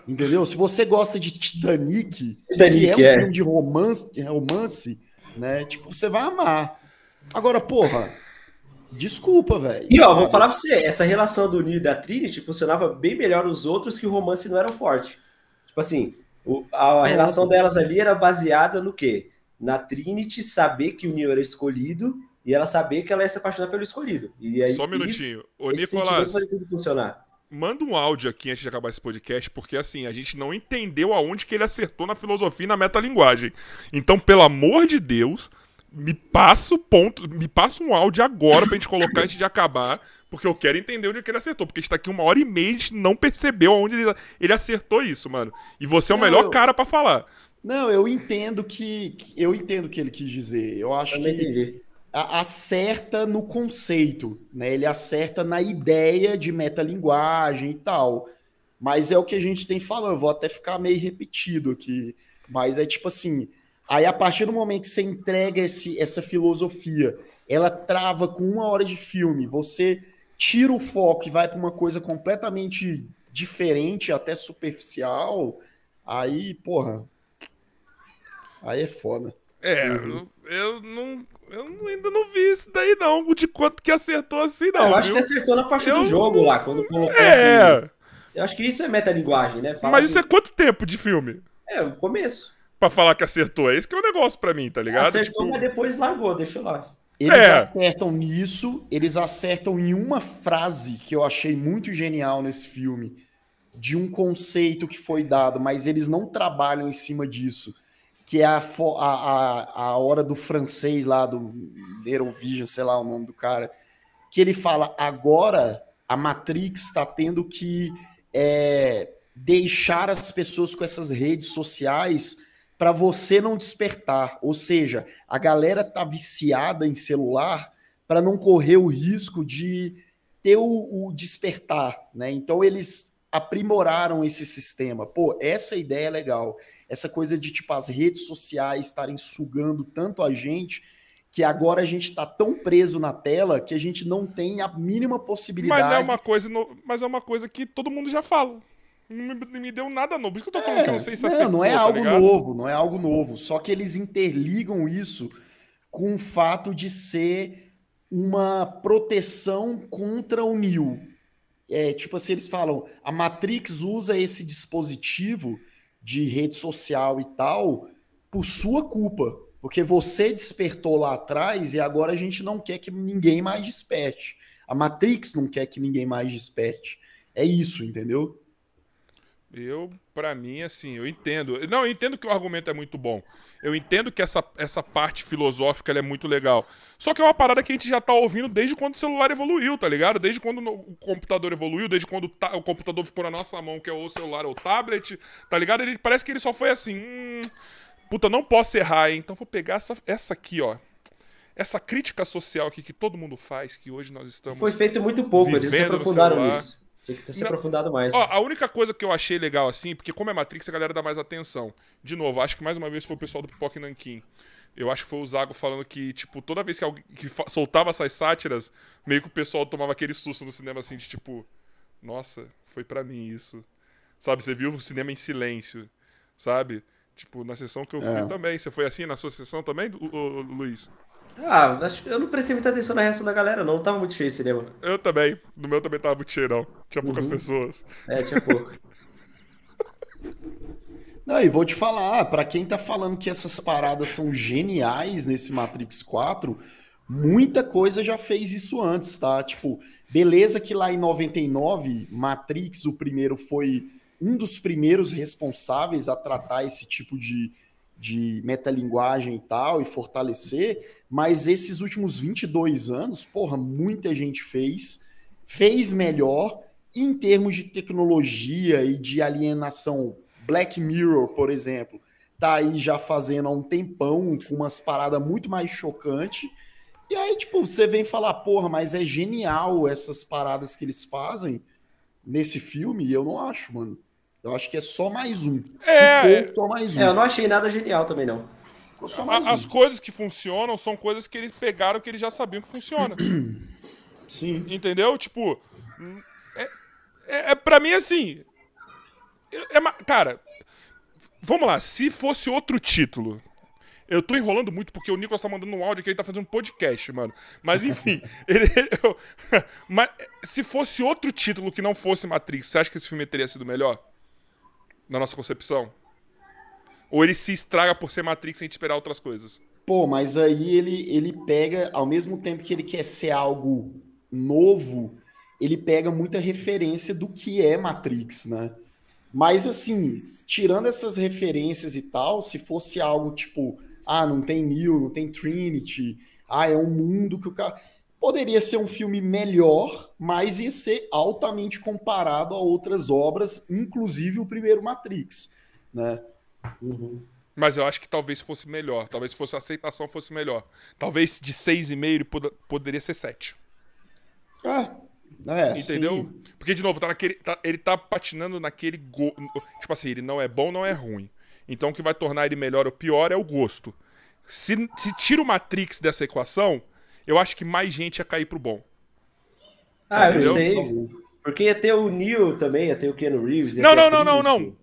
Entendeu? Se você gosta de Titanic, Titanic que é um é. filme de romance, é romance, né? Tipo, você vai amar. Agora, porra, desculpa, velho. E ó, vou falar pra você, essa relação do Neo e da Trinity funcionava bem melhor nos outros que o romance não era forte. Tipo assim, o, a, a relação delas ali era baseada no quê? Na Trinity saber que o Neo era escolhido e ela saber que ela ia se apaixonar pelo escolhido. E aí, Só um minutinho. Isso, Ô, Nicolás, tudo funcionar. manda um áudio aqui antes de acabar esse podcast, porque assim, a gente não entendeu aonde que ele acertou na filosofia e na metalinguagem. Então, pelo amor de Deus, me passa o ponto, me passa um áudio agora pra gente colocar antes de acabar, porque eu quero entender onde é que ele acertou, porque está aqui uma hora e meia e a gente não percebeu aonde ele, ele acertou isso, mano. E você é o não, melhor eu... cara para falar. Não, eu entendo que eu entendo o que ele quis dizer. Eu acho que entendi acerta no conceito, né? Ele acerta na ideia de metalinguagem e tal. Mas é o que a gente tem falando, vou até ficar meio repetido aqui. Mas é tipo assim, aí a partir do momento que você entrega esse, essa filosofia, ela trava com uma hora de filme, você tira o foco e vai para uma coisa completamente diferente, até superficial, aí, porra, aí é foda. É, uhum. eu, eu não, eu ainda não vi isso daí, não. De quanto que acertou assim, não. É, eu acho que acertou na parte eu... do jogo lá, quando colocou. É. Aqui. Eu acho que isso é metalinguagem, né? Mas isso que... é quanto tempo de filme? É, o começo. Pra falar que acertou. É esse que é o negócio pra mim, tá ligado? Acertou, tipo... mas depois largou, deixa lá. Eles é. acertam nisso, eles acertam em uma frase que eu achei muito genial nesse filme, de um conceito que foi dado, mas eles não trabalham em cima disso que é a, a, a hora do francês lá, do Eurovision, sei lá o nome do cara, que ele fala: agora a Matrix está tendo que é, deixar as pessoas com essas redes sociais para você não despertar. Ou seja, a galera tá viciada em celular para não correr o risco de ter o, o despertar, né? Então eles aprimoraram esse sistema. Pô, essa ideia é legal essa coisa de tipo as redes sociais estarem sugando tanto a gente que agora a gente está tão preso na tela que a gente não tem a mínima possibilidade. Mas é uma coisa, no... mas é uma coisa que todo mundo já fala. Não me, me deu nada novo. Por isso que eu tô falando é, que eu não sei se é é, Não, não é tá algo novo, não é algo novo. Só que eles interligam isso com o fato de ser uma proteção contra o Neo. É, tipo assim, eles falam, a Matrix usa esse dispositivo de rede social e tal, por sua culpa. Porque você despertou lá atrás e agora a gente não quer que ninguém mais desperte. A Matrix não quer que ninguém mais desperte. É isso, entendeu? Eu, para mim, assim, eu entendo. Não, eu entendo que o argumento é muito bom. Eu entendo que essa, essa parte filosófica é muito legal. Só que é uma parada que a gente já tá ouvindo desde quando o celular evoluiu, tá ligado? Desde quando o computador evoluiu, desde quando o computador ficou na nossa mão, que é o celular ou o tablet, tá ligado? Ele, parece que ele só foi assim. Hum, puta, não posso errar, hein? Então vou pegar essa, essa aqui, ó. Essa crítica social aqui que todo mundo faz, que hoje nós estamos. Foi feito muito pouco, eles se aprofundaram nisso. Tem que ter se Na... aprofundado mais. Ó, a única coisa que eu achei legal assim, porque como é Matrix, a galera dá mais atenção. De novo, acho que mais uma vez foi o pessoal do Pipoca Nankin. Eu acho que foi o Zago falando que, tipo, toda vez que alguém que soltava essas sátiras, meio que o pessoal tomava aquele susto no cinema, assim, de tipo, nossa, foi para mim isso. Sabe, você viu o cinema em silêncio, sabe? Tipo, na sessão que eu fui é. também. Você foi assim na sua sessão também, Luiz? Ah, eu não prestei muita atenção na reação da galera, não. Tava muito cheio o cinema. Eu também. No meu também tava muito cheio, não. Tinha poucas uhum. pessoas. É, tinha pouco. *laughs* Não, e vou te falar, para quem tá falando que essas paradas são geniais nesse Matrix 4, muita coisa já fez isso antes, tá? Tipo, beleza que lá em 99, Matrix, o primeiro, foi um dos primeiros responsáveis a tratar esse tipo de, de metalinguagem e tal, e fortalecer, mas esses últimos 22 anos, porra, muita gente fez, fez melhor, em termos de tecnologia e de alienação Black Mirror, por exemplo, tá aí já fazendo há um tempão com umas paradas muito mais chocantes. E aí, tipo, você vem falar, porra, mas é genial essas paradas que eles fazem nesse filme, e eu não acho, mano. Eu acho que é só mais um. É, Ficou só mais um. É, eu não achei nada genial também, não. só mais a, um. As coisas que funcionam são coisas que eles pegaram que eles já sabiam que funciona. Sim. Entendeu? Tipo, é, é, é pra mim assim, é, cara, vamos lá. Se fosse outro título. Eu tô enrolando muito porque o Nicolas tá mandando um áudio que ele tá fazendo um podcast, mano. Mas enfim. *laughs* ele, eu, *laughs* mas se fosse outro título que não fosse Matrix, você acha que esse filme teria sido melhor? Na nossa concepção? Ou ele se estraga por ser Matrix sem esperar outras coisas? Pô, mas aí ele, ele pega, ao mesmo tempo que ele quer ser algo novo, ele pega muita referência do que é Matrix, né? Mas assim, tirando essas referências e tal, se fosse algo tipo, ah, não tem Neo, não tem Trinity, ah, é um mundo que o cara. Poderia ser um filme melhor, mas ia ser altamente comparado a outras obras, inclusive o primeiro Matrix, né? Uhum. Mas eu acho que talvez fosse melhor, talvez fosse a aceitação fosse melhor. Talvez de 6,5 pod poderia ser 7. Ah, é, Entendeu? Sim. Porque, de novo, tá naquele, tá, ele tá patinando naquele. Go... Tipo assim, ele não é bom, não é ruim. Então o que vai tornar ele melhor ou pior é o gosto. Se, se tira o Matrix dessa equação, eu acho que mais gente ia cair pro bom. Ah, Entendeu? eu sei. Porque ia ter o Neil também, ia ter o Keanu Reeves. Não, não, não, não, não.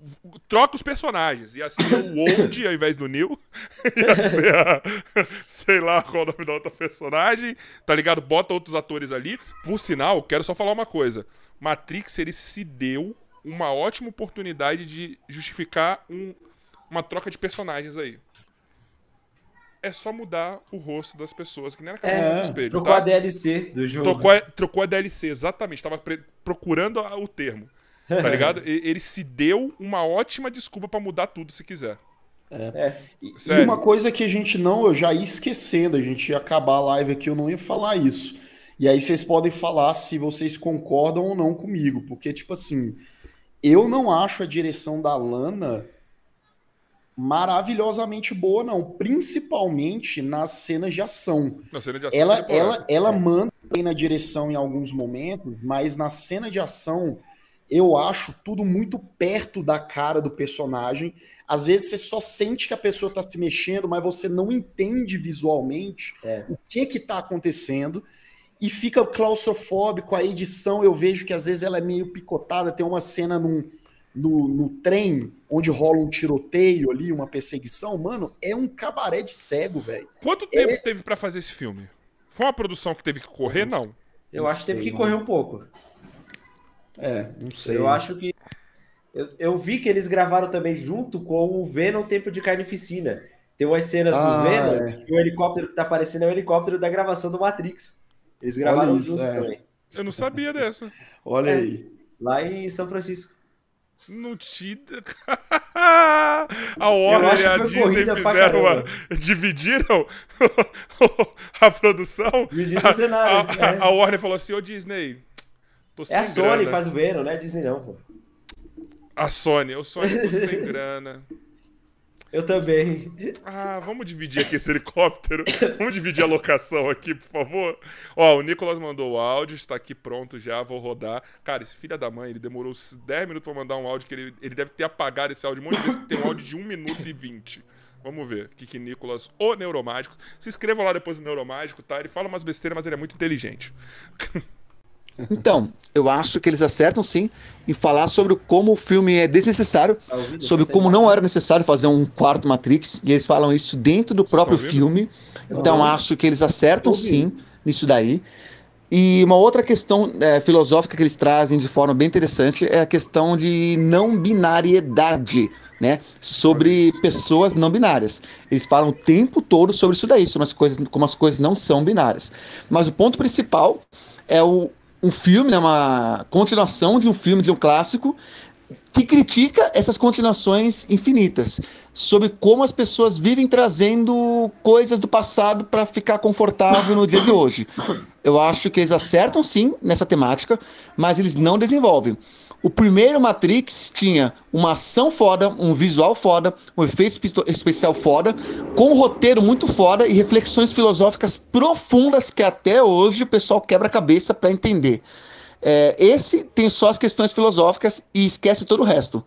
Troca os personagens. Ia ser o Old ao invés do Neil. *laughs* Ia ser a, sei lá qual é o nome da outra personagem. Tá ligado? Bota outros atores ali. Por sinal, quero só falar uma coisa. Matrix, ele se deu uma ótima oportunidade de justificar um, uma troca de personagens aí é só mudar o rosto das pessoas, que nem na casa é, do espelho. Trocou tá? a DLC do jogo. Trocou a, trocou a DLC, exatamente. Tava procurando o termo. Tá *laughs* ligado? Ele se deu uma ótima desculpa para mudar tudo se quiser. É. é. E, e, uma coisa que a gente não, eu já ia esquecendo, a gente ia acabar a live aqui, eu não ia falar isso. E aí vocês podem falar se vocês concordam ou não comigo, porque, tipo assim, eu não acho a direção da Lana maravilhosamente boa, não. Principalmente nas cenas de ação. Na cena de ação ela, é ela, né? ela é. manda bem na direção em alguns momentos, mas na cena de ação eu acho tudo muito perto da cara do personagem. Às vezes você só sente que a pessoa está se mexendo, mas você não entende visualmente é. o que que tá acontecendo e fica claustrofóbico. A edição eu vejo que às vezes ela é meio picotada, tem uma cena num no, no, trem, onde rola um tiroteio ali, uma perseguição, mano, é um cabaré de cego, velho. Quanto tempo é... teve para fazer esse filme? Foi uma produção que teve que correr, não? não eu acho que teve que correr um pouco. É, não sei. Eu acho que. Eu, eu, vi que eles gravaram também junto com o Venom Tempo de Carnificina. Tem umas cenas ah, do Venom é. o helicóptero que tá aparecendo é o helicóptero da gravação do Matrix. Eles gravaram isso, junto é. também. Eu não sabia dessa. Olha é. aí. Lá em São Francisco. Não te. *laughs* a Warner e a Disney fizeram. Uma... Dividiram *laughs* a produção. Dividiram a, o cenário. A, a, né? a, Warner falou assim: Ô Disney. Tô sem é a Sony faz o Venom, né? Disney não, pô. A Sony. O Sony tô sem grana. Eu também. Ah, vamos dividir aqui esse helicóptero. Vamos dividir a locação aqui, por favor. Ó, o Nicolas mandou o áudio, está aqui pronto já, vou rodar. Cara, esse filho da mãe, ele demorou 10 minutos para mandar um áudio, que ele, ele deve ter apagado esse áudio um monte de vezes, que tem um áudio de 1 minuto e 20. Vamos ver o que, que Nicolas, o Neuromágico. Se inscreva lá depois do Neuromágico, tá? Ele fala umas besteiras, mas ele é muito inteligente. *laughs* Então, eu acho que eles acertam sim em falar sobre como o filme é desnecessário, tá ouvindo, sobre tá como não era necessário fazer um quarto Matrix, e eles falam isso dentro do próprio filme. Então, acho que eles acertam sim nisso daí. E uma outra questão é, filosófica que eles trazem de forma bem interessante é a questão de não binariedade, né? Sobre pessoas não binárias. Eles falam o tempo todo sobre isso daí, sobre as coisas, como as coisas não são binárias. Mas o ponto principal é o um filme, né, uma continuação de um filme, de um clássico, que critica essas continuações infinitas, sobre como as pessoas vivem trazendo coisas do passado para ficar confortável no dia de hoje. Eu acho que eles acertam sim nessa temática, mas eles não desenvolvem. O primeiro Matrix tinha uma ação foda, um visual foda, um efeito especial foda, com um roteiro muito foda e reflexões filosóficas profundas que até hoje o pessoal quebra a cabeça para entender. É, esse tem só as questões filosóficas e esquece todo o resto.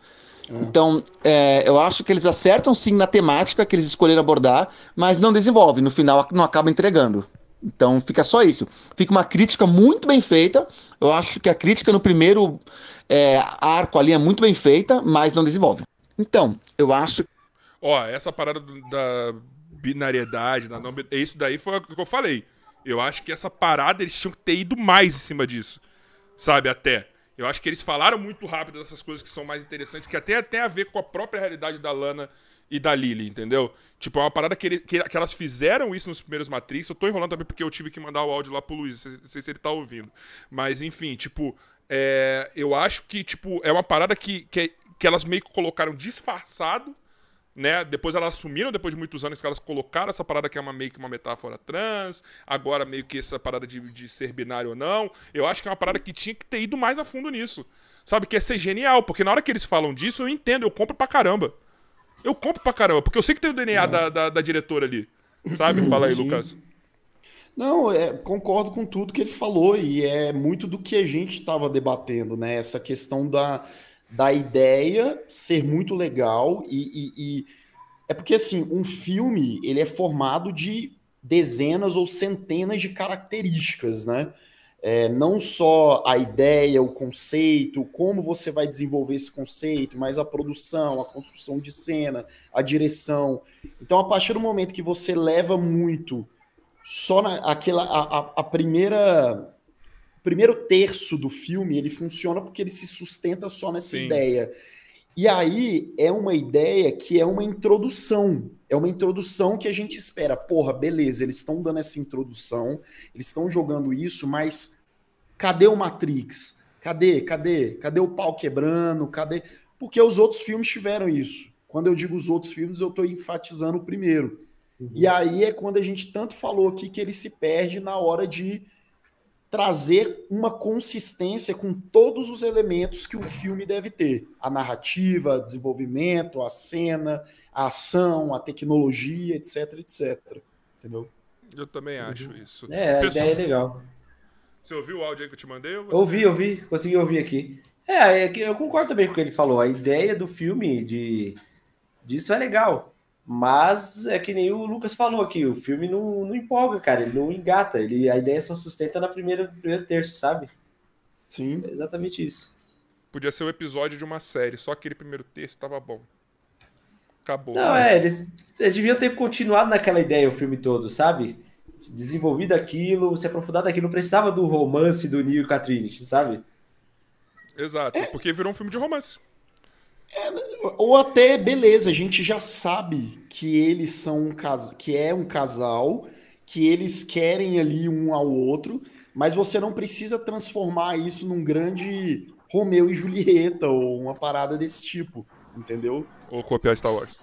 É. Então, é, eu acho que eles acertam sim na temática que eles escolheram abordar, mas não desenvolve. No final, não acaba entregando. Então, fica só isso. Fica uma crítica muito bem feita. Eu acho que a crítica no primeiro é, arco ali é muito bem feita, mas não desenvolve. Então, eu acho. Ó, essa parada da binariedade, da não... É isso daí foi o que eu falei. Eu acho que essa parada eles tinham que ter ido mais em cima disso. Sabe, até. Eu acho que eles falaram muito rápido dessas coisas que são mais interessantes, que até tem a ver com a própria realidade da Lana e da Lily, entendeu? Tipo, é uma parada que, ele, que, que elas fizeram isso nos primeiros Matrix. Eu tô enrolando também porque eu tive que mandar o áudio lá pro Luiz, não sei se ele tá ouvindo. Mas, enfim, tipo, é, eu acho que, tipo, é uma parada que, que, que elas meio que colocaram disfarçado, né? Depois elas assumiram, depois de muitos anos, que elas colocaram essa parada que é uma, meio que uma metáfora trans, agora meio que essa parada de, de ser binário ou não. Eu acho que é uma parada que tinha que ter ido mais a fundo nisso. Sabe, que é ser genial, porque na hora que eles falam disso, eu entendo, eu compro pra caramba. Eu compro pra caramba, porque eu sei que tem o DNA da, da, da diretora ali. Sabe? Fala aí, Lucas. Não, é, concordo com tudo que ele falou e é muito do que a gente estava debatendo, né? Essa questão da, da ideia ser muito legal e, e, e é porque assim um filme ele é formado de dezenas ou centenas de características, né? É, não só a ideia, o conceito, como você vai desenvolver esse conceito, mas a produção, a construção de cena, a direção. Então, a partir do momento que você leva muito só na, aquela, a, a primeira primeiro terço do filme ele funciona porque ele se sustenta só nessa Sim. ideia. E aí é uma ideia que é uma introdução. É uma introdução que a gente espera. Porra, beleza, eles estão dando essa introdução, eles estão jogando isso, mas cadê o Matrix? Cadê? Cadê? Cadê o pau quebrando? Cadê? Porque os outros filmes tiveram isso. Quando eu digo os outros filmes, eu estou enfatizando o primeiro. Uhum. E aí é quando a gente tanto falou aqui que ele se perde na hora de trazer uma consistência com todos os elementos que um filme deve ter: a narrativa, desenvolvimento, a cena, a ação, a tecnologia, etc, etc. Entendeu? Eu também uhum. acho isso. É, a ideia é legal. Você ouviu o áudio aí que eu te mandei? você... Ouvi, ouvi, consegui ouvir aqui. É, é eu concordo também com o que ele falou. A ideia do filme de disso é legal. Mas é que nem o Lucas falou aqui, o filme não, não empolga, cara, ele não engata, ele, a ideia só sustenta na primeira, no primeiro terço, sabe? Sim. É exatamente isso. Podia ser o um episódio de uma série, só aquele primeiro terço tava bom. Acabou. Não, né? é, eles, eles deviam ter continuado naquela ideia o filme todo, sabe? Desenvolvido aquilo, se aprofundado aquilo, não precisava do romance do Neil e Catherine, sabe? Exato, é. porque virou um filme de romance. É, ou até, beleza, a gente já sabe que eles são um casal, que é um casal, que eles querem ali um ao outro, mas você não precisa transformar isso num grande Romeu e Julieta ou uma parada desse tipo, entendeu? Ou copiar Star Wars.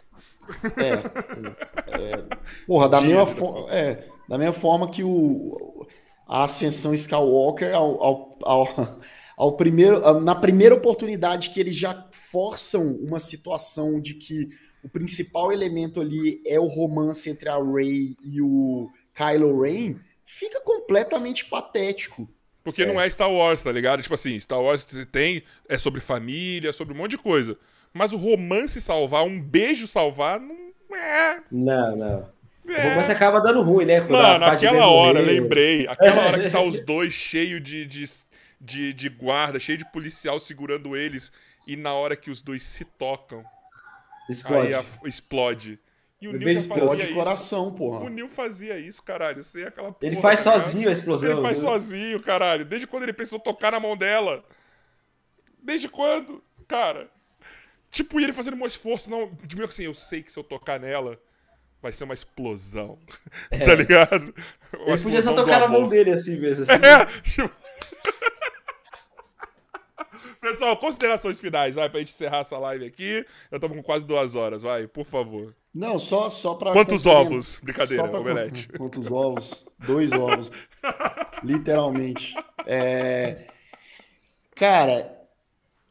É. é porra, da mesma, forma, é, da mesma forma que o, a ascensão Skywalker ao, ao, ao, *laughs* ao primeiro, na primeira oportunidade que ele já forçam uma situação de que o principal elemento ali é o romance entre a Ray e o Kylo Ren, fica completamente patético. Porque é. não é Star Wars, tá ligado? Tipo assim, Star Wars tem é sobre família, sobre um monte de coisa. Mas o romance salvar, um beijo salvar, não é. Não, não. É. O romance acaba dando ruim, né? Mano, aquela hora, lembrei. Aquela hora que tá *laughs* os dois cheio de, de, de, de guarda, cheio de policial segurando eles. E na hora que os dois se tocam, explode. A, explode. E o Nil explode isso. coração, porra. O Neil fazia isso, caralho. É aquela porra, Ele faz caralho. sozinho a explosão. Ele faz viu? sozinho, caralho. Desde quando ele pensou tocar na mão dela. Desde quando? Cara. Tipo, ele fazendo um esforço, não. De mim assim, eu sei que se eu tocar nela, vai ser uma explosão. *laughs* Tá é. tá ligado? Uma ele podia só tocar na mão dele assim mesmo. *laughs* Assim. É, tipo, Pessoal, considerações finais, vai, pra gente encerrar essa live aqui. Eu tô com quase duas horas, vai, por favor. Não, só, só pra. Quantos ovos? Brincadeira, pra... omelete. *laughs* Quantos ovos? Dois ovos. *laughs* Literalmente. É... Cara,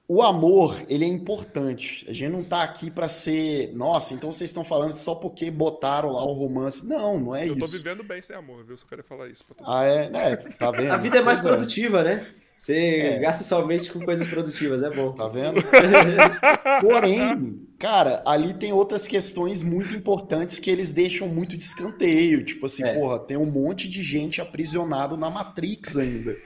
o amor, ele é importante. A gente não tá aqui para ser, nossa, então vocês estão falando só porque botaram lá o romance. Não, não é eu isso. Eu tô vivendo bem sem amor, viu? Só queria falar isso. Ah, é, é? Tá vendo? A vida é mais é. produtiva, né? Você é. gasta somente com coisas produtivas, é bom. Tá vendo? *laughs* Porém, cara, ali tem outras questões muito importantes que eles deixam muito de escanteio. Tipo assim, é. porra, tem um monte de gente aprisionado na Matrix ainda.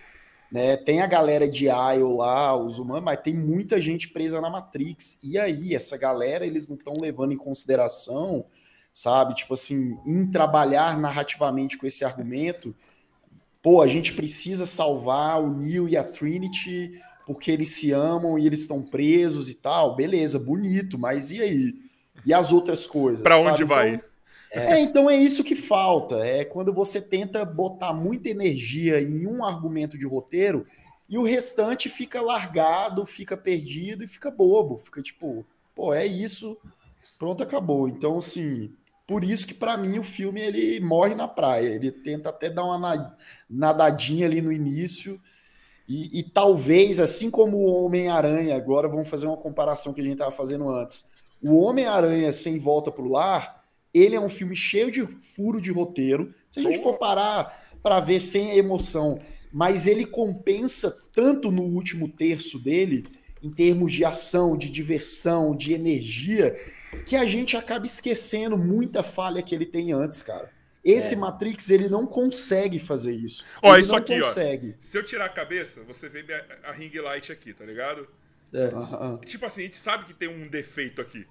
Né? Tem a galera de IO lá, os humanos, mas tem muita gente presa na Matrix. E aí, essa galera, eles não estão levando em consideração, sabe? Tipo assim, em trabalhar narrativamente com esse argumento pô, a gente precisa salvar o Neil e a Trinity porque eles se amam e eles estão presos e tal. Beleza, bonito, mas e aí? E as outras coisas? Para onde sabe? vai? Então, é. então é isso que falta. É quando você tenta botar muita energia em um argumento de roteiro e o restante fica largado, fica perdido e fica bobo. Fica tipo, pô, é isso, pronto, acabou. Então, assim, por isso que, para mim, o filme ele morre na praia. Ele tenta até dar uma nadadinha ali no início. E, e talvez, assim como o Homem-Aranha, agora vamos fazer uma comparação que a gente estava fazendo antes. O Homem-Aranha sem volta para o lar, ele é um filme cheio de furo de roteiro. Se a gente for parar para ver sem a emoção, mas ele compensa tanto no último terço dele, em termos de ação, de diversão, de energia, que a gente acaba esquecendo muita falha que ele tem antes, cara. Esse é. Matrix, ele não consegue fazer isso. Ó, ele isso aqui, consegue. ó. Se eu tirar a cabeça, você vê a, ring light aqui, tá ligado? É. Uh -huh. Tipo assim, a gente sabe que tem um defeito aqui.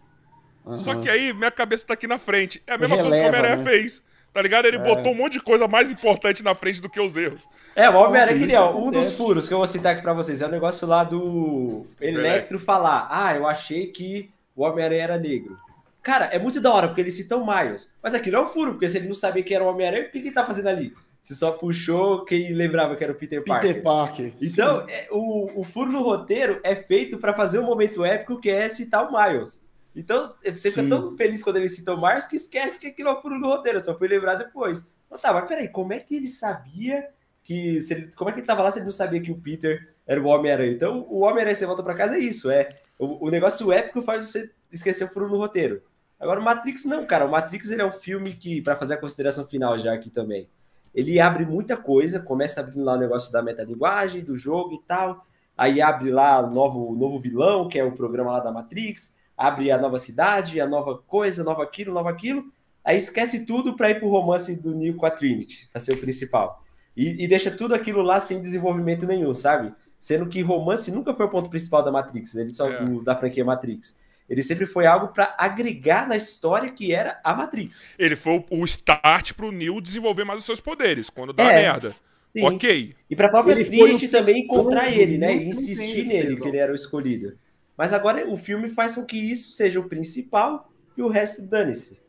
Uh -huh. Só que aí, minha cabeça tá aqui na frente. É a mesma Releva, coisa que o Homem-Aranha né? fez. Tá ligado? Ele é. botou um monte de coisa mais importante na frente do que os erros. É, o Homem-Aranha é Um dos furos que eu vou citar aqui pra vocês é o negócio lá do Electro falar. Ah, eu achei que o Homem-Aranha era negro. Cara, é muito da hora, porque eles citam Miles. Mas aquilo é um furo, porque se ele não sabia que era o Homem-Aranha, o que, que ele tá fazendo ali? Você só puxou quem lembrava que era o Peter Parker. Peter Parker. Então, é, o, o furo no roteiro é feito para fazer um momento épico que é citar o Miles. Então, você sim. fica tão feliz quando ele cita o Miles que esquece que aquilo é o furo no roteiro, só foi lembrar depois. Mas tá, mas peraí, como é que ele sabia que. Se ele, como é que ele tava lá se ele não sabia que o Peter era o Homem-Aranha? Então, o Homem-Aranha Você Volta para Casa é isso, é o, o negócio épico faz você esquecer o furo no roteiro. Agora, o Matrix não, cara. O Matrix ele é um filme que, para fazer a consideração final já aqui também, ele abre muita coisa, começa abrindo lá o negócio da metalinguagem, do jogo e tal. Aí abre lá o novo, novo vilão, que é o programa lá da Matrix. Abre a nova cidade, a nova coisa, nova aquilo, nova aquilo. Aí esquece tudo para ir pro romance do Neil com a Trinity, pra ser o principal. E, e, deixa tudo aquilo lá sem desenvolvimento nenhum, sabe? sendo que romance nunca foi o ponto principal da Matrix, né? ele só é. da franquia Matrix. Ele sempre foi algo para agregar na história que era a Matrix. Ele foi o, start pro Neo desenvolver mais os seus poderes, quando dá é, merda. Sim. Ok. E pra própria ele Trinity também encontrar ele, né? E insistir nele, que ele era o escolhido. Mas agora o filme faz com que isso seja o principal e o resto dane-se.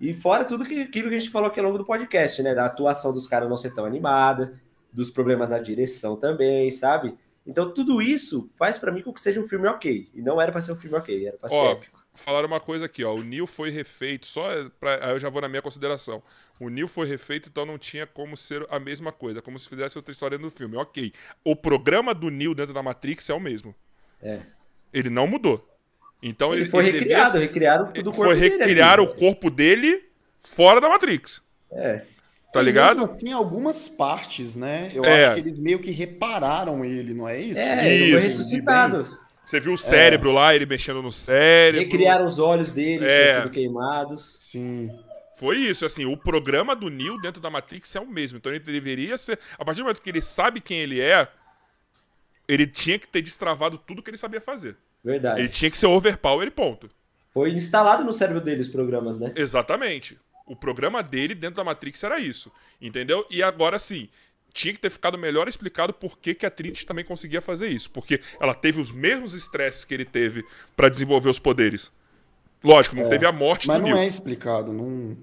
E fora tudo que, aquilo que a gente falou aqui ao longo do podcast, né? Da atuação dos caras não ser tão animada, dos problemas na direção também, sabe? Então tudo isso faz para mim com que seja um filme ok. E não era para ser um filme ok, era para ser épico. Falaram uma coisa aqui, ó. O Neil foi refeito, só é pra, aí eu já vou na minha consideração. O Neil foi refeito, então não tinha como ser a mesma coisa, como se fizesse outra história no filme. Ok. O programa do Neil dentro da Matrix é o mesmo. É. Ele não mudou. Então ele, ele foi ele recriado, devia, recriaram do corpo foi recriar o corpo dele fora da Matrix. É. Tá e ligado? Mesmo assim, algumas partes, né? Eu é. acho que eles meio que repararam ele, não é isso? É, ele isso. foi ressuscitado. Você viu o cérebro é. lá, ele mexendo no cérebro. Recriaram os olhos dele, é. sido queimados. Sim. Foi isso, assim, o programa do Neo dentro da Matrix é o mesmo. Então ele deveria ser. A partir do momento que ele sabe quem ele é, ele tinha que ter destravado tudo que ele sabia fazer. Verdade. Ele tinha que ser overpower ponto. Foi instalado no cérebro dele os programas, né? Exatamente. O programa dele dentro da Matrix era isso, entendeu? E agora sim, tinha que ter ficado melhor explicado por que, que a Trinity também conseguia fazer isso. Porque ela teve os mesmos estresses que ele teve para desenvolver os poderes. Lógico, não é, teve a morte Mas não é Neo. é explicado, não.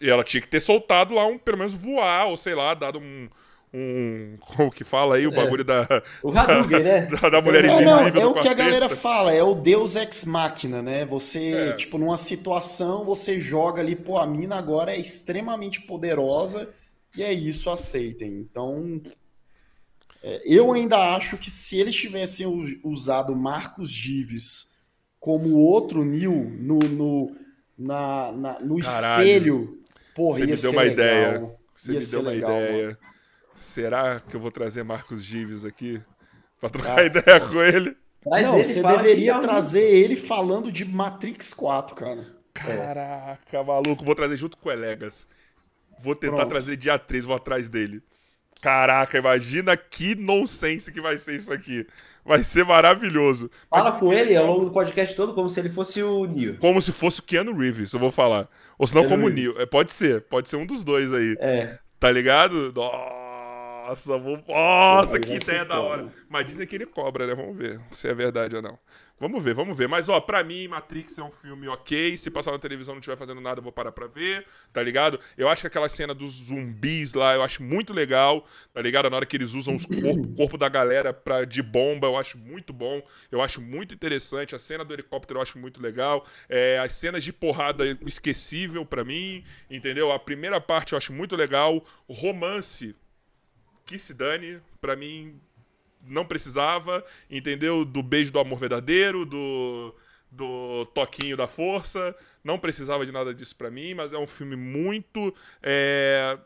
E ela tinha que ter soltado lá um, pelo menos voar, ou sei lá, dado um, um. Como que fala aí? O é. bagulho é. da. O Hadouken, né? *laughs* Da, da mulher é, invisível. Não, é o que a galera fala, é o Deus ex máquina, né? Você, é. tipo, numa situação, você joga ali, pô, a mina agora é extremamente poderosa e é isso, aceitem. Então. É, eu ainda acho que se eles tivessem usado Marcos Dives como outro Nil no, no, na, na no espelho, porra, Você ia me deu ser uma legal. ideia. Você ia me deu uma legal, ideia. Mano. Será que eu vou trazer Marcos Gives aqui para trocar ah, ideia com ele? Não, ele você deveria é trazer ele falando de Matrix 4, cara. Caraca, maluco, vou trazer junto com o Elegas. Vou tentar Pronto. trazer dia 3, vou atrás dele. Caraca, imagina que nonsense que vai ser isso aqui. Vai ser maravilhoso. Fala Mas, com ele ao longo do podcast todo como se ele fosse o Neo. Como se fosse o Keanu Reeves, eu vou falar. Ou se não como Reeves. o Neo. É, pode ser, pode ser um dos dois aí. É. Tá ligado? Nossa. Nossa, vou... Nossa, que ideia da hora. Mas dizem que ele cobra, né? Vamos ver se é verdade ou não. Vamos ver, vamos ver. Mas, ó, pra mim, Matrix é um filme ok. Se passar na televisão não estiver fazendo nada, eu vou parar pra ver, tá ligado? Eu acho que aquela cena dos zumbis lá, eu acho muito legal, tá ligado? Na hora que eles usam corpo, o corpo da galera pra, de bomba, eu acho muito bom. Eu acho muito interessante. A cena do helicóptero eu acho muito legal. É, as cenas de porrada esquecível pra mim, entendeu? A primeira parte eu acho muito legal. Romance, que se dane, para mim não precisava, entendeu? Do beijo do amor verdadeiro, do do toquinho da força, não precisava de nada disso para mim, mas é um filme muito é,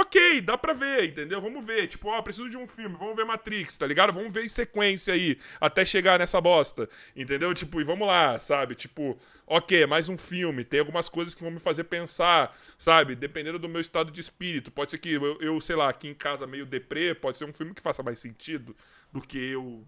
ok, dá pra ver, entendeu? Vamos ver. Tipo, ó, preciso de um filme, vamos ver Matrix, tá ligado? Vamos ver em sequência aí, até chegar nessa bosta, entendeu? Tipo, e vamos lá, sabe? Tipo, ok, mais um filme, tem algumas coisas que vão me fazer pensar, sabe? Dependendo do meu estado de espírito. Pode ser que eu, eu sei lá, aqui em casa meio deprê, pode ser um filme que faça mais sentido do que eu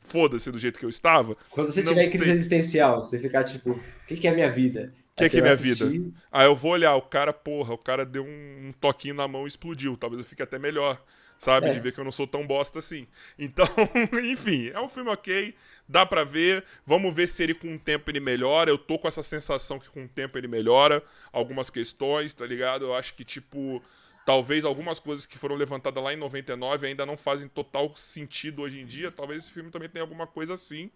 foda-se do jeito que eu estava. Quando você tiver crise existencial, você ficar tipo, o que, que é a minha vida? que é que é minha assistir... vida? Aí eu vou olhar, o cara, porra, o cara deu um, toquinho na mão e explodiu. Talvez eu fique até melhor, sabe? É. De ver que eu não sou tão bosta assim. Então, *laughs* enfim, é um filme ok, dá pra ver. Vamos ver se ele com o tempo ele melhora. Eu tô com essa sensação que com o tempo ele melhora algumas questões, tá ligado? Eu acho que, tipo, talvez algumas coisas que foram levantadas lá em 99 ainda não fazem total sentido hoje em dia. Talvez esse filme também tenha alguma coisa assim.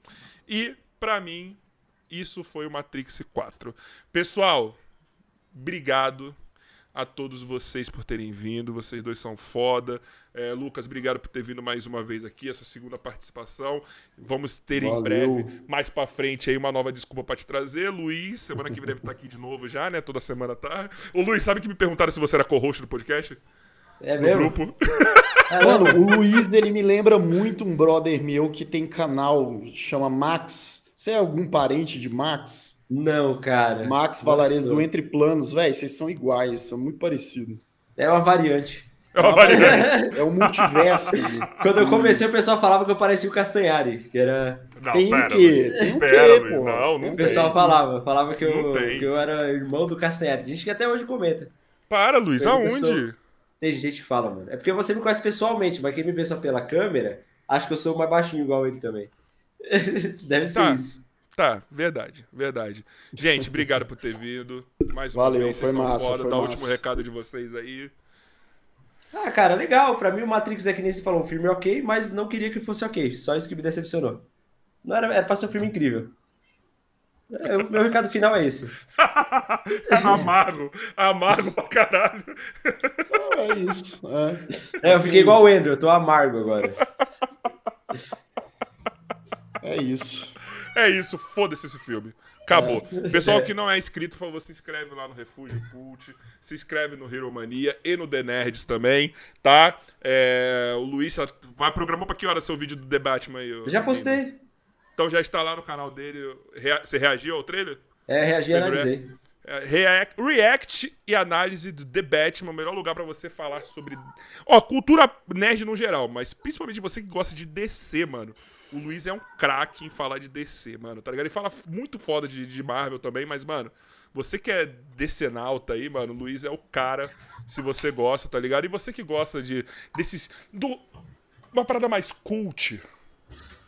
E, para mim, isso foi o Matrix 4. Pessoal, obrigado a todos vocês por terem vindo. Vocês dois são foda. É, Lucas, obrigado por ter vindo mais uma vez aqui, essa segunda participação. Vamos ter Valeu. em breve, mais para frente, aí uma nova desculpa para te trazer. Luiz, semana que vem deve estar tá aqui de novo já, né? Toda semana tá. Ô Luiz, sabe que me perguntaram se você era co-host do podcast? É no mesmo? grupo. *laughs* mano, o Luiz, ele me lembra muito um brother meu que tem canal, chama Max você é algum parente de Max? Não, cara. Max Valarenzo do Entre Planos, velho, vocês são iguais, são muito parecidos. É uma variante. É uma variante. *laughs* É um multiverso. Né? Quando eu comecei, o pessoal falava que eu parecia o Castanhari, que era. Não, tem pera, o quê? Tem pera, o quê, pô? Não, não o pessoal tem. falava, falava que eu, que eu era irmão do Castanhari. Tem gente que até hoje comenta. Para, Luiz, Pergunta aonde? Sou... Tem gente que fala, mano. É porque você me conhece pessoalmente, mas quem me vê só pela câmera, acho que eu sou mais baixinho igual ele também. *laughs* Deve ser tá. isso. Tá, verdade, verdade. Gente, obrigado por ter vindo. Mais uma Valeu, vez, foi massa, fora. Dá tá, o último recado de vocês aí. Ah, cara, legal. Pra mim, o Matrix é que nem se falou, um filme ok, mas não queria que fosse ok. Só isso que me decepcionou. Não era, era pra ser um filme incrível. É, o meu recado final é esse. *laughs* amargo, amargo pra caralho. Não, é isso. É. é, eu fiquei igual o Andrew, eu tô amargo agora. É isso. É isso, foda-se esse filme. Acabou. É. *laughs* Pessoal é. que não é inscrito, por favor, se inscreve lá no Refúgio Cult, se inscreve no Hero Mania e no The Nerds também, tá? É, o Luiz vai programar pra que hora seu vídeo do The Batman aí? Eu já postei. Então já está lá no canal dele. Rea... Você reagiu ao trailer? É, reagi e analisei. É, react, react e análise do The Batman, o melhor lugar para você falar sobre. Ó, cultura nerd no geral, mas principalmente você que gosta de DC, mano. O Luiz é um craque em falar de DC, mano, tá ligado? Ele fala muito foda de, de Marvel também, mas, mano, você que é decenalta aí, mano, o Luiz é o cara, se você gosta, tá ligado? E você que gosta de desses. Do, uma parada mais cult,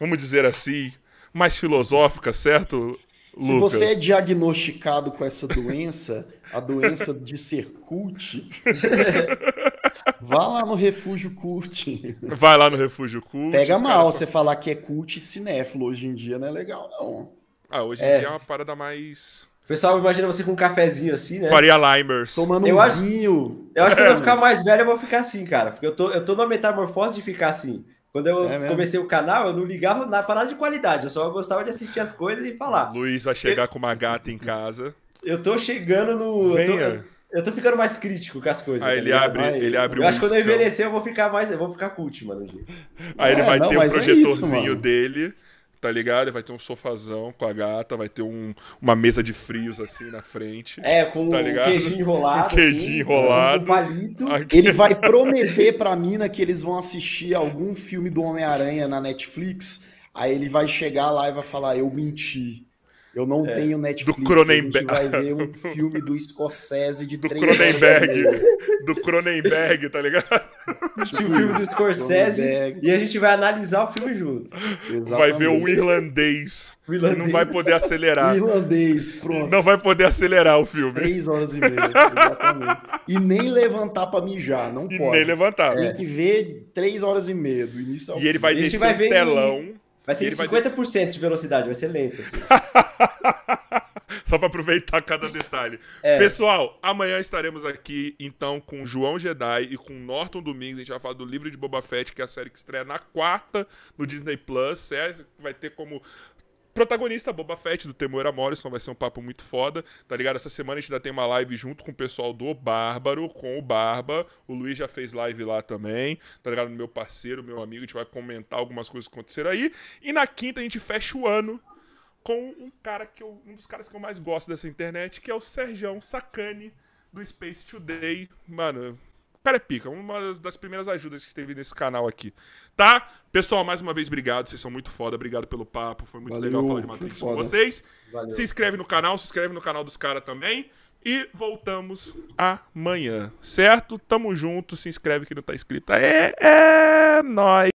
vamos dizer assim, mais filosófica, certo? Se você é diagnosticado com essa doença, a doença de ser cult, *laughs* Vá lá no Refúgio Cult. Vai lá no Refúgio Cult. Pega mal só... você falar que é cult e cinéfilo. Hoje em dia não é legal, não. Ah, hoje em é. dia é uma parada mais. O pessoal imagina você com um cafezinho assim, né? Faria Limers. Tomando eu um acho, vinho. Eu acho que quando eu é. ficar mais velho, eu vou ficar assim, cara. Porque eu tô, eu tô numa metamorfose de ficar assim. Quando eu é comecei o canal, eu não ligava na parada de qualidade, eu só gostava de assistir as coisas e falar. Luiz vai chegar eu... com uma gata em casa. Eu tô chegando no. Venha. Eu tô, eu tô ficando mais crítico com as coisas. Aí tá ele abre, vai, ele abre eu um. Eu acho que quando eu envelhecer, eu vou ficar mais. Eu vou ficar cult, mano. Aí é, ele vai não, ter o um projetorzinho é isso, dele, tá ligado? vai ter um sofazão com a gata, vai ter um, uma mesa de frios assim na frente. É, com tá um queijinho enrolado. Um queijinho assim, enrolado. Um palito. Aqui. Ele vai prometer pra mina que eles vão assistir algum filme do Homem-Aranha na Netflix. Aí ele vai chegar lá e vai falar: Eu menti. Eu não é, tenho Netflix. Do Cronenberg. A gente vai ver um *laughs* filme do Scorsese de Do Cronenberg. Do Cronenberg, tá ligado? o filme do Scorsese e a gente vai analisar o filme junto. Exatamente. Vai ver o irlandês. O irlandês. Não vai poder acelerar. O irlandês, pronto. Não vai poder acelerar o filme. Três horas e meia, exatamente. E nem levantar pra mijar, não e pode. nem levantar. Tem é. que ver três horas e meia do início ao E ele vai descer o telão. Em Vai ser 50% vai des... de velocidade, vai ser lento. Assim. *laughs* Só para aproveitar cada detalhe. É. Pessoal, amanhã estaremos aqui então com João Jedi e com Norton Domingos. A gente vai falar do livro de Boba Fett, que é a série que estreia na quarta no Disney Plus. certo? vai ter como protagonista, Boba Fett, do Temoira Morrison, vai ser um papo muito foda, tá ligado? Essa semana a gente ainda tem uma live junto com o pessoal do Bárbaro, com o Barba. O Luiz já fez live lá também, tá ligado? Meu parceiro, meu amigo, a gente vai comentar algumas coisas que aconteceram aí. E na quinta a gente fecha o ano com um cara que eu, um dos caras que eu mais gosto dessa internet, que é o Serjão Sacani do Space Today. Mano, cara é pica, uma das primeiras ajudas que teve nesse canal aqui. Tá? Pessoal, mais uma vez, obrigado. Vocês são muito foda. Obrigado pelo papo. Foi muito Valeu, legal falar de Matrix com vocês. Valeu. Se inscreve no canal, se inscreve no canal dos caras também. E voltamos amanhã, certo? Tamo junto. Se inscreve que não tá inscrito. É, é nóis.